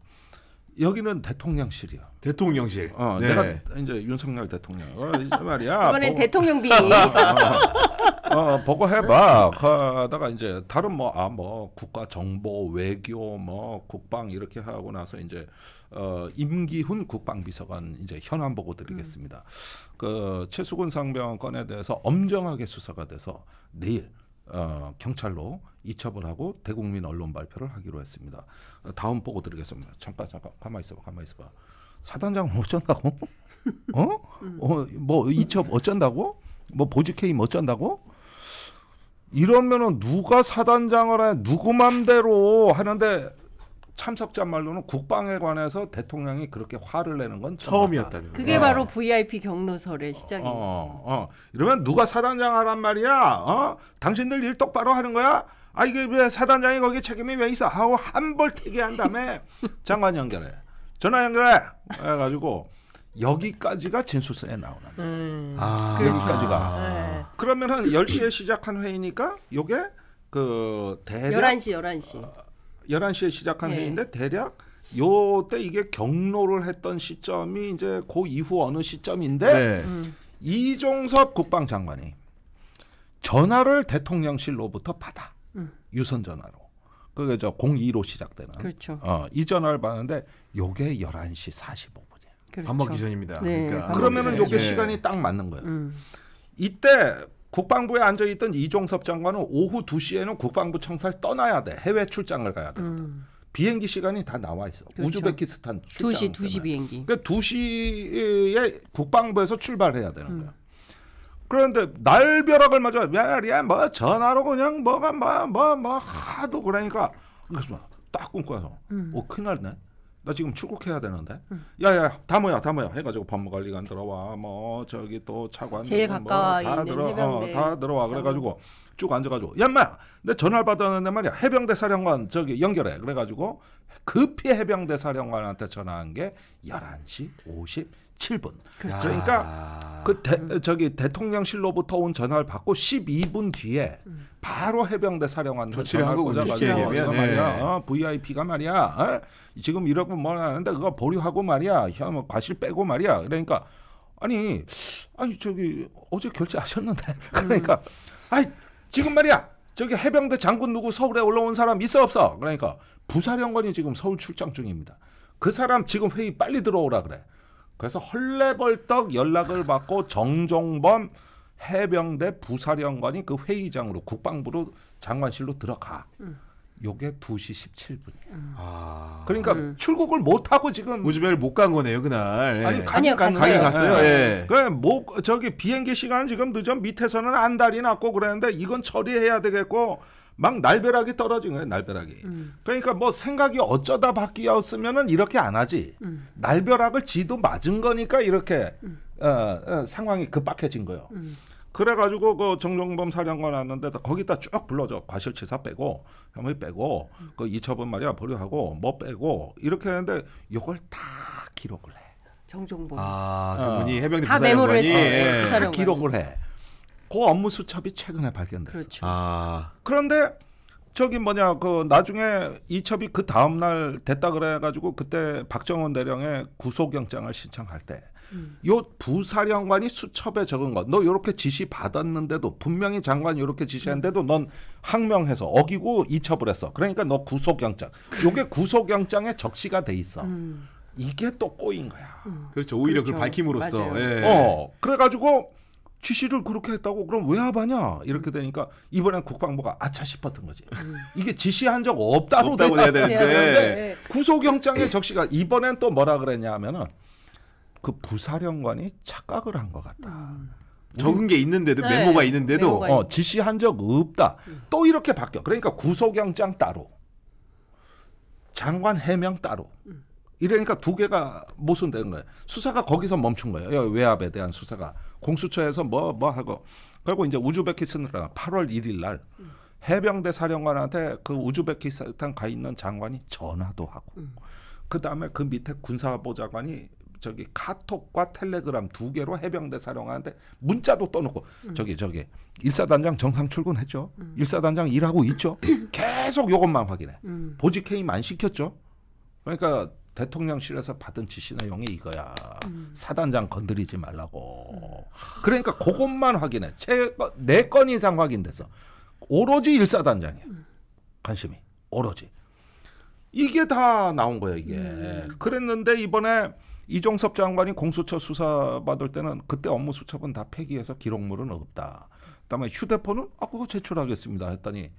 여기는 대통령실이야. 대통령실. 어, 네. 내가 이제 윤석열 대통령. 어, 말이야. (laughs) 이번엔 보고, 대통령 비. (laughs) 어, 어, 보고 해봐. 하다가 이제 다른 뭐 아뭐 아, 뭐 국가 정보 외교 뭐 국방 이렇게 하고 나서 이제 어, 임기훈 국방비서관 이제 현안 보고 드리겠습니다. 음. 그 최수근 상병 건에 대해서 엄정하게 수사가 돼서 내일. 어, 경찰로 이첩을 하고 대국민 언론 발표를 하기로 했습니다. 다음 보고 드리겠습니다. 잠깐 잠깐 가만 있어봐 가만 있어봐. 사단장 어쩐다고? 어? 어? 뭐 이첩 어쩐다고? 뭐 보직 해임 어쩐다고? 이러면은 누가 사단장을 해 누구 맘대로 하는데 참석자말로는 국방에 관해서 대통령이 그렇게 화를 내는 건 처음이었다는 거예요. 그게 어. 바로 VIP 경로설의 시작입니다. 어, 어, 어. 이러면 누가 사단장 하란 말이야? 어? 당신들 일 똑바로 하는 거야? 아 이게 왜 사단장이 거기 책임이 왜 있어? 하고 한벌태기 한 다음에 (laughs) 장관 연결해. 전화 연결해. 해가지고 여기까지가 진술서에 나오는 음, 아, 그렇죠. 여기까지가. 아. 그러면은 10시에 시작한 회의니까 요게 그 대략 11시 11시. 열한 시에 시작한 네. 회의인데 대략 요때 이게 경로를 했던 시점이 이제 그 이후 어느 시점인데 네. 음. 이종섭 국방장관이 전화를 대통령실로부터 받아 음. 유선 전화로 그게 저 02로 시작되는 그렇죠. 어, 이 전화를 받는데 요게 11시 45분이에요. 그렇죠. 밥 먹기 전입니다. 네, 그러니까. 그러면은 요게 네. 시간이 딱 맞는 거예요. 음. 이때 국방부에 앉아 있던 이종섭 장관은 오후 2시에는 국방부 청사를 떠나야 돼. 해외 출장을 가야 돼. 음. 비행기 시간이 다 나와 있어. 그렇죠. 우즈베키스탄 출장 2시 때문에. 비행기. 그 그러니까 2시에 국방부에서 출발해야 되는 음. 거야. 그런데 날벼락을 맞아. 말이야 뭐 전화로 그냥 뭐가 뭐뭐뭐 뭐, 뭐 하도 그러니까 그래서 딱 꿈꿔서 음. 어 큰일 났네. 나 지금 출국해야 되는데. 야야 다 모여 다 모여 해가지고 법무관리관 들어와 뭐 저기 또 차관 제일 뭐 가까이 뭐, 다 들어 어, 다 들어와 그래가지고 쭉 앉아가지고 야마 내 전화를 받았는데 말이야 해병대 사령관 저기 연결해 그래가지고 급히 해병대 사령관한테 전화한 게 열한 시 오십. 7분. 그렇죠. 그러니까, 그러니까 아. 그 대, 저기 대통령실로부터 온 전화를 받고 12분 뒤에 음. 바로 해병대 사령관 전화를 오자마자 어, 네. 말이야 어, VIP가 말이야 어? 지금 이러고 뭘 하는데 그거 보류하고 말이야 혐 뭐 과실 빼고 말이야 그러니까 아니 아니 저기 어제 결제하셨는데 (laughs) 그러니까 음. 아니 지금 말이야 저기 해병대 장군 누구 서울에 올라온 사람 있어 없어 그러니까 부사령관이 지금 서울 출장 중입니다 그 사람 지금 회의 빨리 들어오라 그래 그래서 헐레벌떡 연락을 받고 정종범 해병대 부사령관이 그 회의장으로 국방부로 장관실로 들어가. 요게 2시 17분이에요. 음. 아. 그러니까 음. 출국을 못 하고 지금 우즈벨 못간 거네요, 그날. 예. 아니, 가, 니요 간, 갔어요. 갔어요. 예. 예. 그래, 뭐 저기 비행기 시간 지금 늦어 밑에서는 안달이 났고 그랬는데 이건 처리해야 되겠고 막 날벼락이 떨어진 거예요, 날벼락이. 음. 그러니까 뭐 생각이 어쩌다 바뀌었으면은 이렇게 안 하지. 음. 날벼락을 지도 맞은 거니까 이렇게 음. 어, 어, 상황이 급박해진 거예요. 음. 그래가지고 그 정종범 사령관 왔는데 거기다 쭉 불러줘 과실치사 빼고 혐의 빼고 음. 그 이첩은 말이야 보류하고 뭐 빼고 이렇게 했는데 이걸 다 기록을 해. 정종범. 아 어. 그분이 해병대 부사령관이 메모를 했어요. 예. 어, 부사 기록을 해. 그 업무 수첩이 최근에 발견됐어. 그렇죠. 아. 그런데 저기 뭐냐 그 나중에 이첩이 그 다음 날 됐다 그래가지고 그때 박정원 대령의 구속영장을 신청할 때요 음. 부사령관이 수첩에 적은 것너 이렇게 지시 받았는데도 분명히 장관이 이렇게 지시했는데도 넌 항명해서 어기고 이첩을 했어 그러니까 너 구속영장 요게 구속영장에 적시가 돼 있어 음. 이게 또 꼬인 거야 음. 그렇죠 오히려 그 그렇죠. 그걸 밝힘으로써 예. 어 그래가지고 지시를 그렇게 했다고 그럼 왜 하바냐 이렇게 되니까 이번엔 국방부가 아차 싶었던 거지. 음. 이게 지시한 적 없다로 없고 해야 되는데 네. 구속영장에 적시가 이번엔 또 뭐라 그랬냐면은 하그 부사령관이 착각을 한 것 같다. 음. 적은 게 있는데도 네. 메모가 있는데도 메모가 어, 지시한 적 없다. 음. 또 이렇게 바뀌어. 그러니까 구속영장 따로, 장관 해명 따로, 음. 이러니까 두 개가 모순되는 거예요. 수사가 거기서 멈춘 거예요. 외압에 대한 수사가 공수처에서 뭐뭐 뭐 하고 그리고 이제 우즈베키스탄 8월 1일 날 해병대 사령관한테 그 우즈베키스탄 가 있는 장관이 전화도 하고 음. 그다음에 그 밑에 군사보 좌관이 저기 카톡과 텔레그램 두 개로 해병대 사령관한테 문자도 떠놓고 음. 저기 저기 일사단장 정상 출근했죠. 음. 일사단장 일하고 있죠. (clears throat) 계속 요것만 확인해. 음. 보직 해임 안 시켰죠. 그러니까 대통령실에서 받은 지시 내용이 이거야. 음. 사단장 건드리지 말라고. 음. 그러니까 그것만 확인해. 제 네건 이상 확인돼서 오로지 일사단장이야. 음. 관심이 오로지 이게 다 나온 거야 이게. 음. 그랬는데 이번에 이종섭 장관이 공수처 수사 받을 때는 그때 업무 수첩은 다 폐기해서 기록물은 없다. 그다음에 휴대폰은 아 그거 제출하겠습니다 했더니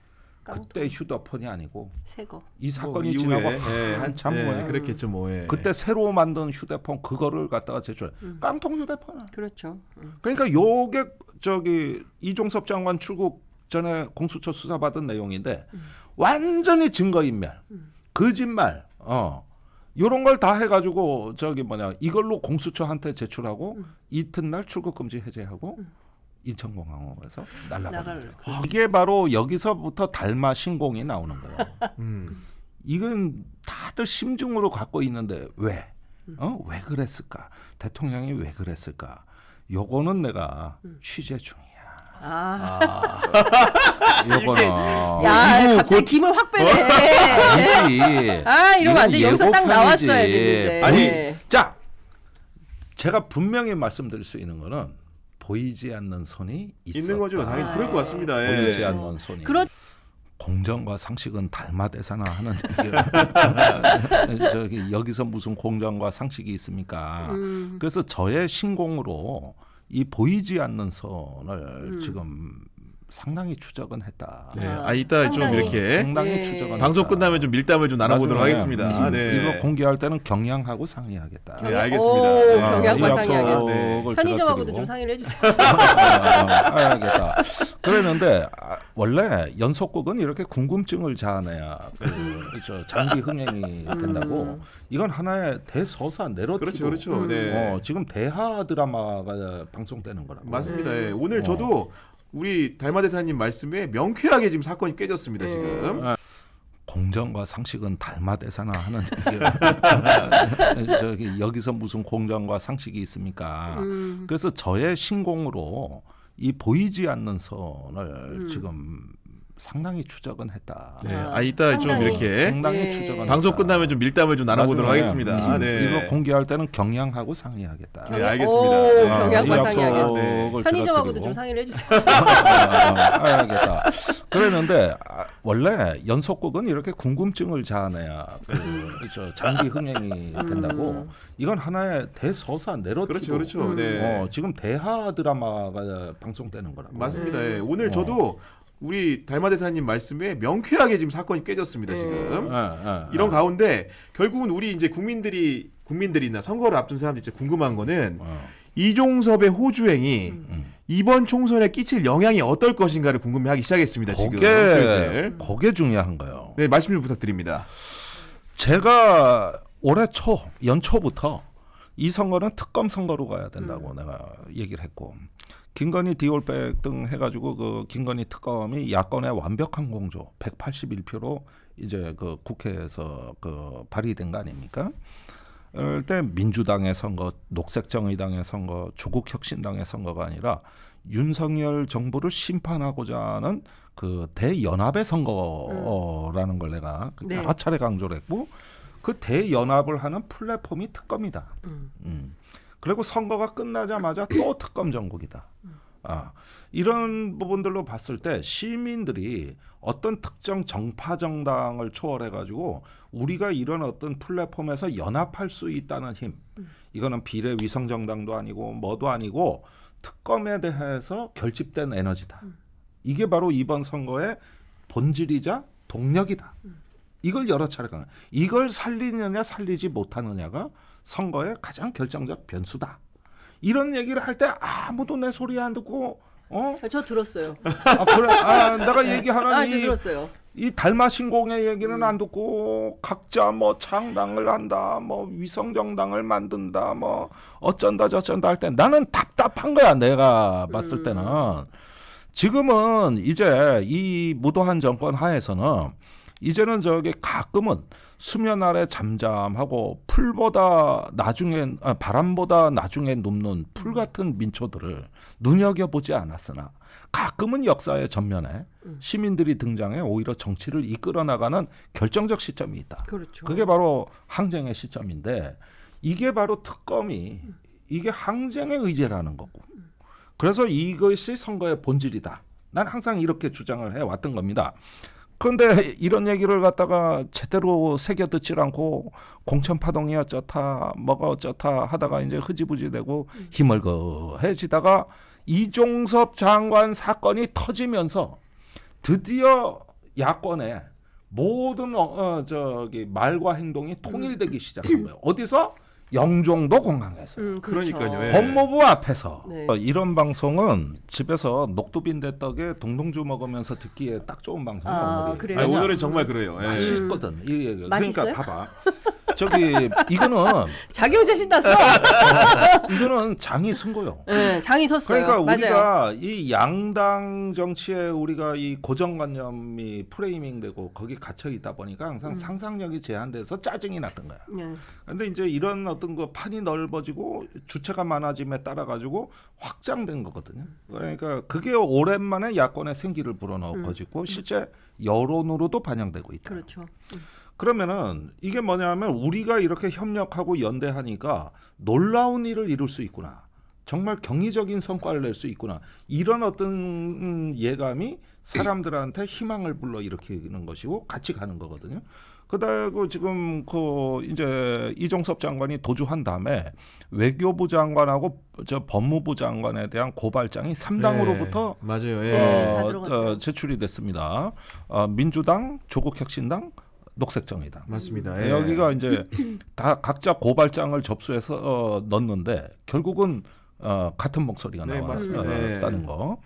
그때 휴대폰이 아니고 새거 이 뭐 사건이 뭐 지나고 예, 한참 예, 뭐야 예, 그랬겠죠 뭐 예. 그때 새로 만든 휴대폰 그거를 갖다가 제출 음. 깡통 휴대폰 그렇죠 음. 그러니까 요게 저기 이종섭 장관 출국 전에 공수처 수사 받은 내용인데 음. 완전히 증거 인멸 음. 거짓말 어 요런 걸 다 해가지고 저기 뭐냐 이걸로 공수처한테 제출하고 음. 이튿날 출국 금지 해제하고 음. 인천공항으로서 날아가는 이게 바로 여기서부터 달마 신공이 나오는 거예요. (laughs) 음. 이건 다들 심중으로 갖고 있는데 왜? 음. 어? 왜 그랬을까? 대통령이 왜 그랬을까? 요거는 내가 음. 취재 중이야. 아. 아. (laughs) 요거는. 야, 어, 이거 갑자기 김을 확 빼네. 어? (laughs) 아, 이러면 안 돼. 여기서 딱 나왔어야 되는데. 아니, 네. 자. 제가 분명히 말씀드릴 수 있는 거는 보이지 않는 손이 있었다. 있는 거죠. 당연히 아, 그럴 것 같습니다. 네. 예. 보이지 않는 그렇죠. 손이. 그렇... 공정과 상식은 닮아대사나 하는 (laughs) (laughs) 저기 여기서 무슨 공정과 상식이 있습니까? 음. 그래서 저의 신공으로 이 보이지 않는 선을 음. 지금 상당히 추적은 했다. 네. 아, 이따 좀 이렇게 상당히 네. 예. 추적 방송 끝나면 좀 밀담을 좀 나눠보도록 하겠습니다. 음, 네. 이거 공개할 때는 경향하고 상의하겠다. 네, 알겠습니다. 오, 아, 경향과 상의하겠다. 편의점하고도 좀 상의를 해주세요. (laughs) 아, 알겠다. 그랬는데 아, 원래 연속곡은 이렇게 궁금증을 자아내야 그, 장기 흥행이 음. 된다고 음. 이건 하나의 대서사 내러티 그렇죠, 그렇죠. 음. 네. 어, 지금 대하 드라마가 방송되는 거라고. 맞습니다. 예. 음. 오늘 어. 저도 우리 달마 대사님 말씀에 명쾌하게 지금 사건이 깨졌습니다 음. 지금. 아. 공정과 상식은 달마 대사나 하는 (laughs) (laughs) 저기 여기서 무슨 공정과 상식이 있습니까? 음. 그래서 저의 신공으로 이 보이지 않는 선을 음. 지금 상당히 추적은 했다. 네. 아, 아 이따 상당히, 좀 이렇게 네. 상당히 네. 추적은 방송 했다. 끝나면 좀 밀담을 좀 나눠보도록 하겠습니다. 음, 네. 이거 공개할 때는 경향하고 상의하겠다. 네, 알겠습니다. 오, 네. 경향과 상의하겠다. 네. 편의점하고도 좀 상의를 해주세요. (laughs) 아, 알겠다. 그랬는데 원래 연속곡은 이렇게 궁금증을 자아내야 그, 장기 흥행이 된다고 음. 이건 하나의 대서사 내러티브 그렇죠, 그렇죠. 음. 네. 어, 지금 대하 드라마가 방송되는 거라 맞습니다. 음. 예. 오늘 어. 저도 우리 달마 대사님 말씀에 명쾌하게 지금 사건이 깨졌습니다 음. 지금 아, 아, 이런 아. 가운데 결국은 우리 이제 국민들이 국민들이나 선거를 앞둔 사람들이 제 궁금한 거는 어. 이종섭의 호주행이 음. 이번 총선에 끼칠 영향이 어떨 것인가를 궁금해하기 시작했습니다 거기에, 지금 거기에 중요한 거요. 네 말씀 좀 부탁드립니다. 제가 올해 초 연초부터 이 선거는 특검 선거로 가야 된다고 음. 내가 얘기를 했고 김건희 디올백 등 해가지고 그 김건희 특검이 야권의 완벽한 공조 181표로 이제 그 국회에서 그 발의된 거 아닙니까? 이럴 때 민주당의 선거, 녹색정의당의 선거, 조국혁신당의 선거가 아니라 윤석열 정부를 심판하고자 하는 그 대연합의 선거라는 음. 걸 내가 음. 여러 차례 강조를 했고 그 대연합을 하는 플랫폼이 특검이다. 음. 음. 그리고 선거가 끝나자마자 또 특검 전국이다. 아, 이런 부분들로 봤을 때 시민들이 어떤 특정 정파 정당을 초월해 가지고 우리가 이런 어떤 플랫폼에서 연합할 수 있다는 힘. 이거는 비례 위성 정당도 아니고 뭐도 아니고 특검에 대해서 결집된 에너지다. 이게 바로 이번 선거의 본질이자 동력이다. 이걸 여러 차례 강 이걸 살리느냐 살리지 못하느냐가 선거의 가장 결정적 변수다. 이런 얘기를 할 때 아무도 내 소리 안 듣고 어? 아, 저 들었어요. 아, 그래. 아, 내가 네. 얘기하는 아, 이, 들었어요. 이 달마신공의 얘기는 음. 안 듣고 각자 뭐 창당을 한다, 뭐 위성 정당을 만든다, 뭐 어쩐다 저쩐다 할 때 나는 답답한 거야 내가 봤을 때는 음. 지금은 이제 이 무도한 정권 하에서는 이제는 저게 가끔은 수면 아래 잠잠하고 풀보다 나중에 아, 바람보다 나중에 눕는 풀 같은 민초들을 눈여겨 보지 않았으나 가끔은 역사의 전면에 음. 시민들이 등장해 오히려 정치를 이끌어 나가는 결정적 시점이 있다. 그렇죠. 그게 바로 항쟁의 시점인데 이게 바로 특검이 이게 항쟁의 의제라는 거고. 그래서 이것이 선거의 본질이다. 난 항상 이렇게 주장을 해왔던 겁니다. 그런데 이런 얘기를 갖다가 제대로 새겨 듣질 않고 공천파동이 어쩌다 뭐가 어쩌다 하다가 이제 흐지부지 되고 힘을거해지다가 이종섭 장관 사건이 터지면서 드디어 야권에 모든 어, 어 저기 말과 행동이 통일되기 시작한 거예요. 어디서 영종도 공항에서. 음, 그렇죠. 그러니까요. 예. 법무부 앞에서 네. 어, 이런 방송은 집에서 녹두빈대 떡에 동동주 먹으면서 듣기에 딱 좋은 방송이 아, 오요 아니, 오늘은 정말 그래요. 예. 맛있거든. 이, 음. 그러니까 봐봐. 저기 이거는 (laughs) 자기 혼자 신났어. (laughs) 이거는 장이 쓴 거요. 네, 장이 섰어요. 그러니까 우리가 이 양당 정치에 우리가 이 고정관념이 프레이밍되고 거기 갇혀 있다 보니까 항상 음. 상상력이 제한돼서 짜증이 났던 거야. 그런데 네. 이제 이런 어떤 그 판이 넓어지고 주체가 많아짐에 따라 가지고 확장된 거거든요. 그러니까 그게 오랜만에 야권의 생기를 불어넣어지고 음. 실제 여론으로도 반영되고 있다. 그렇죠. 음. 그러면은 이게 뭐냐면 우리가 이렇게 협력하고 연대하니까 놀라운 일을 이룰 수 있구나. 정말 경이적인 성과를 낼 수 있구나. 이런 어떤 예감이 사람들한테 희망을 불러 일으키는 것이고 같이 가는 거거든요. 그다고 지금 그 이제 이종섭 장관이 도주한 다음에 외교부 장관하고 저 법무부 장관에 대한 고발장이 3당으로부터 네, 맞아요. 예. 어, 어, 제출이 됐습니다. 어, 민주당, 조국혁신당, 녹색정의당. 맞습니다. 네, 여기가 이제 다 각자 고발장을 접수해서 어, 넣는데 결국은 어, 같은 목소리가 네, 나왔다는 네. 어, 예. 거.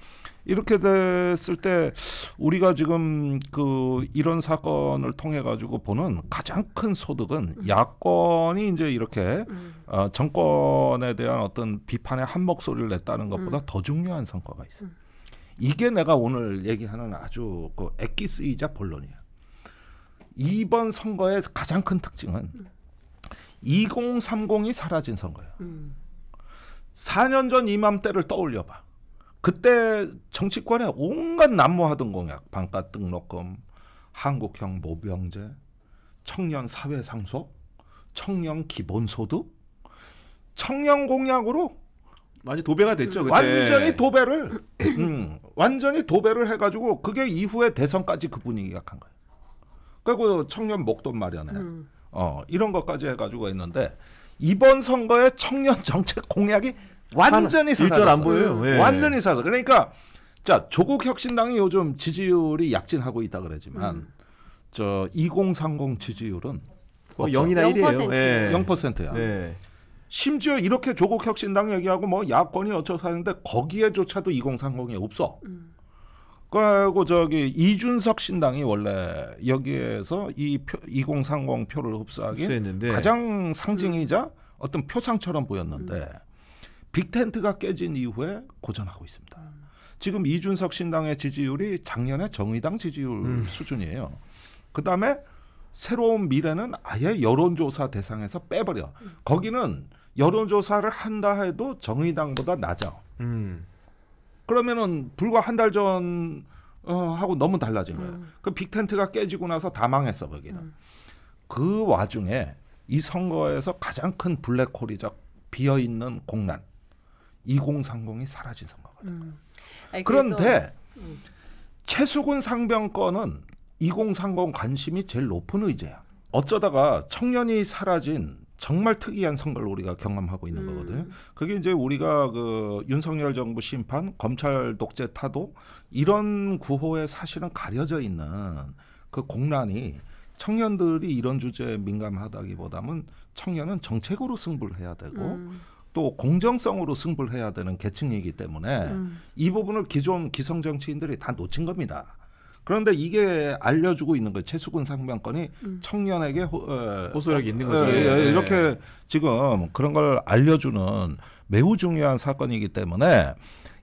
이렇게 됐을 때 우리가 지금 그 이런 사건을 통해 가지고 보는 가장 큰 소득은 음. 야권이 이제 이렇게 음. 어, 정권에 대한 어떤 비판의 한 목소리를 냈다는 음. 것보다 음. 더 중요한 성과가 있어. 음. 이게 내가 오늘 얘기하는 아주 그 액기스이자 본론이야. 이번 선거의 가장 큰 특징은 2030이 음. 사라진 선거예요. 4년 음. 전 이맘때를 떠올려봐. 그때 정치권에 온갖 난무하던 공약 반값 등록금, 한국형 모병제, 청년 사회 상속, 청년 기본소득, 청년 공약으로 완전 도배가 됐죠. 그때. 완전히 도배를 음, 완전히 도배를 해가지고 그게 이후에 대선까지 그 분위기가 간 거예요. 그리고 청년 목돈 마련에 음. 어 이런 것까지 해가지고 했는데 이번 선거에 청년 정책 공약이 완전히 사라졌어 일절 안 보여요. 예. 완전히 사라져. 그러니까 자 조국 혁신당이 요즘 지지율이 약진하고 있다 그러지만 음. 저2030 지지율은 뭐 0이나 1이에요. 예. 0%야. 예. 심지어 이렇게 조국 혁신당 얘기하고 뭐 야권이 어쩌고 하는데 거기에조차도 2030이 없어. 음. 그리고 저기 이준석 신당이 원래 여기에서 이 표, 2030 표를 흡수하기 가장 상징이자 음. 어떤 표상처럼 보였는데 음. 빅텐트가 깨진 이후에 고전하고 있습니다. 지금 이준석 신당의 지지율이 작년에 정의당 지지율 음. 수준이에요. 그 다음에 새로운 미래는 아예 여론조사 대상에서 빼버려. 거기는 여론조사를 한다 해도 정의당보다 낮아. 음. 그러면은 불과 한 달 전, 어, 하고 너무 달라진 거예요. 음. 그 빅텐트가 깨지고 나서 다 망했어, 거기는. 음. 그 와중에 이 선거에서 가장 큰 블랙홀이자 비어있는 공란. 2030이 사라진 선거거든. 음. 아니, 그런데 음. 최수근 상병권은 2030 관심이 제일 높은 의제야. 어쩌다가 청년이 사라진 정말 특이한 선거를 우리가 경험하고 있는 음. 거거든요. 그게 이제 우리가 그 윤석열 정부 심판, 검찰 독재 타도 이런 구호에 사실은 가려져 있는 그 공란이 청년들이 이런 주제에 민감하다기보다는 청년은 정책으로 승부를 해야 되고 음. 또 공정성으로 승부를 해야 되는 계층이기 때문에 음. 이 부분을 기존 기성 정치인들이 다 놓친 겁니다. 그런데 이게 알려주고 있는 거예요. 그 최수근 상병권이 음. 청년에게 호, 에, 어, 호소력이 있는 어, 거죠. 에, 예, 에, 예, 예. 이렇게 지금 그런 걸 알려주는 매우 중요한 사건이기 때문에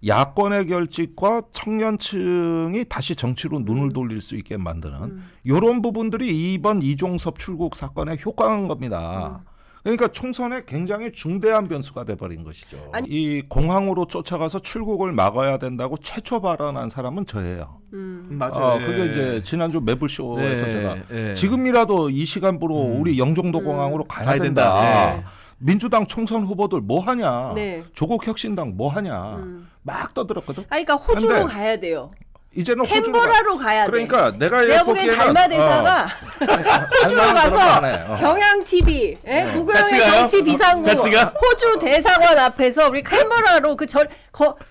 야권의 결집과 청년층이 다시 정치로 눈을 음. 돌릴 수 있게 만드는 음. 이런 부분들이 이번 이종섭 출국 사건의 효과인 겁니다. 음. 그러니까 총선에 굉장히 중대한 변수가 돼버린 것이죠. 아니. 이 공항으로 쫓아가서 출국을 막아야 된다고 최초 발언한 사람은 저예요. 음. 맞아요. 아, 그게 이제 지난주 매블쇼에서 네. 제가 네. 지금이라도 이 시간부로 음. 우리 영종도 공항으로 음. 가야, 된다. 네. 민주당 총선 후보들 뭐 하냐? 네. 조국 혁신당 뭐 하냐? 음. 막 떠들었거든. 아, 그러니까 호주로 가야 돼요. 이제는 캔버라로 가야 그러니 돼. 그러니까 내가 보기엔 달마 대사가 어. (laughs) 호주로 가서 어. 경향 TV, 예? 네. 구형의 정치 비상구, 호주 대사관 앞에서 우리 캔버라로 그 절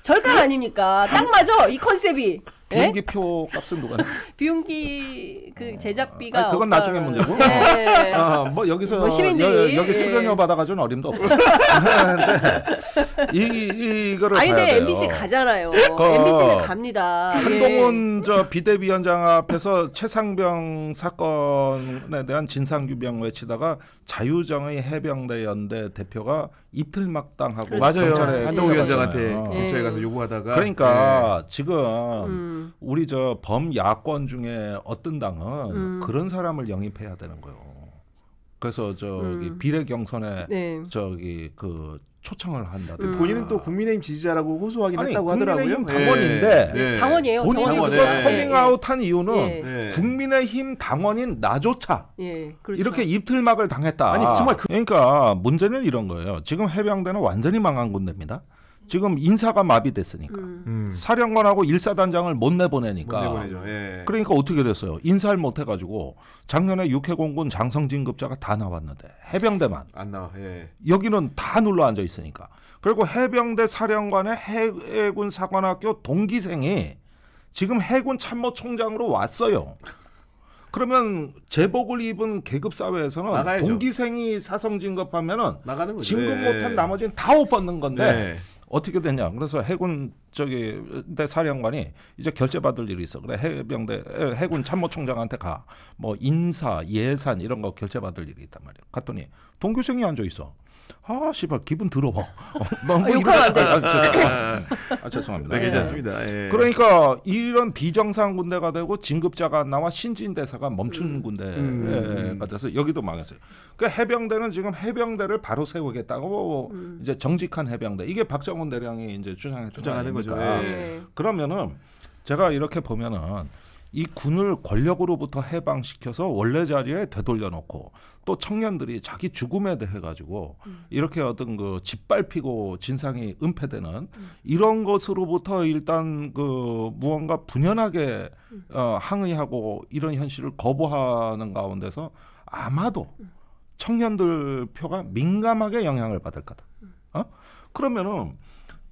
절가 아닙니까? 딱 맞아 이 컨셉이. 예? 비용기표 값은 누가? (laughs) 비용기그 어. 제작비가 아니, 그건 나중에 문제고. 네. 어, 뭐 여기서 뭐 시민들이, 여, 기 예. 출연료 받아가지고는 어림도 없어요. (laughs) 네, 이 이거를 아니 근데 MBC 가잖아요. 어, MBC는 갑니다. 한동훈 예. 저 비대위원장 앞에서 최상병 사건에 대한 진상 규명 외치다가 자유정의 해병대 연대 대표가 이틀 막당하고 맞아요. 한동훈 위원장한테 어. 근에 네. 가서 요구하다가 그러니까 네. 지금 음. 우리 저 범야권 중에 어떤 당은 음. 그런 사람을 영입해야 되는 거예요. 그래서 저기 음. 비례 경선에 네. 저기 그 초청을 한다. 음. 본인은 또 국민의힘 지지자라고 호소하긴 아니, 했다고 하더라고요. 예. 당원인데 네. 네. 당원이에요. 본인이 그걸 커밍아웃한 이유는 국민의힘 당원인 나조차 그렇죠. 이렇게 입틀막을 당했다. 아니 정말 그... 러니까 문제는 이런 거예요. 지금 해병대는 완전히 망한 군대입니다. 지금 인사가 마비됐으니까 음. 음. 사령관하고 일사단장을 못 내보내니까 못 예, 예. 그러니까 어떻게 됐어요? 인사를 못 해가지고 작년에 육해공군 장성진급자가 다 나왔는데 해병대만 안 나와. 예. 여기는 다 눌러 앉아 있으니까 그리고 해병대 사령관의 해군 사관학교 동기생이 지금 해군 참모총장으로 왔어요. 그러면 제복을 입은 계급 사회에서는 나가야죠. 동기생이 사성 진급하면은 진급 예, 못한 예. 나머지는 다못 받는 건데. 네. 어떻게 됐냐? 그래서 해군 저기 내 사령관이 이제 결제 받을 일이 있어. 그래 해병대 해군 참모총장한테 가. 뭐 인사 예산 이런 거결제 받을 일이 있단 말이야. 갔더니 동교생이 앉아 있어. 아 씨발 기분 들러워 어, (laughs) 뭐 욕하면 아 아, 아, 아, 아, 죄송합니다. 네, 예. 괜찮습니다. 예. 그러니까 이런 비정상 군대가 되고 진급자가 나와 신진 대사가 멈춘 음. 군대가 음. 돼서 예, 여기도 망했어요. 그러니까 해병대는 지금 해병대를 바로 세우겠다고 음. 이제 정직한 해병대 이게 박정훈 대령이 이제 주장해 주 거죠. 예. 그러면은 제가 이렇게 보면은. 이 군을 권력으로부터 해방시켜서 원래 자리에 되돌려놓고 또 청년들이 자기 죽음에 대해 가지고 음. 이렇게 어떤 그 짓밟히고 진상이 은폐되는 음. 이런 것으로부터 일단 그 무언가 분연하게 음. 어, 항의하고 이런 현실을 거부하는 가운데서 아마도 음. 청년들 표가 민감하게 영향을 받을 거다. 음. 어? 그러면은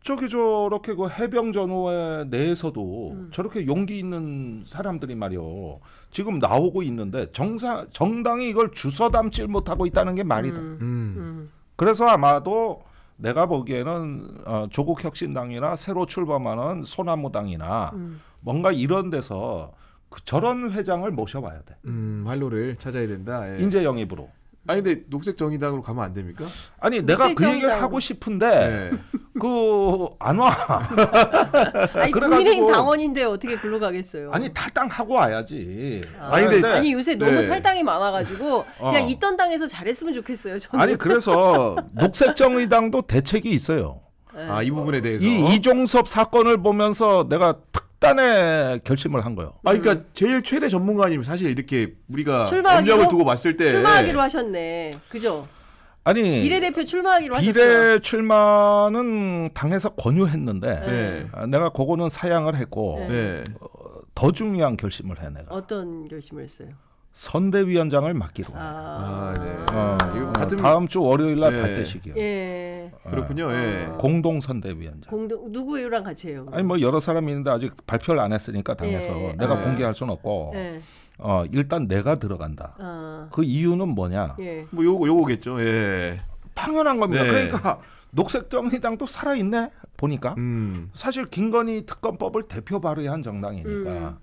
저기 저렇게 그 해병 전후회 내에서도 음. 저렇게 용기 있는 사람들이 말이요 지금 나오고 있는데 정상 정당이 이걸 주서담질 못하고 있다는 게 말이 다 음. 음. 음. 그래서 아마도 내가 보기에는 어, 조국 혁신당이나 새로 출범하는 소나무당이나 음. 뭔가 이런 데서 그 저런 회장을 모셔와야 돼. 음, 활로를 찾아야 된다. 예. 인재 영입으로. 아니 근데 녹색 정의당으로 가면 안 됩니까? 아니 내가 그 얘기를 하고 싶은데. 네. 그안 와. (laughs) 아니 국민의힘 당원인데 어떻게 글로 가겠어요? 아니 탈당하고 와야지. 아, 니 근데 아니 요새 너무 네. 탈당이 많아가지고 어. 그냥 있던 당에서 잘했으면 좋겠어요. 저는. 아니 그래서 녹색정의당도 대책이 있어요. 네. 아이 부분에 대해서 이 이종섭 사건을 보면서 내가 특단의 결심을 한 거예요. 아 그러니까 음. 제일 최대 전문가님 사실 이렇게 우리가 출마하기로? 염을 두고 봤을 때 출마하기로 하셨네. 그죠? 아니 비례대표 출마하기로 비례 하셨어요. 출마는 당에서 권유했는데 네. 네. 아, 내가 그거는 사양을 했고 네. 네. 어, 더 중요한 결심을 해 내가. 어떤 결심을 했어요? 선대위원장을 맡기로. 아, 아 네. 어, 이거 어, 같은 다음 주 월요일 날 네. 발대식이요. 예. 어, 그렇군요. 예. 아. 공동 선대위원장. 공동 누구랑 같이 해요? 아니 뭐 여러 사람이 있는데 아직 발표를 안 했으니까 당에서 예. 내가 아. 공개할 수는 없고. 예. 어 일단 내가 들어간다. 아. 그 이유는 뭐냐? 예. 뭐 요거 요거겠죠. 예. 당연한 겁니다. 네. 그러니까 녹색정의당도 살아있네 보니까 음. 사실 김건희 특검법을 대표 발의한 정당이니까 음.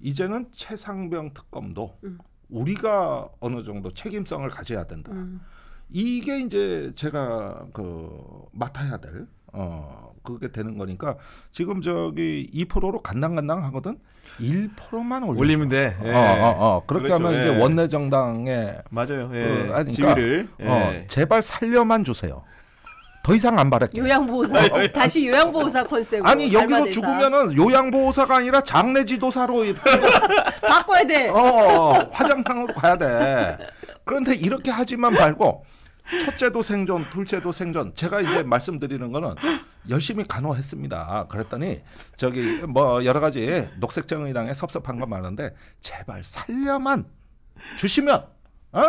이제는 최상병 특검도 음. 우리가 어느 정도 책임성을 가져야 된다. 음. 이게 이제 제가 그 맡아야 될 어, 그게 되는 거니까 지금 저기 2%로 간당간당 하거든. 1%만 올리죠. 올리면 돼. 어, 예. 어, 어, 어. 그렇게 그렇죠. 하면 예. 이제 원내 정당에 맞아요. 예. 그, 지위를 예. 어, 제발 살려만 주세요. 더 이상 안 바랄게요. 요양보호사 어, 다시 요양보호사 컨셉. 아니 여기서 대사 죽으면은 요양보호사가 아니라 장례지도사로 바꿔야 돼. 어, 어, 어. 화장당으로 가야 돼. 그런데 이렇게 하지만 말고 첫째도 생존, 둘째도 생존. 제가 이제 말씀드리는 거는 열심히 간호했습니다. 그랬더니 저기 뭐 여러 가지 녹색 정의당에 섭섭한 건 많은데 제발 살려만 주시면 어?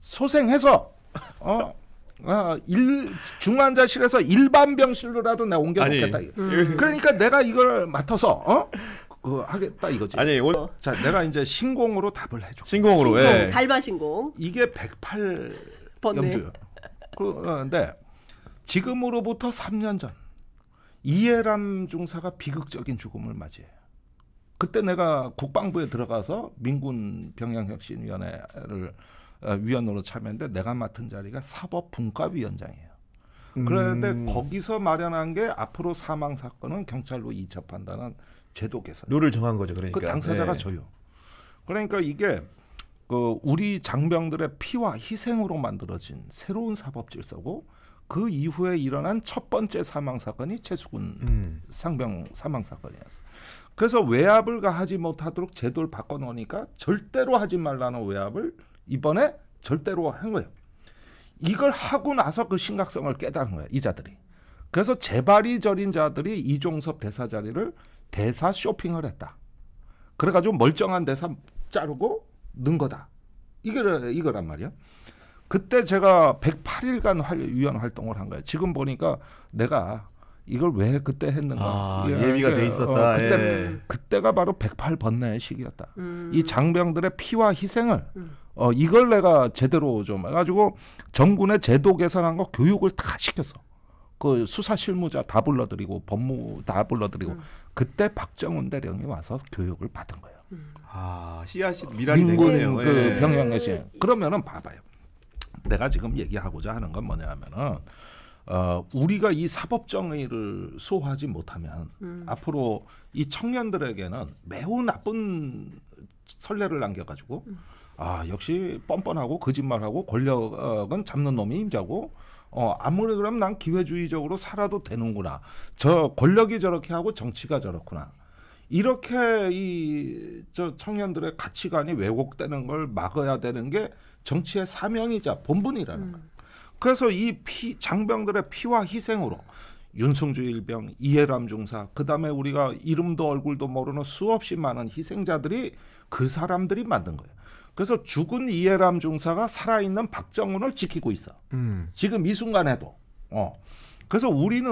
소생해서 어? 어, 일, 중환자실에서 일반 병실로라도 내가 옮겨놓겠다. 음. 그러니까 내가 이걸 맡아서 어? 그 하겠다 이거지. 아니, 오... 자, 내가 이제 신공으로 답을 해줘. 신공으로. 신공, 예. 달바 신공. 이게 108 염주. 그런데 어, 지금으로부터 3년 전 이해람 중사가 비극적인 죽음을 맞이해요. 그때 내가 국방부에 들어가서 민군 병영혁신위원회를 어, 위원으로 참여했는데 내가 맡은 자리가 사법분과위원장이에요. 그런데 음. 거기서 마련한 게 앞으로 사망 사건은 경찰로 이첩한다는 제도 개선. 룰을 정한 거죠. 그러니까 그 당사자가 네. 저요. 그러니까 이게 그 우리 장병들의 피와 희생으로 만들어진 새로운 사법 질서고 그 이후에 일어난 첫 번째 사망 사건이 최수근 음. 상병 사망 사건이었어. 그래서 외압을 가하지 못하도록 제도를 바꿔 놓으니까 절대로 하지 말라는 외압을 이번에 절대로 한 거예요. 이걸 하고 나서 그 심각성을 깨달은 거예요. 이자들이. 그래서 재발이 저린 자들이 이종섭 대사 자리를 대사 쇼핑을 했다. 그래가지고 멀쩡한 대사 자르고 는 거다. 이거 이거란 말이야. 그때 제가 108일간 활, 위원 활동을 한 거예요. 지금 보니까 내가 이걸 왜 그때 했는가 아, 예, 예가돼 어, 있었다. 어, 그때 예. 그때가 바로 108 번뇌의 시기였다. 음. 이 장병들의 피와 희생을 음. 어 이걸 내가 제대로 좀 해가지고 정군의 제도 개선한 거 교육을 다 시켰어. 그 수사 실무자 다 불러들이고 법무 다 불러들이고 음. 그때 박정훈 대령이 와서 교육을 받은 거예요. 음. 아 씨앗이 미랄이 어, 된 거네요. 그 예. 병영에서 그러면은 봐봐요. 내가 지금 얘기하고자 하는 건 뭐냐면은 하 어, 우리가 이 사법 정의를 수호하지 못하면 음. 앞으로 이 청년들에게는 매우 나쁜 선례를 남겨가지고 음. 아 역시 뻔뻔하고 거짓말하고 권력은 잡는 놈이 임자고 어 아무리 그러면난 기회주의적으로 살아도 되는구나 저 권력이 저렇게 하고 정치가 저렇구나 이렇게 이저 청년들의 가치관이 왜곡되는 걸 막아야 되는 게 정치의 사명이자 본분이라는 음. 거예요. 그래서 이 피, 장병들의 피와 희생으로 윤승주 일병, 이해람 중사, 그 다음에 우리가 이름도 얼굴도 모르는 수없이 많은 희생자들이 그 사람들이 만든 거예요. 그래서 죽은 이해람 중사가 살아있는 박정훈을 지키고 있어. 음. 지금 이 순간에도. 어. 그래서 우리는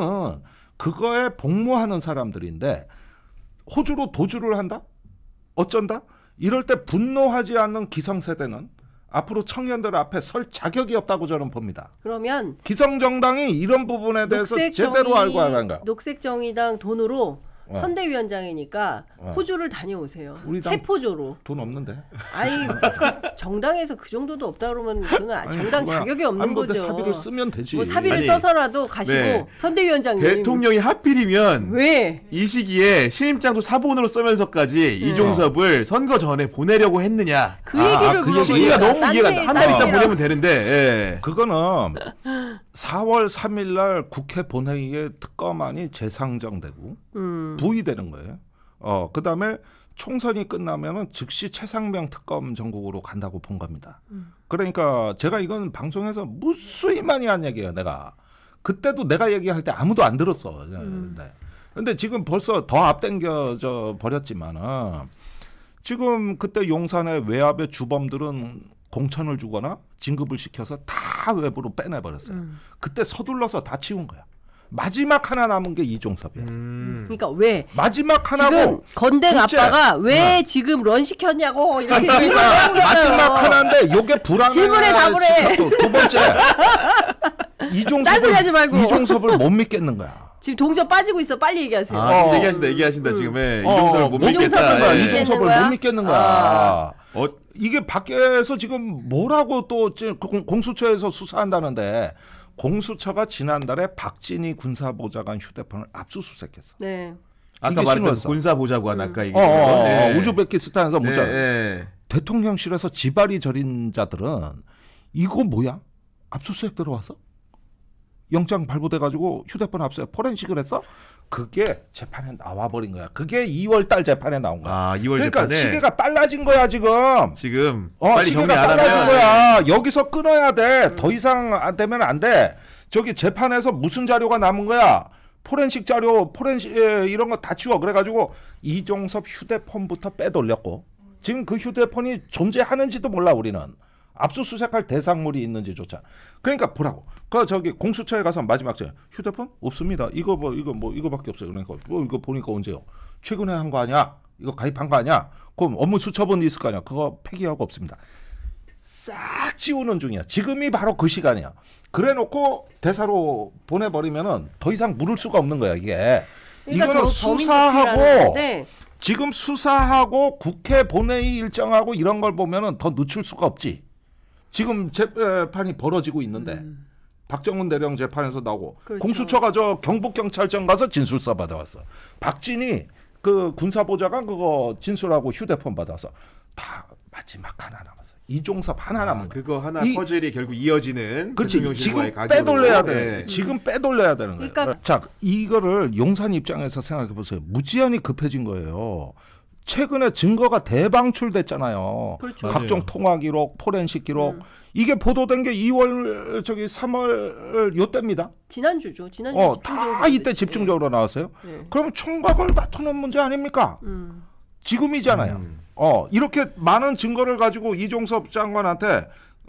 그거에 복무하는 사람들인데 호주로 도주를 한다? 어쩐다? 이럴 때 분노하지 않는 기성세대는 앞으로 청년들 앞에 설 자격이 없다고 저는 봅니다. 그러면 기성정당이 이런 부분에 대해서 제대로 알고 하는가? 녹색정의당 돈으로 어. 선대위원장이니까 어. 호주를 다녀오세요. 체포조로. 돈 없는데. 아니 뭐 그 정당에서 그 정도도 없다 그러면 그건 아, 정당 그거 자격이 없는 아니, 거죠. 사비를 쓰면 되지. 뭐 사비를 아니, 써서라도 가시고 네. 선대위원장님. 대통령이 하필이면 왜 이 시기에 신임장도 사본으로 쓰면서까지 네. 이종섭을 선거 전에 보내려고 했느냐. 그 아, 얘기를 아, 그 시기가 너무 이해가 안 나. 한달 있다 보내면 되는데. 예. 그거는 4월 3일 날 국회 본회의에 특검안이 재상정되고 음. 부의되는 거예요. 어, 그다음에 총선이 끝나면은 즉시 최상병 특검 전국으로 간다고 본 겁니다. 음. 그러니까 제가 이건 방송에서 무수히 많이 한 얘기예요, 내가. 그때도 내가 얘기할 때 아무도 안 들었어. 네. 음. 네. 근데 지금 벌써 더 앞당겨져 버렸지만은 지금 그때 용산의 외압의 주범들은 공천을 주거나 진급을 시켜서 다 외부로 빼내버렸어요. 음. 그때 서둘러서 다 치운 거야. 마지막 하나 남은 게이종섭이었어 음. 그러니까 왜 마지막 하나고 건대 아빠가 왜 어. 지금 런 시켰냐고 이렇게 그러니까 마지막 하나인데 요게 불안 질문에 답을 해. 두 번째 (laughs) 이종섭을, 이종섭을 못 믿겠는 거야. 지금 동전 빠지고 있어. 빨리 얘기하세요. 아, 어. 얘기하신다, 얘기하신다, 지금. 예. 어, 이종섭을 못 어, 믿겠다. 예. 이종섭을 못 믿겠는 거야. 아. 어, 이게 밖에서 지금 뭐라고 또 지금 그 공수처에서 수사한다는데 공수처가 지난달에 박진희 군사보좌관 휴대폰을 압수수색했어. 네. 아까 말했던 군사보좌관 음. 아까 음. 이게. 어, 어, 어, 네. 우즈베키스탄에서 네. 모자. 네. 예. 대통령실에서 지발이 저린 자들은 이거 뭐야? 압수수색 들어와서? 영장 발부돼가지고 휴대폰 압수해 포렌식을 했어? 그게 재판에 나와버린 거야. 그게 2월달 재판에 나온 거야. 아, 2월 그러니까 재판에? 시계가 빨라진 거야 지금. 지금 어, 빨리 시계가 빨라진 하면... 거야. 여기서 끊어야 돼. 더 이상 안 되면 안 돼. 저기 재판에서 무슨 자료가 남은 거야? 포렌식 자료, 포렌식 이런 거 다 치워. 그래가지고 이종섭 휴대폰부터 빼돌렸고 지금 그 휴대폰이 존재하는지도 몰라 우리는. 압수수색할 대상물이 있는지조차. 그러니까 보라고. 그 저기 공수처에 가서 마지막 저 휴대폰 없습니다. 이거 뭐 이거 뭐 이거밖에 없어요. 그러니까 뭐 이거 보니까 언제요? 최근에 한 거 아니야? 이거 가입한 거 아니야? 그럼 업무 수첩은 처 있을 거 아니야? 그거 폐기하고 없습니다. 싹 지우는 중이야. 지금이 바로 그 시간이야. 그래놓고 대사로 보내버리면은 더 이상 물을 수가 없는 거야 이게. 그러니까 이거는 수사하고 지금 수사하고 국회 본회의 일정하고 이런 걸 보면은 더 늦출 수가 없지. 지금 재판이 벌어지고 있는데 음. 박정훈 대령 재판에서 나오고 그렇죠. 공수처가 저 경북 경찰청 가서 진술서 받아왔어. 박진이 그 군사보좌관 그거 진술하고 휴대폰 받아서 다 마지막 하나 남았어. 이종섭 하나 아, 남은 그거 하나 이, 퍼즐이 결국 이어지는 그 그렇지 지금 빼돌려야 돼 네. 지금 빼돌려야 되는 거예요. 그러니까, 자 이거를 용산 입장에서 생각해 보세요. 무지연이 급해진 거예요. 최근에 증거가 대방출됐잖아요. 그렇죠. 각종 통화 기록, 포렌식 기록 음. 이게 보도된 게 2월 저기 3월 요때입니다. 지난주죠. 지난주 어, 집중적으로 다 이때 집중적으로 예. 나왔어요. 예. 예. 그면 총각을 다투는 문제 아닙니까? 음. 지금이잖아요. 음. 어 이렇게 많은 증거를 가지고 이종섭 장관한테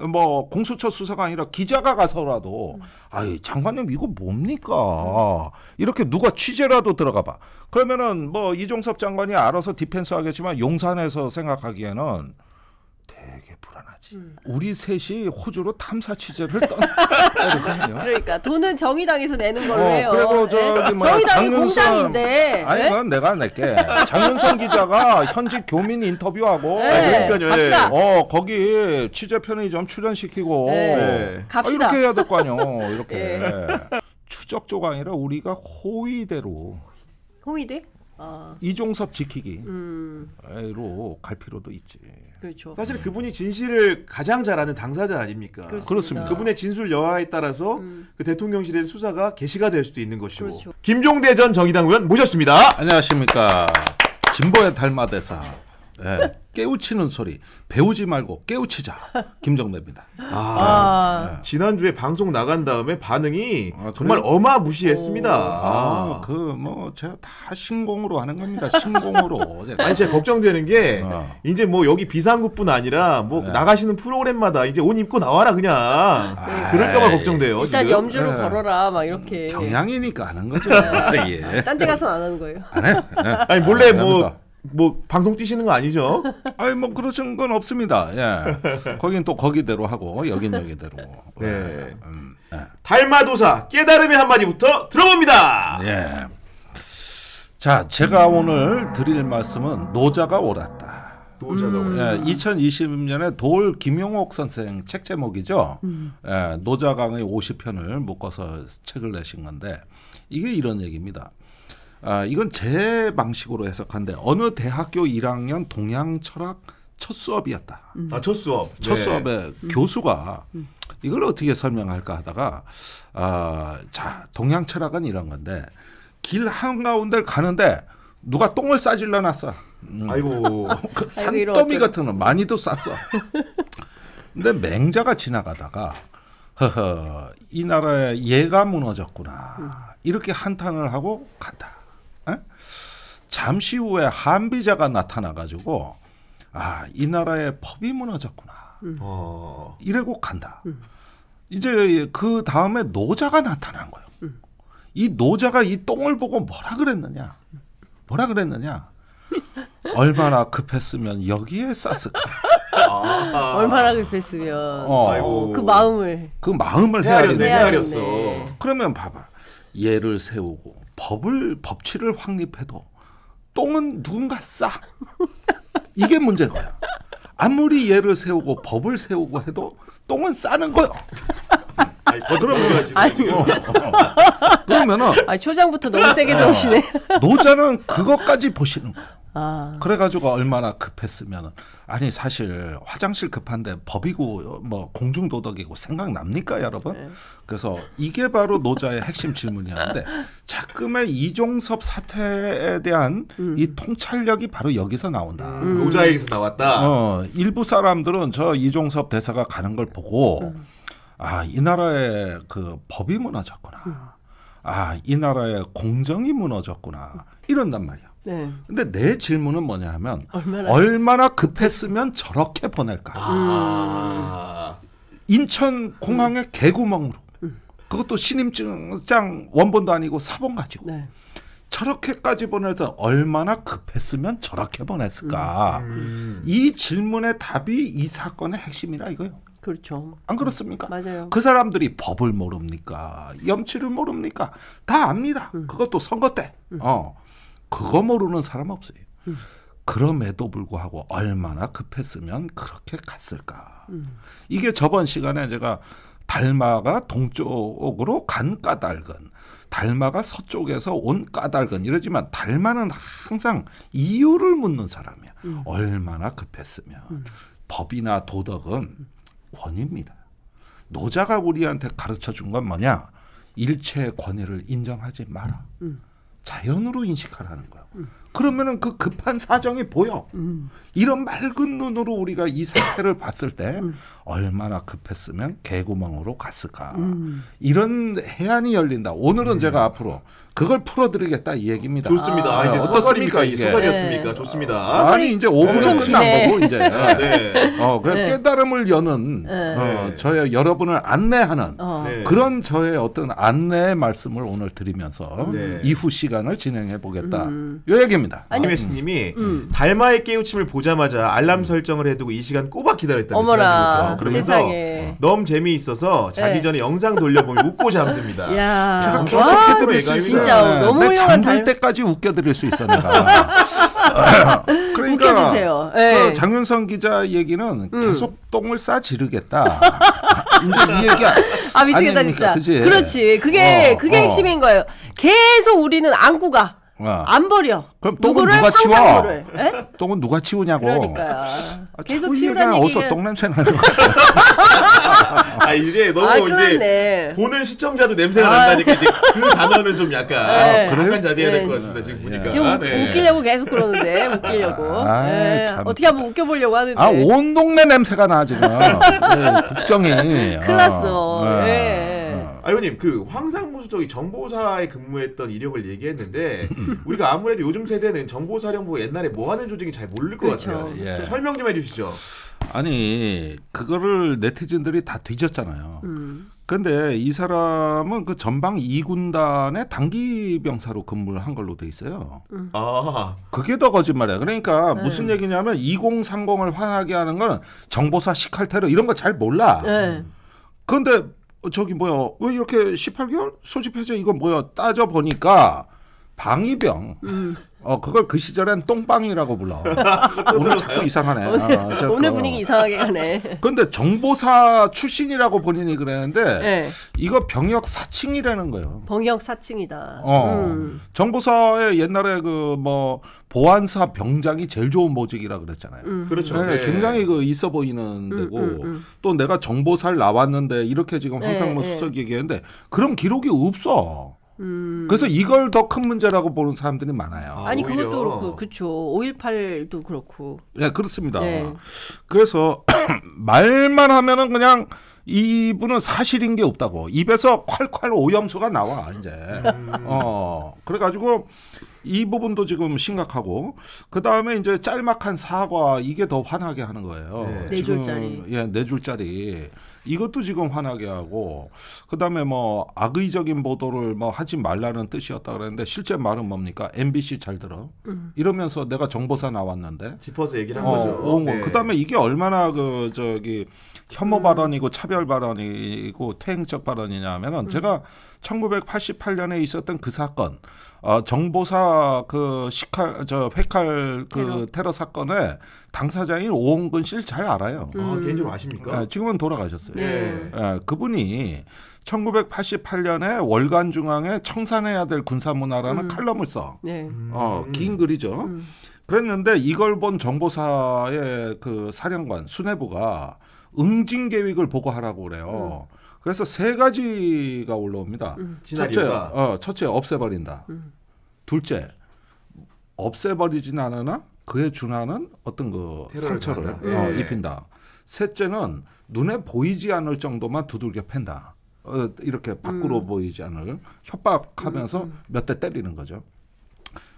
뭐 공수처 수사가 아니라 기자가 가서라도 음. 아유 장관님 이거 뭡니까 이렇게 누가 취재라도 들어가 봐 그러면은 뭐 이종섭 장관이 알아서 디펜스 하겠지만 용산에서 생각하기에는 음. 우리 셋이 호주로 탐사 취재를 떠나거든요. (laughs) 그러니까 돈은 정의당에서 내는 걸로 어, 해요. 그리고 저기 예? 뭐 정의당이 공장인데. 아니 예? 그건 내가 낼게. 장윤선 기자가 현지 교민 인터뷰하고 네. 예. 아, 그다어 거기 취재 편의점 출연시키고 네. 갑시다. 아, 이렇게 해야 될 거 아니요. 이렇게 네. 추적조가 아라 우리가 호의대로 호의대? 어. 아. 이종섭 지키기로 음. 갈 필요도 있지. 그렇죠. 사실 그분이 진실을 가장 잘 아는 당사자 아닙니까? 그렇습니다. 그렇습니다. 그분의 진술 여하에 따라서 음. 그 대통령실의 수사가 개시가 될 수도 있는 것이고. 그렇죠. 김종대 전 정의당 의원 모셨습니다. 안녕하십니까. 진보의 달마대사 네. 깨우치는 소리. 배우지 말고 깨우치자. 김정배입니다. 아, 네. 지난주에 방송 나간 다음에 반응이 아, 정말 어마무시했습니다. 아, 아. 그뭐 제가 다 신공으로 하는 겁니다. 신공으로. 아니 제가 걱정되는 게 어. 이제 뭐 여기 비상구뿐 아니라 뭐 네. 나가시는 프로그램마다 이제 옷 입고 나와라 그냥. 아, 그럴까봐 걱정돼요. 일단 지금. 염주를 걸어라 막 이렇게. 경향이니까 하는 거죠. 네. (laughs) 예. 딴 데 가서 안 하는 거예요. 안 해? 아니 몰래 뭐. 합니다. 뭐 방송 뛰시는 거 아니죠? (laughs) 아니 뭐 그러신 건 없습니다. 예. 거긴 또 거기대로 하고 여긴 여기대로. 네. 예. 음, 예. 달마도사 깨달음의 한마디부터 들어봅니다. 예. 자, 제가 오늘 드릴 말씀은 노자가 옳았다. 음. 예, 2020년에 돌 김용옥 선생 책 제목이죠. 음. 예, 노자강의 50편을 묶어서 책을 내신 건데 이게 이런 얘기입니다. 아, 이건 제 방식으로 해석한데 어느 대학교 1학년 동양 철학 첫 수업이었다. 음. 아, 아첫 수업. 첫 네. 수업에 음. 교수가 음. 이걸 어떻게 설명할까 하다가 아, 자 동양 철학은 이런 건데 길 한가운데를 가는데 누가 똥을 싸질러 놨어. 음. 아이고 (laughs) 그 산더미 같은 거 많이도 쌌어. 근데 맹자가 지나가다가 허허 이나라에 예가 무너졌구나 음. 이렇게 한탄을 하고 간다. 잠시 후에 한비자가 나타나가지고 아 이 나라의 법이 무너졌구나. 음. 어. 이래고 간다. 음. 이제 그 다음에 노자가 나타난 거예요. 음. 이 노자가 이 똥을 보고 뭐라 그랬느냐? 뭐라 그랬느냐? (laughs) 얼마나 급했으면 여기에 쌌을까? 아. 얼마나 급했으면 어. 어 그 마음을 그 마음을 헤아렸네. 헤아렸어. 네. 그러면 봐봐 예를 세우고 법을 법치를 확립해도 똥은 누군가 싸. 이게 문제인 거야. 아무리 예를 세우고 법을 세우고 해도 똥은 싸는 거요. 아니, 그러면, 아니, 어, 어. 어. 그러면은. 아, 초장부터 너무 세게 들어시네 노자는 그것까지 보시는 거야. 아. 그래가지고 얼마나 급했으면 아니 사실 화장실 급한데 법이고 뭐 공중도덕이고 생각납니까 여러분? 네. 그래서 이게 바로 노자의 핵심 질문이었는데 자금의 이종섭 사태에 대한 음. 이 통찰력이 바로 여기서 나온다. 음. 음. 노자에게서 나왔다. 어, 일부 사람들은 저 이종섭 대사가 가는 걸 보고 음. 아이 나라의 그 법이 무너졌구나. 음. 아이 나라의 공정이 무너졌구나 이런단 말이야. 네. 근데 내 질문은 뭐냐 하면 얼마나, 얼마나 급했으면 저렇게 보낼까? 아. 인천 공항의 음. 개구멍으로. 그것도 신임증장 원본도 아니고 사본 가지고. 네. 저렇게까지 보내서 얼마나 급했으면 저렇게 보냈을까? 음. 음. 이 질문의 답이 이 사건의 핵심이라 이거요. 그렇죠. 안 그렇습니까? 음, 맞아요. 그 사람들이 법을 모릅니까? 염치를 모릅니까? 다 압니다. 음. 그것도 선거 때. 음. 어. 그거 모르는 사람 없어요. 음. 그럼에도 불구하고 얼마나 급했으면 그렇게 갔을까. 음. 이게 저번 시간에 제가 달마가 동쪽으로 간 까닭은 달마가 서쪽에서 온 까닭은 이러지만 달마는 항상 이유를 묻는 사람이야. 음. 얼마나 급했으면 음. 법이나 도덕은 권위입니다. 노자가 우리한테 가르쳐 준 건 뭐냐? 일체의 권위를 인정하지 마라. 음. 자연으로 인식하라는 거예요. 음. 그러면은 그 급한 사정이 보여. 음. 이런 맑은 눈으로 우리가 이 사태를 봤을 때 음. 얼마나 급했으면 개구멍으로 갔을까. 이런 해안이 열린다. 오늘은 네. 제가 앞으로 그걸 풀어드리겠다 이 얘기입니다. 좋습니다. 아, 이제 네. 어떻습니까? 소설이었습니까? 네. 좋습니다. 아, 니 이제 5분은 끝난 거고 이제. 네. 어, 그냥 네. 깨달음을 여는 어, 저의 여러분을 안내하는 어. 그런 저의 어떤 안내 말씀을 오늘 드리면서 이후 시간을 진행해 보겠다. 음. 요 얘기입니다. 아니메스님이 음. 음. 달마의 깨우침을 보자마자 알람 설정을 해두고 이 시간 꼬박 기다렸다는 어머라. 그러면서 세상에. 너무 재미있어서 자기 전에 영상 돌려보면 웃고 잠듭니다. 야. 계속 캐 진짜 진짜 네. 너무 훌륭한 잠들 달... 때까지 웃겨드릴 수 있어 내가. (laughs) (laughs) 그러니까 웃겨주세요. 네. 그 장윤성 기자 얘기는 음. 계속 똥을 싸지르겠다. (laughs) 이제 이 얘기야. 아-, 아 미치겠다 아닙니까? 진짜. 그치? 그렇지 그게 어, 그게 어. 핵심인 거예요. 계속 우리는 안고 가. 어. 안 버려. 그럼 똥은 누가 치워? 예? 똥은 누가 치우냐고. 그러니까요. 아, 계속 치우라는 얘기가. 어서 똥 냄새 나는 것 같아. (laughs) 아 이제 너무 아, 이제 보는 시청자도 냄새가 아. 난다니까 이제 그 단어는 좀 약간 네. 아, 약간 자제해야 될것 네. 같습니다. 지금 보니까. 지금 아, 네. 웃기려고 계속 그러는데 웃기려고. (laughs) 아, 네. 어떻게 한번 웃겨보려고 하는데. 아온 동네 냄새가 나 지금. (laughs) 네, 국정이. 큰일 났어. 네. 네. 아, 의원님, 그 황상무 수쪽이 정보사에 근무했던 이력을 얘기했는데 (laughs) 우리가 아무래도 요즘 세대는 정보사령부 옛날에 뭐 하는 조직이 잘 모를 것 그렇죠. 같아요. 예. 설명 좀 해주시죠. 아니 그거를 네티즌들이 다 뒤졌잖아요. 음. 근데 이 사람은 그 전방 2군단의 단기 병사로 근무를 한 걸로 돼 있어요. 음. 아. 그게 더 거짓말이야. 그러니까 네. 무슨 얘기냐면 2030을 화나게 하는 건 정보사 식칼 테러 이런 거 잘 몰라. 네. 근데 어, 저기 뭐야 왜 이렇게 18개월 소집해제 이거 뭐야 따져 보니까 방위병 음. 어 그걸 그 시절엔 똥방이라고 불러. (laughs) 오늘 자꾸 이상하네. 오늘, 아, 오늘 분위기 이상하게 가네. 근데 정보사 출신이라고 본인이 그랬는데 네. 이거 병역 사칭이라는 거예요. 병역 사칭이다. 어. 음. 정보사에 옛날에 그 뭐 보안사 병장이 제일 좋은 모직이라 그랬잖아요. 음. 그렇죠. 네, 네. 굉장히 그 있어 보이는 음, 데고 음, 음, 또 내가 정보사를 나왔는데 이렇게 지금 네, 황상무 네. 수석이 얘기했는데 그런 기록이 없어. 음. 그래서 이걸 더 큰 문제라고 보는 사람들이 많아요. 아, 니 그것도 그렇고 그렇죠. 5.18도 그렇고. 네 그렇습니다. 네. 그래서 (clears throat) 말만 하면은 그냥 이분은 사실인 게 없다고 입에서 콸콸 오염수가 나와 이제. 음. 어 그래가지고 이 부분도 지금 심각하고 그 다음에 이제 짤막한 사과 이게 더환하게 하는 거예요. 네, 네 지금, 네 줄짜리. 예, 네 줄짜리. 이것도 지금 화나게 하고 그다음에 뭐 악의적인 보도를 뭐 하지 말라는 뜻이었다 그랬는데 실제 말은 뭡니까? MBC 잘 들어. 음. 이러면서 내가 정보사 나왔는데 짚어서 얘기를 한 어, 거죠. 어, 뭐 네. 그다음에 이게 얼마나 그 저기 혐오 음. 발언이고 차별 발언이고 퇴행적 발언이냐면은 음. 제가 1988년에 있었던 그 사건, 어, 정보사 그 식칼 저 회칼 그 테러, 테러 사건의 당사자인 오홍근 씨를 잘 알아요. 아, 음. 아, 개인적으로 아십니까? 네, 지금은 돌아가셨어요. 네. 네, 그분이 1988년에 월간 중앙에 청산해야 될 군사문화라는 음. 칼럼을 써. 네. 어, 음. 긴 글이죠. 음. 그랬는데 이걸 본 정보사의 그 사령관 수뇌부가 응징 계획을 보고하라고 그래요. 음. 그래서 세 가지가 올라옵니다. 음. 첫째, 어, 첫째 없애버린다. 음. 둘째, 없애버리진 않으나 그에 준하는 어떤 그 상처를 어, 예. 입힌다. 셋째는 눈에 보이지 않을 정도만 두들겨 팬다. 어, 이렇게 밖으로 음. 보이지 않을 협박하면서 음. 음. 몇대 때리는 거죠.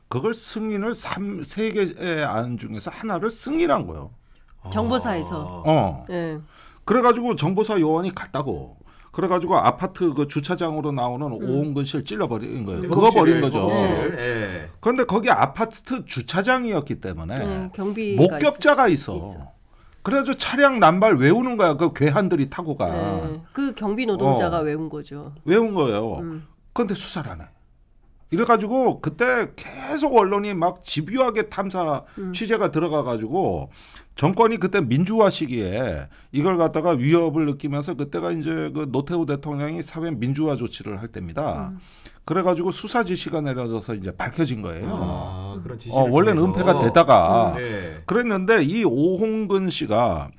그걸 승인을 삼, 세 개의 안 중에서 하나를 승인한 거예요. 정보사에서. 어. 네. 그래가지고 정보사 요원이 갔다고 그래가지고 아파트 그 주차장으로 나오는 음. 오홍근 씨를 찔러버린 거예요. 그거 네, 버린 거죠. 네. 네. 그런데 거기 아파트 주차장이었기 때문에 네, 경비 목격자가 있어. 있어. 그래가지고 차량 남발 외우는 거야. 그 괴한들이 타고 가. 네. 그 경비 노동자가 어. 외운 거죠. 외운 거예요. 음. 그런데 수사를 안 해. 이래가지고 그때 계속 언론이 막 집요하게 탐사 음. 취재가 들어가가지고 정권이 그때 민주화 시기에 이걸 갖다가 위협을 느끼면서 그때가 이제 그 노태우 대통령이 사회 민주화 조치를 할 때입니다. 음. 그래가지고 수사 지시가 내려져서 이제 밝혀진 거예요. 아, 음. 그런 지시 어, 원래는 은폐가 되다가 음, 네. 그랬는데 이 오홍근 씨가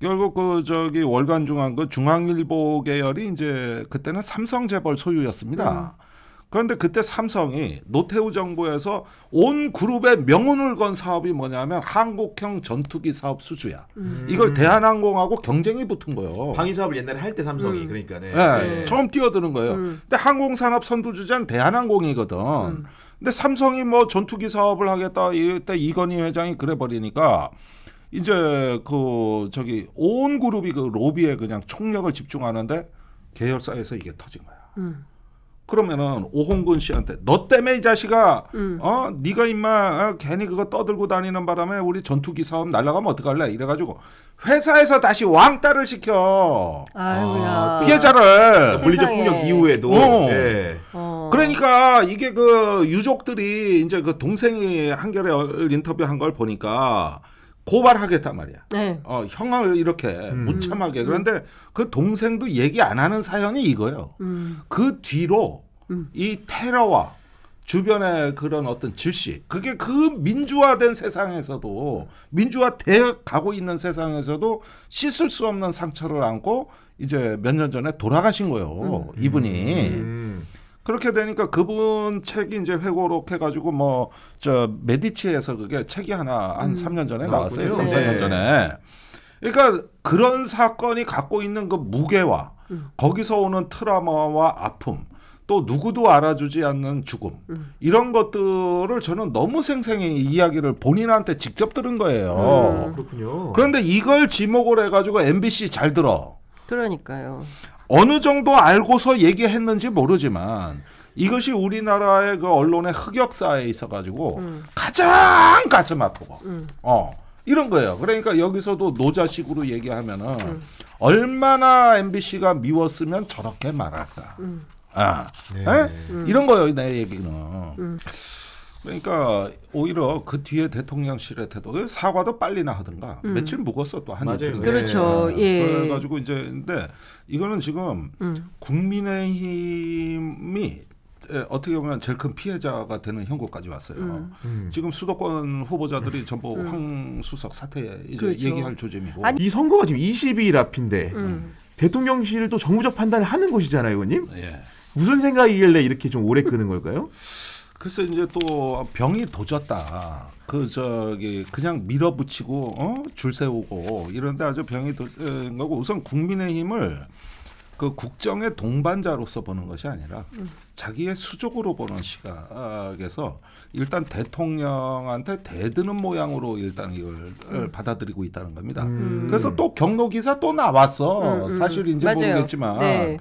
결국 그 저기 월간 중앙 그 중앙일보 계열이 이제 그때는 삼성재벌 소유였습니다. 음. 그런데 그때 삼성이 노태우 정부에서 온 그룹의 명운을 건 사업이 뭐냐면 한국형 전투기 사업 수주야. 음. 이걸 대한항공하고 경쟁이 붙은 거예요. 방위 사업을 옛날에 할 때 삼성이 음. 그러니까 네. 네. 네. 처음 뛰어드는 거예요. 음. 근데 항공산업 선두주자는 대한항공이거든. 음. 근데 삼성이 뭐 전투기 사업을 하겠다 이때 이건희 회장이 그래 버리니까 이제 그 저기 온 그룹이 그 로비에 그냥 총력을 집중하는데 계열사에서 이게 터진 거야. 음. 그러면은 오홍근 씨한테 너 때문에 이 자식아 음. 어 네가 임마 아, 괜히 그거 떠들고 다니는 바람에 우리 전투기 사업 날라가면 어떡할래 이래가지고 회사에서 다시 왕따를 시켜 아이고야. 아, 피해자를 물리적 폭력 이후에도 어. 예. 어. 그러니까 이게 그 유족들이 이제 그 동생이 한결에 인터뷰한 걸 보니까 고발하겠단 말이야. 네. 어, 형을 이렇게 음. 무참하게. 음. 그런데 그 동생도 얘기 안 하는 사연이 이거예요. 음. 그 뒤로 음. 이 테러와 주변의 그런 어떤 질시, 그게 그 민주화된 세상에서도 민주화돼 가고 있는 세상에서도 씻을 수 없는 상처를 안고 이제 몇 년 전에 돌아가신 거예요. 음. 이분이. 음. 그렇게 되니까 그분 책이 이제 회고록 해가지고 뭐 저 메디치에서 그게 책이 하나 한 음. 3년 전에 나왔어요. 3, 4년 전에. 그러니까 그런 사건이 갖고 있는 그 무게와 음. 거기서 오는 트라마와 아픔 또 누구도 알아주지 않는 죽음 음. 이런 것들을 저는 너무 생생히 이야기를 본인한테 직접 들은 거예요. 음. 아, 그렇군요. 그런데 이걸 지목을 해가지고 MBC 잘 들어. 그러니까요. 어느 정도 알고서 얘기했는지 모르지만 이것이 우리나라의 그 언론의 흑역사에 있어가지고 음. 가장 가슴 아프고 음. 어 이런 거예요. 그러니까 여기서도 노자식으로 얘기하면은 음. 얼마나 MBC가 미웠으면 저렇게 말할까. 음. 아 네. 네. 이런 거예요 내 얘기는. 음. 그러니까 오히려 그 뒤에 대통령실의 태도 사과도 빨리나 하든가 음. 며칠 묵었어 또 한일 맞아요. 그렇죠. 네. 예. 그래가지고 이제 근데 이거는 지금 음. 국민의힘이 어떻게 보면 제일 큰 피해자가 되는 형국까지 왔어요. 음. 음. 지금 수도권 후보자들이 음. 전부 음. 황수석 사태 이제 그렇죠. 얘기할 조짐이고 아니. 이 선거가 지금 22일 앞인데 대통령실도 정부적 판단을 하는 곳이잖아요 의원님. 예. 무슨 생각이길래 이렇게 좀 오래 끄는 걸까요? 글쎄 이제 또 병이 도졌다. 그 저기 그냥 밀어붙이고 어? 줄 세우고 이런데 아주 병이 도인 거고 우선 국민의힘을 그 국정의 동반자로서 보는 것이 아니라 자기의 수족으로 보는 시각에서 일단 대통령한테 대드는 모양으로 일단 이걸 음. 받아들이고 있다는 겁니다. 음. 그래서 또 경로 기사 또 나왔어. 음, 음, 사실인지 맞아요. 모르겠지만. 네.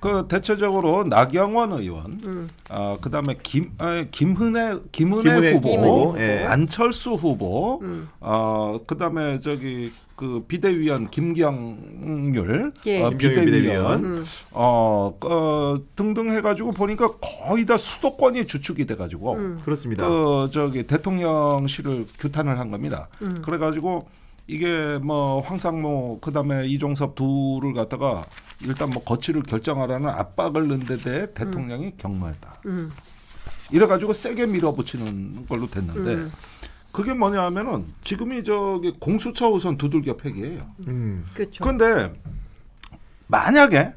그 대체적으로 나경원 의원, 음. 어, 그다음에 김 아, 김은혜 김은혜, 김은혜 후보, 김은혜. 예. 안철수 후보, 음. 어 그다음에 저기 그 비대위원 김경률 예. 어, 비대위원, 음. 어, 어, 등등 해가지고 보니까 거의 다 수도권이 주축이 돼가지고 음. 그렇습니다. 그 저기 대통령실을 규탄을 한 겁니다. 음. 그래가지고. 이게 뭐 황상모 그다음에 이종섭 둘을 갖다가 일단 뭐 거취를 결정하라는 압박을 넣는 데 대해 대통령이 음. 경로했다. 음. 이래 가지고 세게 밀어붙이는 걸로 됐는데 음. 그게 뭐냐 하면은 지금이 저기 공수처 우선 두들겨 패기예요. 음. 그렇죠. 근데 만약에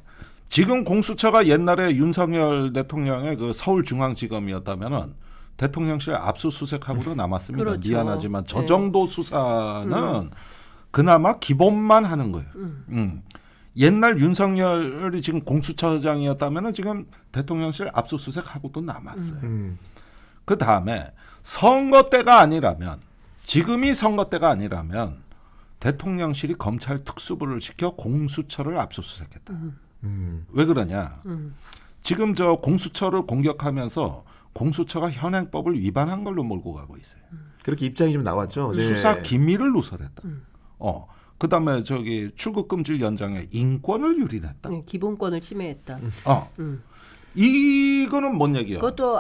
지금 공수처가 옛날에 윤석열 대통령의 그 서울중앙지검이었다면은 대통령실 압수수색하고도 음. 남았습니다. 그렇죠. 미안하지만 저 네. 정도 수사는 음. 그나마 기본만 하는 거예요. 음. 음. 옛날 윤석열이 지금 공수처장이었다면 지금 대통령실 압수수색하고도 남았어요. 음. 음. 그 다음에 선거 때가 아니라면 지금이 선거 때가 아니라면 대통령실이 검찰 특수부를 시켜 공수처를 압수수색했다. 왜 그러냐? 지금 저 공수처를 공격하면서 공수처가 현행법을 위반한 걸로 몰고 가고 있어요. 음. 그렇게 입장이 좀 나왔죠. 네. 수사 기밀을 누설했다. 음. 어. 그다음에 저기 출국 금지 연장에 인권을 유린했다. 네, 기본권을 침해했다. 음. 어. 음. 이거는 뭔 얘기야? 그것도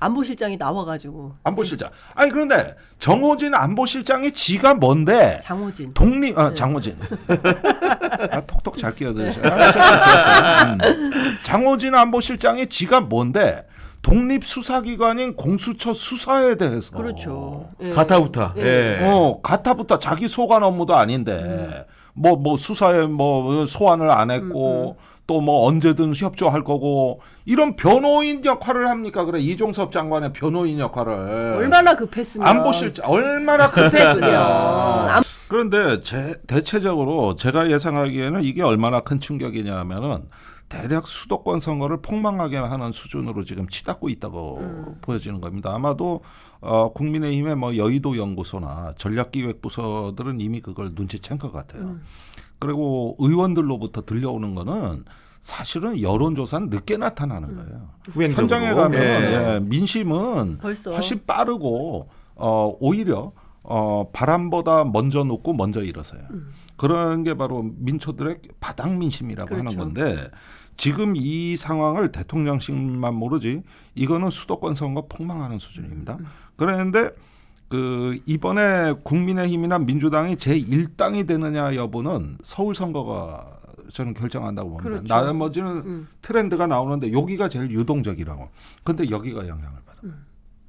안보실장이 나와가지고. 안보실장. 아니 그런데 정호진 안보실장이 지가 뭔데? 장호진. 독립. 아 네. 장호진. (laughs) 아, 톡톡 잘 끼어드셔. 네. 아, 음. 장호진 안보실장이 지가 뭔데? 독립 수사기관인 공수처 수사에 대해서 그렇죠. 예. 가타부타. 예. 예. 어 가타부타 자기 소관 업무도 아닌데 뭐뭐 음. 뭐, 뭐 수사에 뭐 소환을 안 했고 음, 음. 또뭐 언제든 협조할 거고 이런 변호인 역할을 합니까? 그래 이종섭 장관의 변호인 역할을 얼마나 급했으면 안보실 얼마나 급했으면 아. 그런데 제, 대체적으로 제가 예상하기에는 이게 얼마나 큰 충격이냐면은. 대략 수도권 선거를 폭망하게 하는 수준으로 지금 치닫고 있다고 음. 보여지는 겁니다. 아마도 어, 국민의힘의 뭐 여의도 연구소나 전략기획부서들은 이미 그걸 눈치챈 것 같아요. 음. 그리고 의원들로부터 들려오는 거는 사실은 여론조사는 늦게 나타나는 음. 거예요. 음. 현장에 가면 예. 예, 민심은 벌써. 훨씬 빠르고 어, 오히려 어, 바람보다 먼저 녹고 먼저 일어서요. 음. 그런 게 바로 민초들의 바닥 민심이라고 그렇죠. 하는 건데 지금 이 상황을 대통령실만 모르지 이거는 수도권 선거 폭망하는 수준입니다. 음. 그런데 그 이번에 국민의힘이나 민주당이 제1당이 되느냐 여부는 서울 선거가 저는 결정한다고 봅니다. 그렇죠. 나머지는 음. 트렌드가 나오는데 여기가 제일 유동적이라고. 근데 여기가 영향을 받아. 음.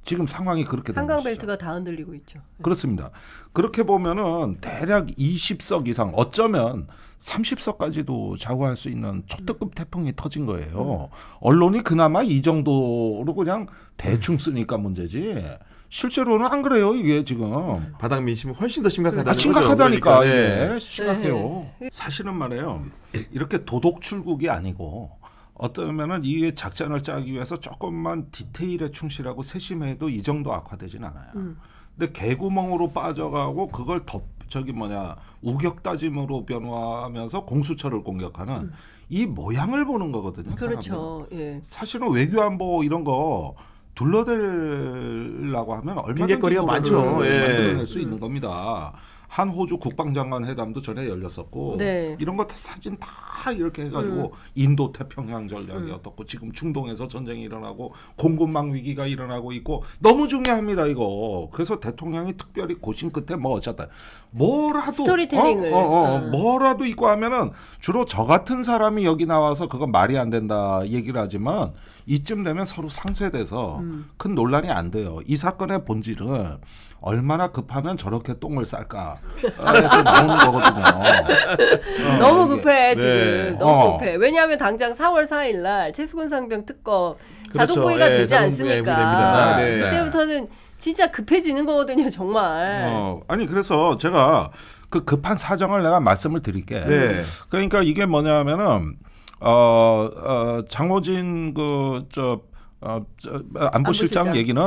지금 상황이 그렇게 되는 한강 벨트가 다 흔들리고 있죠. 네. 그렇습니다. 그렇게 보면은 대략 20석 이상 어쩌면 30석까지도 좌우할 수 있는 초특급 태풍이 터진 거예요. 음. 언론이 그나마 이 정도로 그냥 대충 쓰니까 문제지. 실제로는 안 그래요 이게 지금 바닥 민심이 훨씬 더 심각하다. 아, 심각하다니까 그러니까. 예, 네. 심각해요. 네. 사실은 말이에요 이렇게 도덕 출국이 아니고 어떠면은 이 작전을 짜기 위해서 조금만 디테일에 충실하고 세심해도 이 정도 악화되지는 않아요. 음. 근데 개구멍으로 빠져가고 그걸 덮 저기 뭐냐 우격다짐으로 변화하면서 공수처를 공격하는 음. 이 모양을 보는 거거든요. 그렇죠. 예. 사실은 외교안보 이런 거 둘러대려고 하면 얼마든지 거리가 뭐 많죠. 예. 만들어낼 수 음. 있는 겁니다. 한 호주 국방장관 회담도 전에 열렸었고 네. 이런 것다 사진 다 이렇게 해가지고 음. 인도 태평양 전략이 음. 어떻고 지금 중동에서 전쟁이 일어나고 공급망 위기가 일어나고 있고 너무 중요합니다 이거 그래서 대통령이 특별히 고심 끝에 뭐 어쨌든 뭐라도 스토리텔링을 어, 어, 어, 아. 뭐라도 있고 하면은 주로 저 같은 사람이 여기 나와서 그건 말이 안 된다 얘기를 하지만 이쯤 되면 서로 상쇄돼서 음. 큰 논란이 안 돼요 이 사건의 본질은 얼마나 급하면 저렇게 똥을 쌀까 그서 나오는 거거든요. 어, 너무 급해 지금 네. 너무 어. 급해. 왜냐하면 당장 4월 4일 날 최수근 상병 특검 그렇죠. 자동부의가 예, 아, 네, 되지 자동 않습니까? 네, 그때부터는 진짜 급해지는 거거든요 정말. 어, 아니 그래서 제가 그 급한 사정을 내가 말씀을 드릴게. 네. 그러니까 이게 뭐냐면은 어, 어 장호진 그저 어, 저, 안보실장 아, 안보 얘기는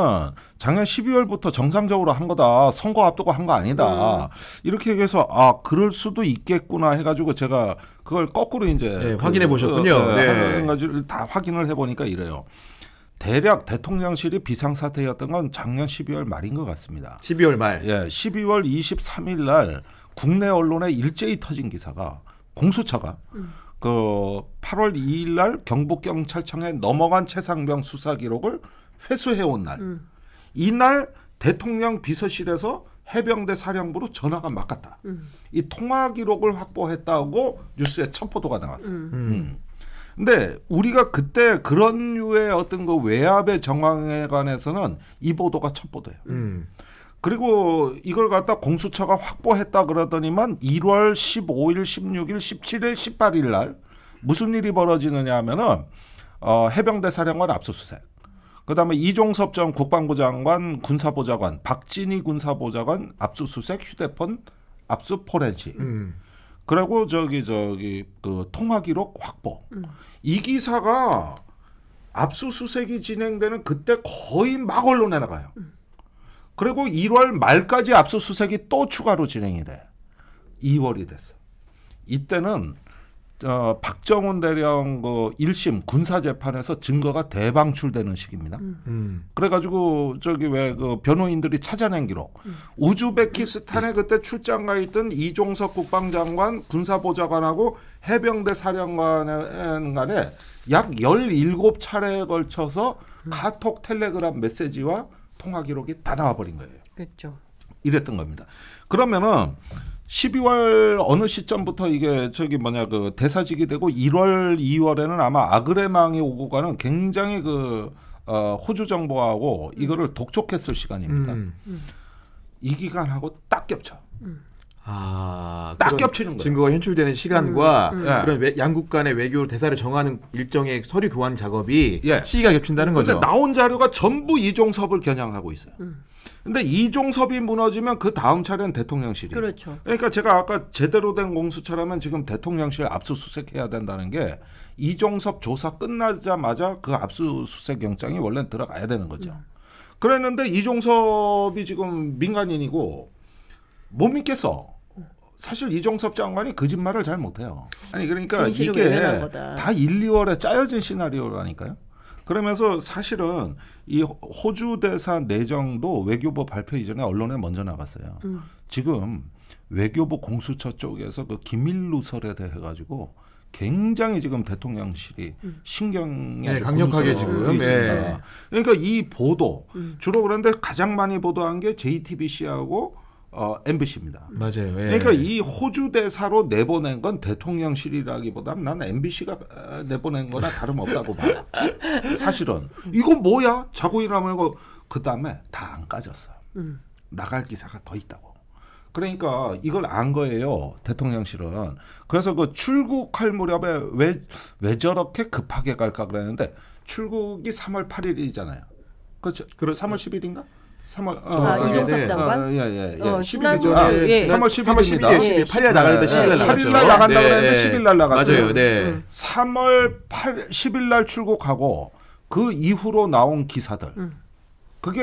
작년 12월부터 정상적으로 한 거다. 선거 앞두고 한 거 아니다. 음. 이렇게 얘기해서 아 그럴 수도 있겠구나 해가지고 제가 그걸 거꾸로 이제 네, 그, 확인해 보셨군요. 그, 네, 다 확인을 해보니까 이래요. 대략 대통령실이 비상사태였던 건 작년 12월 말인 것 같습니다. 12월 말. 예, 12월 23일 날 국내 언론에 일제히 터진 기사가 공수처가 음. 그 8월 2일 날 경북 경찰청에 넘어간 최상병 수사 기록을 회수해 온날 음. 이날 대통령 비서실에서 해병대 사령부로 전화가 막았다 음. 이 통화 기록을 확보했다고 뉴스에 첫 보도가 나왔어. 음. 음. 음. 근데 우리가 그때 그런 류의 어떤 그 외압의 정황에 관해서는 이 보도가 첫 보도예요. 음. 그리고 이걸 갖다 공수처가 확보했다 그러더니만 1월 15일, 16일, 17일, 18일 날 무슨 일이 벌어지느냐 하면은 어, 해병대 사령관 압수수색. 그다음에 이종섭 전 국방부 장관 군사보좌관, 박진희 군사보좌관 압수수색 휴대폰 압수 포렌식. 음. 그리고 저기 저기 그 통화 기록 확보. 음. 이 기사가 압수수색이 진행되는 그때 거의 막 언론에 나가요. 음. 그리고 1월 말까지 압수수색이 또 추가로 진행이 돼. 2월이 됐어. 이때는 어, 박정훈 대령 그 1심 군사 재판에서 증거가 대방출되는 시기입니다. 음. 음. 그래가지고 저기 왜그 변호인들이 찾아낸 기록, 음. 우즈베키스탄에 그때 출장 가 있던 이종석 국방장관 군사보좌관하고 해병대 사령관 간에 약 17차례에 걸쳐서 음. 카톡 텔레그램 메시지와 통화 기록이 다 나와버린 거예요. 그렇죠. 이랬던 겁니다. 그러면은 12월 어느 시점부터 이게 저기 뭐냐 그 대사직이 되고 1월 2월에는 아마 아그레망이 오고 가는 굉장히 그 어, 호주 정부하고 이거를 음. 독촉했을 시간입니다. 음. 이 기간하고 딱 겹쳐. 음. 아, 딱 겹치는 거예요. 증거가 현출되는 시간과 음, 음. 그런 외, 양국 간의 외교 대사를 정하는 일정의 서류 교환 작업이 예. 시기가 겹친다는 거죠. 나온 자료가 전부 이종섭을 겨냥하고 있어요. 음. 근데 이종섭이 무너지면 그 다음 차례는 대통령실이에요. 그렇죠. 그러니까 제가 아까 제대로 된 공수처라면 지금 대통령실 압수수색해야 된다는 게 이종섭 조사 끝나자마자 그 압수수색 영장이 원래 들어가야 되는 거죠. 음. 그랬는데 이종섭이 지금 민간인이고 못 믿겠어. 사실 이종섭 장관이 거짓말을 잘 못해요. 아니 그러니까 이게 다 1, 2월에 짜여진 시나리오라니까요. 그러면서 사실은 이 호주 대사 내정도 외교부 발표 이전에 언론에 먼저 나갔어요. 음. 지금 외교부 공수처 쪽에서 그 기밀 누설에 대해 가지고 굉장히 지금 대통령실이 음. 신경에 네, 강력하게 지금 네. 있습니다. 네. 그러니까 이 보도 음. 주로 그런데 가장 많이 보도한 게 JTBC하고 어, MBC입니다. 맞아요. 예. 그러니까 이 호주 대사로 내보낸 건 대통령실이라기보다는 나는 MBC가 어, 내보낸 거나 다름없다고 봐요. (laughs) 사실은 이거 뭐야? 자고 일하면 그 다음에 다 안 까졌어. 음. 나갈 기사가 더 있다고. 그러니까 이걸 안 거예요. 대통령실은. 그래서 그 출국할 무렵에 왜 왜 저렇게 급하게 갈까 그랬는데 출국이 3월 8일이잖아요. 그렇죠. 그렇 3월 10일인가? 3월 어, 아, 아, 이종섭 장관? 어, 예, 예, 예. 어, 11일 아, 예. 3월 10일 3월 1 0 10일. 8일에 나가는데 10일 날 나갔죠. 8일 날 나간다고 네. 는데 10일 날 나갔어요. 맞아요. 네. 3월 8 10일 날 출국하고 그 이후로 나온 기사들. 음. 그게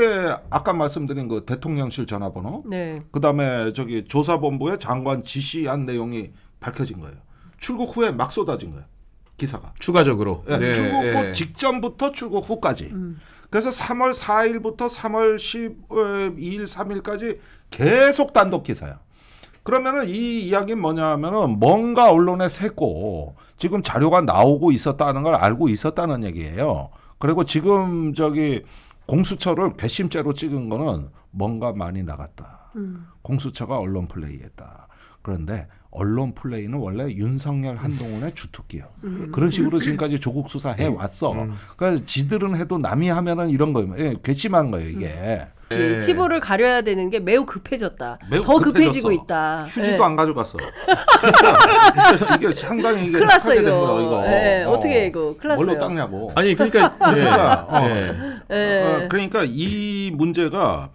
아까 말씀드린 그 대통령실 전화번호. 네. 그다음에 저기 조사본부의 장관 지시한 내용이 밝혀진 거예요. 출국 후에 막 쏟아진 거예요. 기사가. 추가적으로. 예, 네. 출국 후 직전부터 출국 후까지. 음. 그래서 3월 4일부터 3월 12일, 어, 3일까지 계속 단독 기사야. 그러면은 이 이야기는 뭐냐면은 하 뭔가 언론에 샜고 지금 자료가 나오고 있었다는 걸 알고 있었다는 얘기예요. 그리고 지금 저기 공수처를 괘씸죄로 찍은 거는 뭔가 많이 나갔다. 음. 공수처가 언론 플레이했다. 그런데 언론 플레이는 원래 윤석열 한동훈의 음. 주특기예요. 음. 그런 식으로 음. 지금까지 조국 수사 해 음. 왔어. 음. 그러니까 지들은 해도 남이 하면은 이런 거예요. 예, 괘씸한 거예요 이게. 음. 네. 예. 치부를 가려야 되는 게 매우 급해졌다. 매우 더 급해지고 있다. 휴지도 네. 안 가져갔어. (laughs) 이게 상당히 이게 났어, 이거. 거야, 이거. 네. 어. 떻게 이거 클났어 뭘로 닦냐고. 아니 그러니까 그러니까, (laughs) 어. 예. 어. 그러니까 이 문제가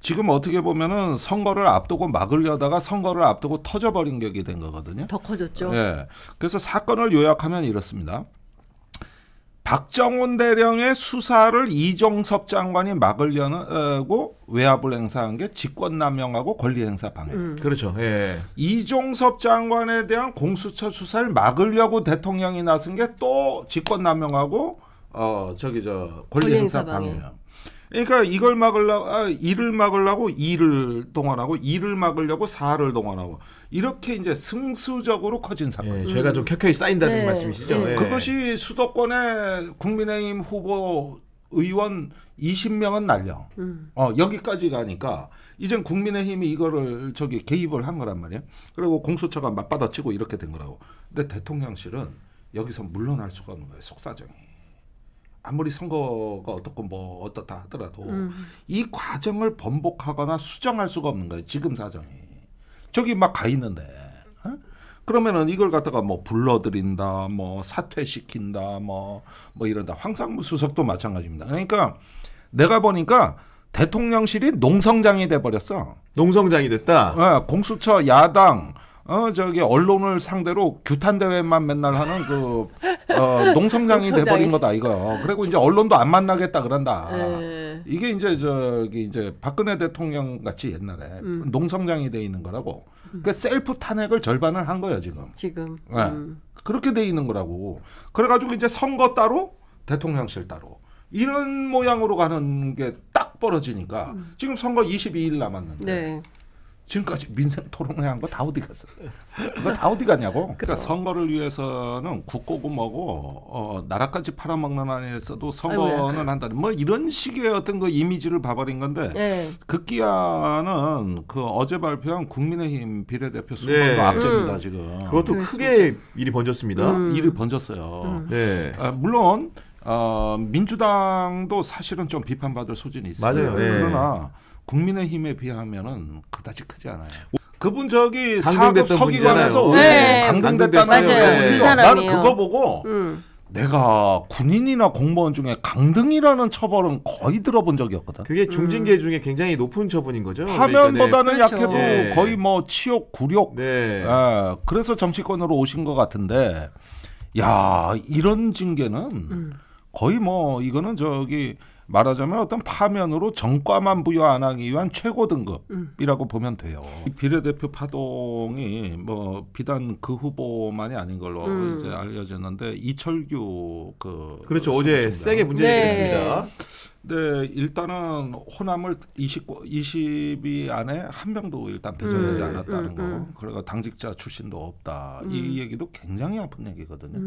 지금 어떻게 보면은 선거를 앞두고 막으려다가 선거를 앞두고 터져버린 격이 된 거거든요. 더 커졌죠. 예. 그래서 사건을 요약하면 이렇습니다. 박정훈 대령의 수사를 이종섭 장관이 막으려고 외압을 행사한 게 직권남용하고 권리행사 방해. 음. 그렇죠. 예. 이종섭 장관에 대한 공수처 수사를 막으려고 대통령이 나선 게 또 직권남용하고 어 저기 저 권리행사 방해. 방해. 그러니까 이걸 막으려고 아, 이를 막으려고 이를 동원하고 이를 막으려고 사를 동원하고 이렇게 이제 승수적으로 커진 사건. 예, 제가 음. 좀 켜켜이 쌓인다는 네. 말씀이시죠. 네. 예. 그것이 수도권의 국민의힘 후보 의원 20명은 날려. 음. 어, 여기까지 가니까 이젠 국민의힘이 이거를 저기 개입을 한 거란 말이에요. 그리고 공수처가 맞받아치고 이렇게 된 거라고. 근데 대통령실은 여기서 물러날 수가 없는 거예요. 속사정이. 아무리 선거가 어떻고 뭐 어떻다 하더라도 음. 이 과정을 번복하거나 수정할 수가 없는 거예요. 지금 사정이. 저기 막 가 있는데. 어? 그러면은 이걸 갖다가 뭐 불러들인다, 뭐 사퇴시킨다, 뭐, 뭐 이런다. 황상무 수석도 마찬가지입니다. 그러니까 내가 보니까 대통령실이 농성장이 돼버렸어. 농성장이 됐다? 네, 공수처, 야당, 어 저기 언론을 상대로 규탄 대회만 맨날 하는 그 어, 농성장이 돼버린 거다 이거. 그리고 이제 언론도 안 만나겠다 그런다. 네. 이게 이제 저기 이제 박근혜 대통령 같이 옛날에 음. 농성장이 돼 있는 거라고. 음. 그 셀프 탄핵을 절반을 한 거예요 지금. 지금. 네. 음. 그렇게 돼 있는 거라고. 그래가지고 이제 선거 따로 대통령실 따로. 이런 모양으로 가는 게 딱 벌어지니까 음. 지금 선거 22일 남았는데 네. 지금까지 민생 토론회 한 거 다 어디 갔어? 그거 다 어디 갔냐고? 그러니까 그렇죠. 선거를 위해서는 국고고 뭐고 어, 나라까지 팔아먹는 안에서도 선거는 한다는 뭐 이런 식의 어떤 그 이미지를 봐버린 건데 네. 예. 극기야는 그, 그 어제 발표한 국민의힘 비례대표 수반과 네. 악재입니다 음. 지금. 그것도 크게 일이 번졌습니다. 아, 음. 일이 번졌어요. 음. 네. 아, 물론 어, 민주당도 사실은 좀 비판받을 소진이 있어요. 맞아요. 네. 네. 그러나 국민의힘에 비하면은 그다지 크지 않아요. 그분 저기 사급 서기관에서 네, 네. 강등됐다는 네. 나는 그거 보고 음. 내가 군인이나 공무원 중에 강등이라는 처벌은 거의 들어본 적이 없거든. 그게 음. 중징계 음. 중에 굉장히 높은 처분인 거죠. 파면보다는 네. 약해도 네. 거의 뭐 치욕, 굴욕. 네. 예. 그래서 정치권으로 오신 것 같은데, 야 이런 징계는 음. 거의 뭐 이거는 저기 말하자면 어떤 파면으로 정과만 부여 안 하기 위한 최고 등급이라고 음. 보면 돼요. 비례대표 파동이 뭐 비단 그 후보만이 아닌 걸로 음. 이제 알려졌는데 이철규 그 그렇죠 어제 세게 문제제기습니다 네. 네 일단은 호남을 20 20위 안에 한 명도 일단 배정하지 음. 않았다는 음, 거. 음. 그리고 그러니까 당직자 출신도 없다. 이 음. 얘기도 굉장히 아픈 얘기거든요.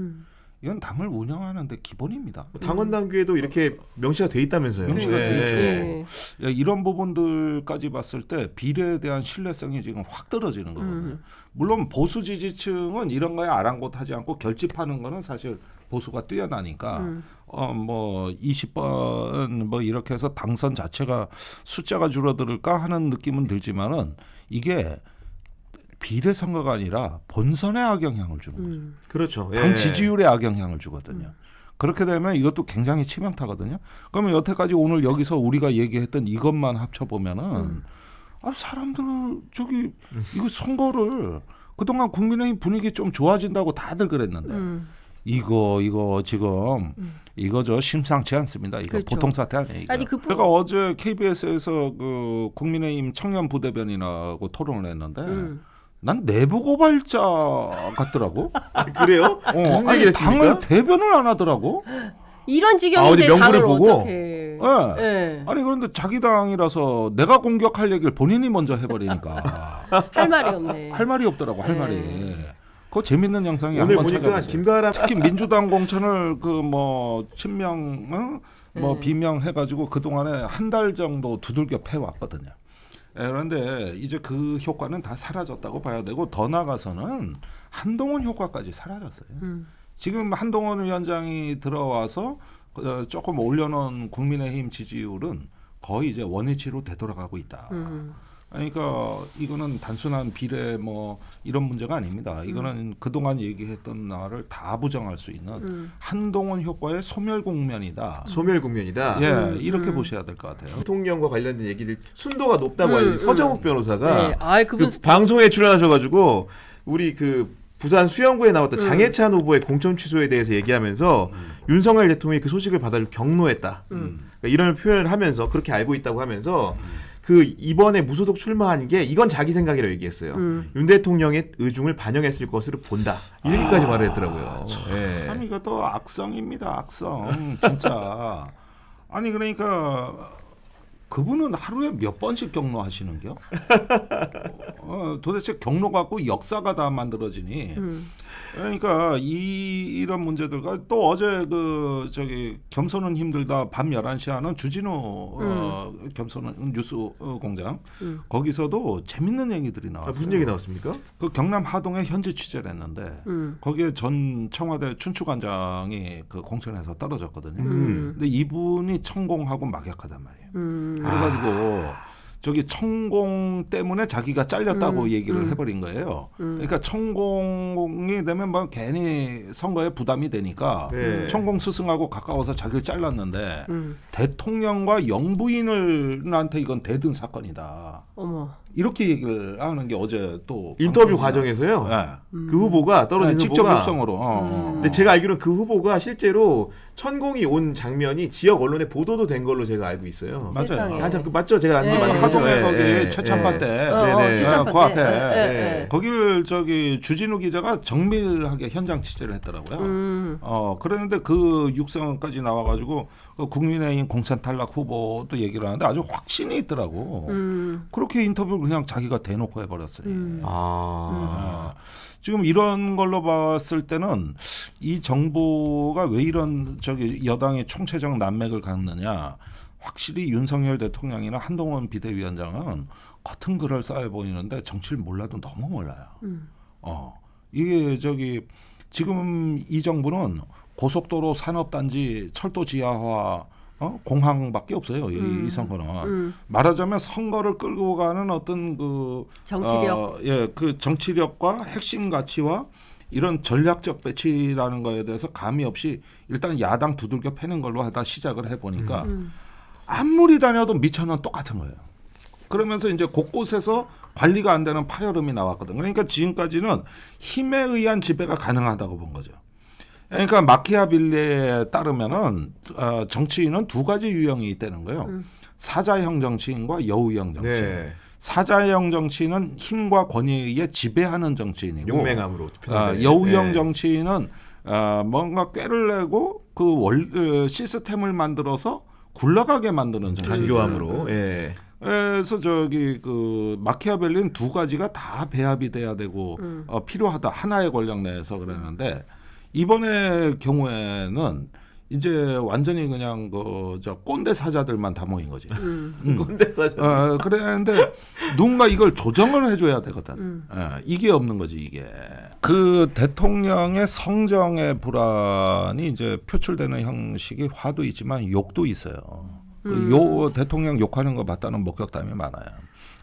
이건 당을 운영하는데 기본입니다. 뭐 당헌 당규에도 이렇게 명시가 돼 있다면서요. 명시가 네. 돼 있죠. 네. 예, 이런 부분들까지 봤을 때 비례에 대한 신뢰성이 지금 확 떨어지는 거거든요. 음. 물론 보수 지지층은 이런 거에 아랑곳하지 않고 결집하는 거는 사실 보수가 뛰어나니까 음. 어뭐 20번 뭐 이렇게 해서 당선 자체가 숫자가 줄어들까 하는 느낌은 들지만은 이게 비례선거가 아니라 본선에 악영향을 주는 거죠. 음. 그렇죠. 예. 당 예. 지지율에 악영향을 주거든요. 음. 그렇게 되면 이것도 굉장히 치명타거든요. 그러면 여태까지 오늘 여기서 우리가 얘기했던 이것만 합쳐보면은 음. 아, 사람들 저기 이거 선거를 그동안 국민의힘 분위기 좀 좋아진다고 다들 그랬는데 음. 이거 이거 지금 음. 이거죠 심상치 않습니다. 이거 그렇죠. 보통 사태 아니에요. 아니, 그 제가 그러니까 어제 KBS에서 그 국민의힘 청년 부대변인하고 토론을 했는데. 음. 난 내부 고발자 같더라고. (laughs) 아, 그래요? 어, 무슨 얘기 했습니까? 당을 대변을 안 하더라고. 이런 지경인데 아, 명부를 보고. 예. 네. 네. 아니 그런데 자기 당이라서 내가 공격할 얘기를 본인이 먼저 해버리니까 (laughs) 할 말이 없네. 할 말이 없더라고 할 네. 말이. 그거 재밌는 영상이 오늘 한번 보니까 찾아보세요. 김가람 특히 민주당 공천을 그뭐 친명 어? 뭐 예. 비명 해가지고 그 동안에 한 달 정도 두들겨 패왔거든요. 예, 그런데 이제 그 효과는 다 사라졌다고 봐야 되고 더 나가서는 한동훈 효과까지 사라졌어요. 음. 지금 한동훈 위원장이 들어와서 어, 조금 올려놓은 국민의힘 지지율은 거의 이제 원위치로 되돌아가고 있다. 음. 그러니까 이거는 단순한 비례 뭐 이런 문제가 아닙니다. 이거는 음. 그동안 얘기했던 나를 다 부정할 수 있는 음. 한동훈 효과의 소멸 국면이다. 소멸 국면이다. 예, 음. 이렇게 음. 보셔야 될 것 같아요. 대통령과 관련된 얘기들 순도가 높다고 음, 음. 서정욱 변호사가 네. 아, 그 방송에 출연하셔가지고 우리 그 부산 수영구에 나왔던 음. 장해찬 후보의 공천 취소에 대해서 얘기하면서 음. 윤석열 대통령이 그 소식을 받아 경로했다. 음. 그러니까 이런 표현을 하면서 그렇게 알고 있다고 하면서 음. 그 이번에 무소속 출마한 게 이건 자기 생각이라고 얘기했어요. 음. 윤 대통령의 의중을 반영했을 것으로 본다. 이렇게까지 아, 말을 했더라고요. 참, 예. 참 이거 또 악성입니다. 악성 진짜. (laughs) 아니 그러니까 그분은 하루에 몇 번씩 경로하시는겨? (laughs) 어, 도대체 경로 갖고 역사가 다 만들어지니. 음. 그러니까 이 이런 문제들과 또 어제 그 저기 겸손은 힘들다 밤 11시 하는 주진우 어, 음. 어, 겸손은 뉴스 어, 공장 음. 거기서도 재밌는 얘기들이 나왔어요. 아, 무슨 얘기 나왔습니까? 그 경남 하동에 현지 취재를 했는데 음. 거기에 전 청와대 춘추관장이 그 공천에서 떨어졌거든요. 음. 근데 이분이 천공하고 막역하단 말이에요. 음. 그래가지고 아. 저기 천공 때문에 자기가 잘렸다고 음, 얘기를 음. 해버린 거예요. 음. 그러니까 천공이 되면 뭐 괜히 선거에 부담이 되니까 네. 천공 스승하고 가까워서 자기를 잘랐는데 음. 대통령과 영부인을한테 나 이건 대든 사건이다. 어머. 이렇게 얘기를 하는 게 어제 또 인터뷰 과정에서요. 네. 그 후보가 떨어진 네, 직접 후보가 협상으로. 어, 어, 어. 근데 제가 알기로는 그 후보가 실제로 천공이 온 장면이 지역 언론에 보도도 된 걸로 제가 알고 있어요. 맞아요. 한참 아, 그 맞죠? 제가 안 네. 맞는 하동에 거기 예, 예, 최참파 때, 어, 네, 네. 그 앞에 네, 거기를 저기 주진우 기자가 정밀하게 현장 취재를 했더라고요. 음. 어 그랬는데 그육성까지 나와가지고 그 국민의힘 공천 탈락 후보도 얘기를 하는데 아주 확신이 있더라고. 음. 그렇게 인터뷰를 그냥 자기가 대놓고 해버렸어요. 음. 아. 음. 지금 이런 걸로 봤을 때는 이 정부가 왜 이런 저기 여당의 총체적 난맥을 갖느냐. 확실히 윤석열 대통령이나 한동훈 비대위원장은 같은 글을 쌓여 보이는데 정치를 몰라도 너무 몰라요. 음. 어. 이게 저기 지금 이 정부는 고속도로 산업단지 철도 지하화 어? 공항밖에 없어요. 이, 음. 이 선거는 음. 말하자면 선거를 끌고 가는 어떤 그 정치력, 어, 예, 그 정치력과 핵심 가치와 이런 전략적 배치라는 거에 대해서 감이 없이 일단 야당 두들겨 패는 걸로 하다 시작을 해 보니까 음. 음. 아무리 다녀도 미천은 똑같은 거예요. 그러면서 이제 곳곳에서 관리가 안 되는 파열음이 나왔거든요. 그러니까 지금까지는 힘에 의한 지배가 가능하다고 본 거죠. 그러니까 마키아빌리에 따르면은 어, 정치인은 두 가지 유형이 있다는 거예요. 음. 사자형 정치인과 여우형 정치인. 네. 사자형 정치인은 힘과 권위에 의해 지배하는 정치인이고 용맹함으로 어, 여우형 네. 정치인은 어, 뭔가 꾀를 내고 그 월, 어, 시스템을 만들어서 굴러가게 만드는 정치. 간교함으로. 예. 그래서 저기 그 마키아벨리는 두 가지가 다 배합이 돼야 되고 음. 어, 필요하다 하나의 권력 내에서 그러는데. 이번의 경우에는 이제 완전히 그냥 그저 꼰대 사자들만 다 모인 거지. 음. 음. 꼰대 사자. 어, 아, 그런데 누군가 이걸 조정을 해줘야 되거든. 음. 어, 이게 없는 거지 이게. 그 대통령의 성정의 불안이 이제 표출되는 형식이 화도 있지만 욕도 있어요. 그요 음. 대통령 욕하는 거 봤다는 목격담이 많아요.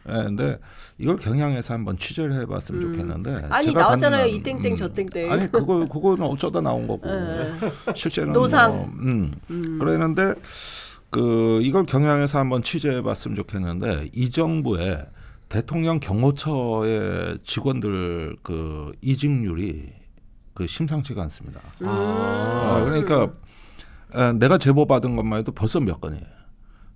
네, 근데 이걸 경향에서 한번 취재를 해봤으면 음. 좋겠는데 아니 나왔잖아요 이 땡땡 음. 저 땡땡 아니 그거 그거는 어쩌다 나온 거고 예. 실제는 노상 뭐, 음. 음. 그러는데그 이걸 경향에서 한번 취재해봤으면 좋겠는데 이 정부의 대통령 경호처의 직원들 그 이직률이 그 심상치가 않습니다. 음. 아, 그러니까 내가 제보 받은 것만 해도 벌써 몇 건이에요.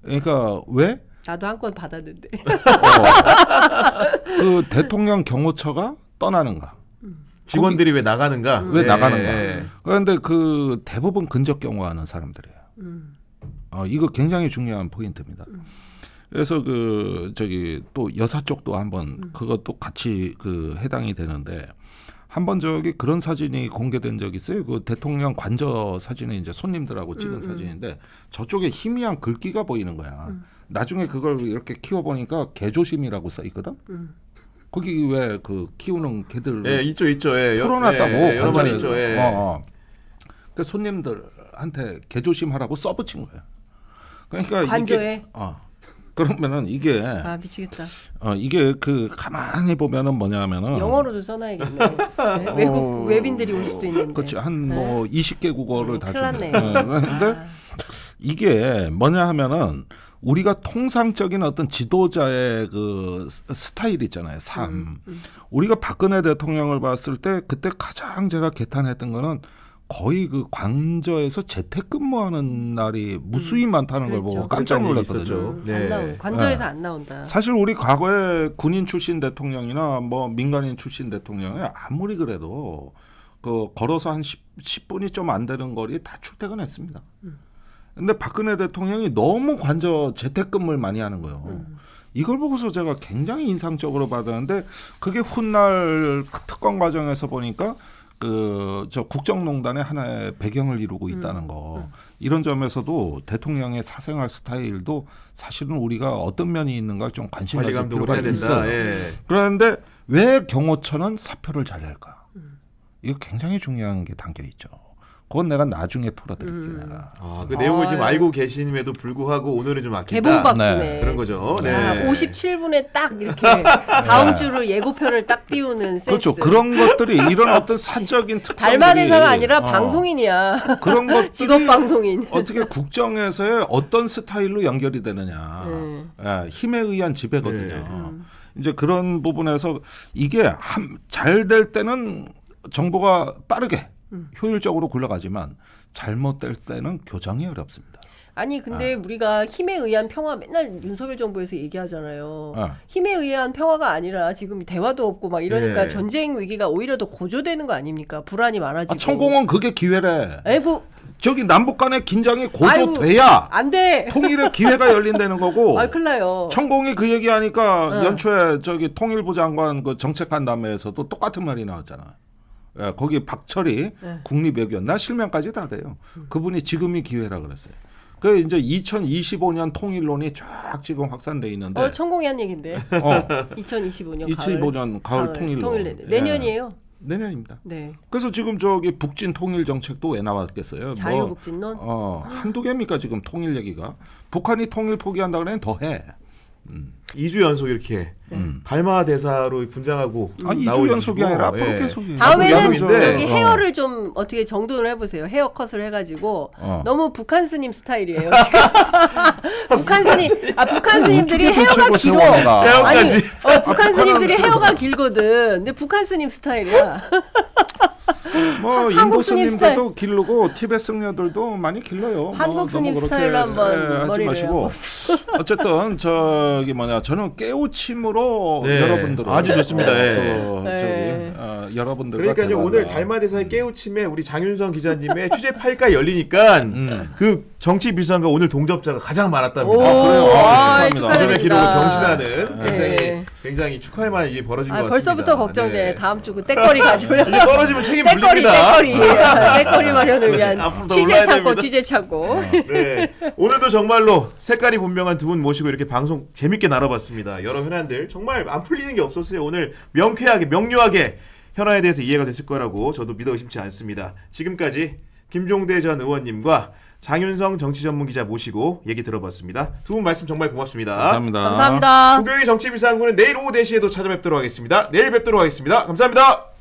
그러니까 왜? 나도 한 건 받았는데. 어. (laughs) 그 대통령 경호처가 떠나는가? 음. 직원들이 거기, 왜 나가는가? 음. 왜 네. 나가는가? 예. 그런데 그 대부분 근접 경호하는 사람들이에요. 음. 어, 이거 굉장히 중요한 포인트입니다. 음. 그래서 그 저기 또 여사 쪽도 한번 음. 그것도 같이 그 해당이 되는데 한 번 저기 그런 사진이 공개된 적 있어요. 그 대통령 관저 사진에 이제 손님들하고 찍은 사진인데 저쪽에 희미한 글귀가 보이는 거야. 나중에 그걸 이렇게 키워보니까 개조심이라고 써 있거든. 음. 거기 왜 그 키우는 개들 예, 있죠, 있죠. 예, 풀어놨다고 예, 여러 있죠. 예. 어, 어. 그 손님들한테 개조심하라고 써붙인 거예요. 그러니까 관조에. 이게, 어. 그러면은 이게 아 미치겠다. 어 이게 그 가만히 보면은 뭐냐면은 영어로도 써놔야겠네. 네? 외국 어, 외빈들이 올 수도 있는데. 그렇지 한뭐 네. 20개 뭐 국어를 음, 다. 큰일 네 네. 근데 아. 이게 뭐냐 하면은 우리가 통상적인 어떤 지도자의 그 스타일 있잖아요. 삶. 음, 음. 우리가 박근혜 대통령을 봤을 때 그때 가장 제가 개탄했던 거는 거의 그 광저에서 재택근무하는 날이 무수히 음, 많다는 음, 걸 그렇죠. 보고 깜짝 놀랐거든요. 네. 안 나온, 광저에서 네. 안 나온다. 사실 우리 과거에 군인 출신 대통령이나 뭐 민간인 출신 대통령이 아무리 그래도 그 걸어서 한 10, 분이 좀 안 되는 거리 에다 출퇴근했습니다. 음. 근데 박근혜 대통령이 너무 관저 재택근무를 많이 하는 거예요. 음. 이걸 보고서 제가 굉장히 인상적으로 받았는데 그게 훗날 그 특검 과정에서 보니까 그 저 국정농단의 하나의 배경을 이루고 있다는 음. 거 음. 이런 점에서도 대통령의 사생활 스타일도 사실은 우리가 어떤 면이 있는가 좀 관심 을 가질 필요가 있어요. 예. 그런데 왜 경호처는 사표를 잘 낼까? 음. 이거 굉장히 중요한 게 담겨 있죠. 그건 내가 나중에 풀어드릴게 음. 내가. 아, 그 아, 내용을 지금 예. 알고 계심에도 불구하고 오늘은 좀 아낀다. 네. 네. 그런 거죠. 네. 아, 57분에 딱 이렇게 (laughs) 다음 네. 주를 예고편을 딱 띄우는 그렇죠. 센스. 그렇죠. 그런 것들이 (laughs) 이런 어떤 사적인 특성. 달만 해서가 아니라 어. 방송인이야. 그런 (laughs) 것 직업 방송인. 어떻게 국정에서의 어떤 스타일로 연결이 되느냐. 네. 예, 힘에 의한 지배거든요. 네. 음. 이제 그런 부분에서 이게 잘 될 때는 정보가 빠르게 음. 효율적으로 굴러가지만 잘못될 때는 교정이 어렵습니다. 아니 근데 아. 우리가 힘에 의한 평화 맨날 윤석열 정부에서 얘기하잖아요. 아. 힘에 의한 평화가 아니라 지금 대화도 없고 막 이러니까 예. 전쟁 위기가 오히려 더 고조되는 거 아닙니까? 불안이 많아지고. 아, 천공은 그게 기회래. 에구. 뭐. 저기 남북 간의 긴장이 고조돼야 안 돼. 통일의 기회가 열린다는 거고. (laughs) 아, 큰일요. 천공이 그 얘기하니까 어. 연초에 저기 통일부 장관 그 정책간담회에서도 똑같은 말이 나왔잖아. 예, 거기 박철이 네. 국립외교나 였 실명까지 다 돼요. 음. 그분이 지금이 기회라 그랬어요. 그 이제 2025년 통일론이 쫙 지금 확산돼 있는데. 어, 천공이 한 얘긴데. 어. 2025년 2025년 가을, 가을 통일론. 통일, 예. 내년이에요. 내년입니다. 네. 그래서 지금 저기 북진 통일 정책도 왜 나왔겠어요? 뭐 자유북진론? 뭐, 어, 한두 개입니까 지금 통일 얘기가? 북한이 통일 포기한다 그러면 더 해. 음. 2주 연속 이렇게 네. 음. 달마 대사로 분장하고 음. 아니 2주 연속이 아니라 예. 앞으로 예. 계속 다음에는 저기 어. 헤어를 좀 어떻게 정돈을 해보세요 헤어컷을 해가지고 어. 너무 북한 스님 스타일이에요 (laughs) 아, 북한 스님 아 북한 스님들이 헤어가 길어 아니 어, 북한 아, 스님들이 헤어가 길거든 근데 북한 스님 스타일이야 (laughs) 뭐 인도 스님들도 길르고 티벳 승려들도 많이 길러요 뭐 한국 뭐, 스님 스타일로 한번 예, 머리를 마시고 어쨌든 저기 뭐냐 저는 깨우침으로 네. 여러분들을 아주 네. 좋습니다. 어, 네. 저기, 네. 어, 여러분들 그러니까 오늘 달마대사의 깨우침에 우리 장윤성 기자님의 (laughs) 취재 8가 열리니까 음. 그 정치 비상과 오늘 동접자가 가장 많았답니다. 아, 그래요. 아, 축하합니다. 기존의 기록을 경신하는 굉장히 굉장히 축하할 만한 일이 벌어진 아, 것 벌써부터 같습니다. 벌써부터 걱정돼. 네. 다음 주그 떼거리 가지고 이제 떨어지면 책임 물립니다. 떼거리 (laughs) 떼거리 마련을 위한 취재 참고 취재 참고. 네. 오늘도 정말로 색깔이 분명한 두 분 모시고 이렇게 방송 재밌게 나눠봤 다뤄봤습니다. 여러 현안들 정말 안 풀리는 게 없었어요. 오늘 명쾌하게 명료하게 현안에 대해서 이해가 됐을 거라고 저도 믿어 의심치 않습니다. 지금까지 김종대 전 의원님과 장윤성 정치전문기자 모시고 얘기 들어봤습니다. 두 분 말씀 정말 고맙습니다. 감사합니다. 감사합니다. 고경희 정치비상구는 내일 오후 4시에도 찾아뵙도록 하겠습니다. 내일 뵙도록 하겠습니다. 감사합니다.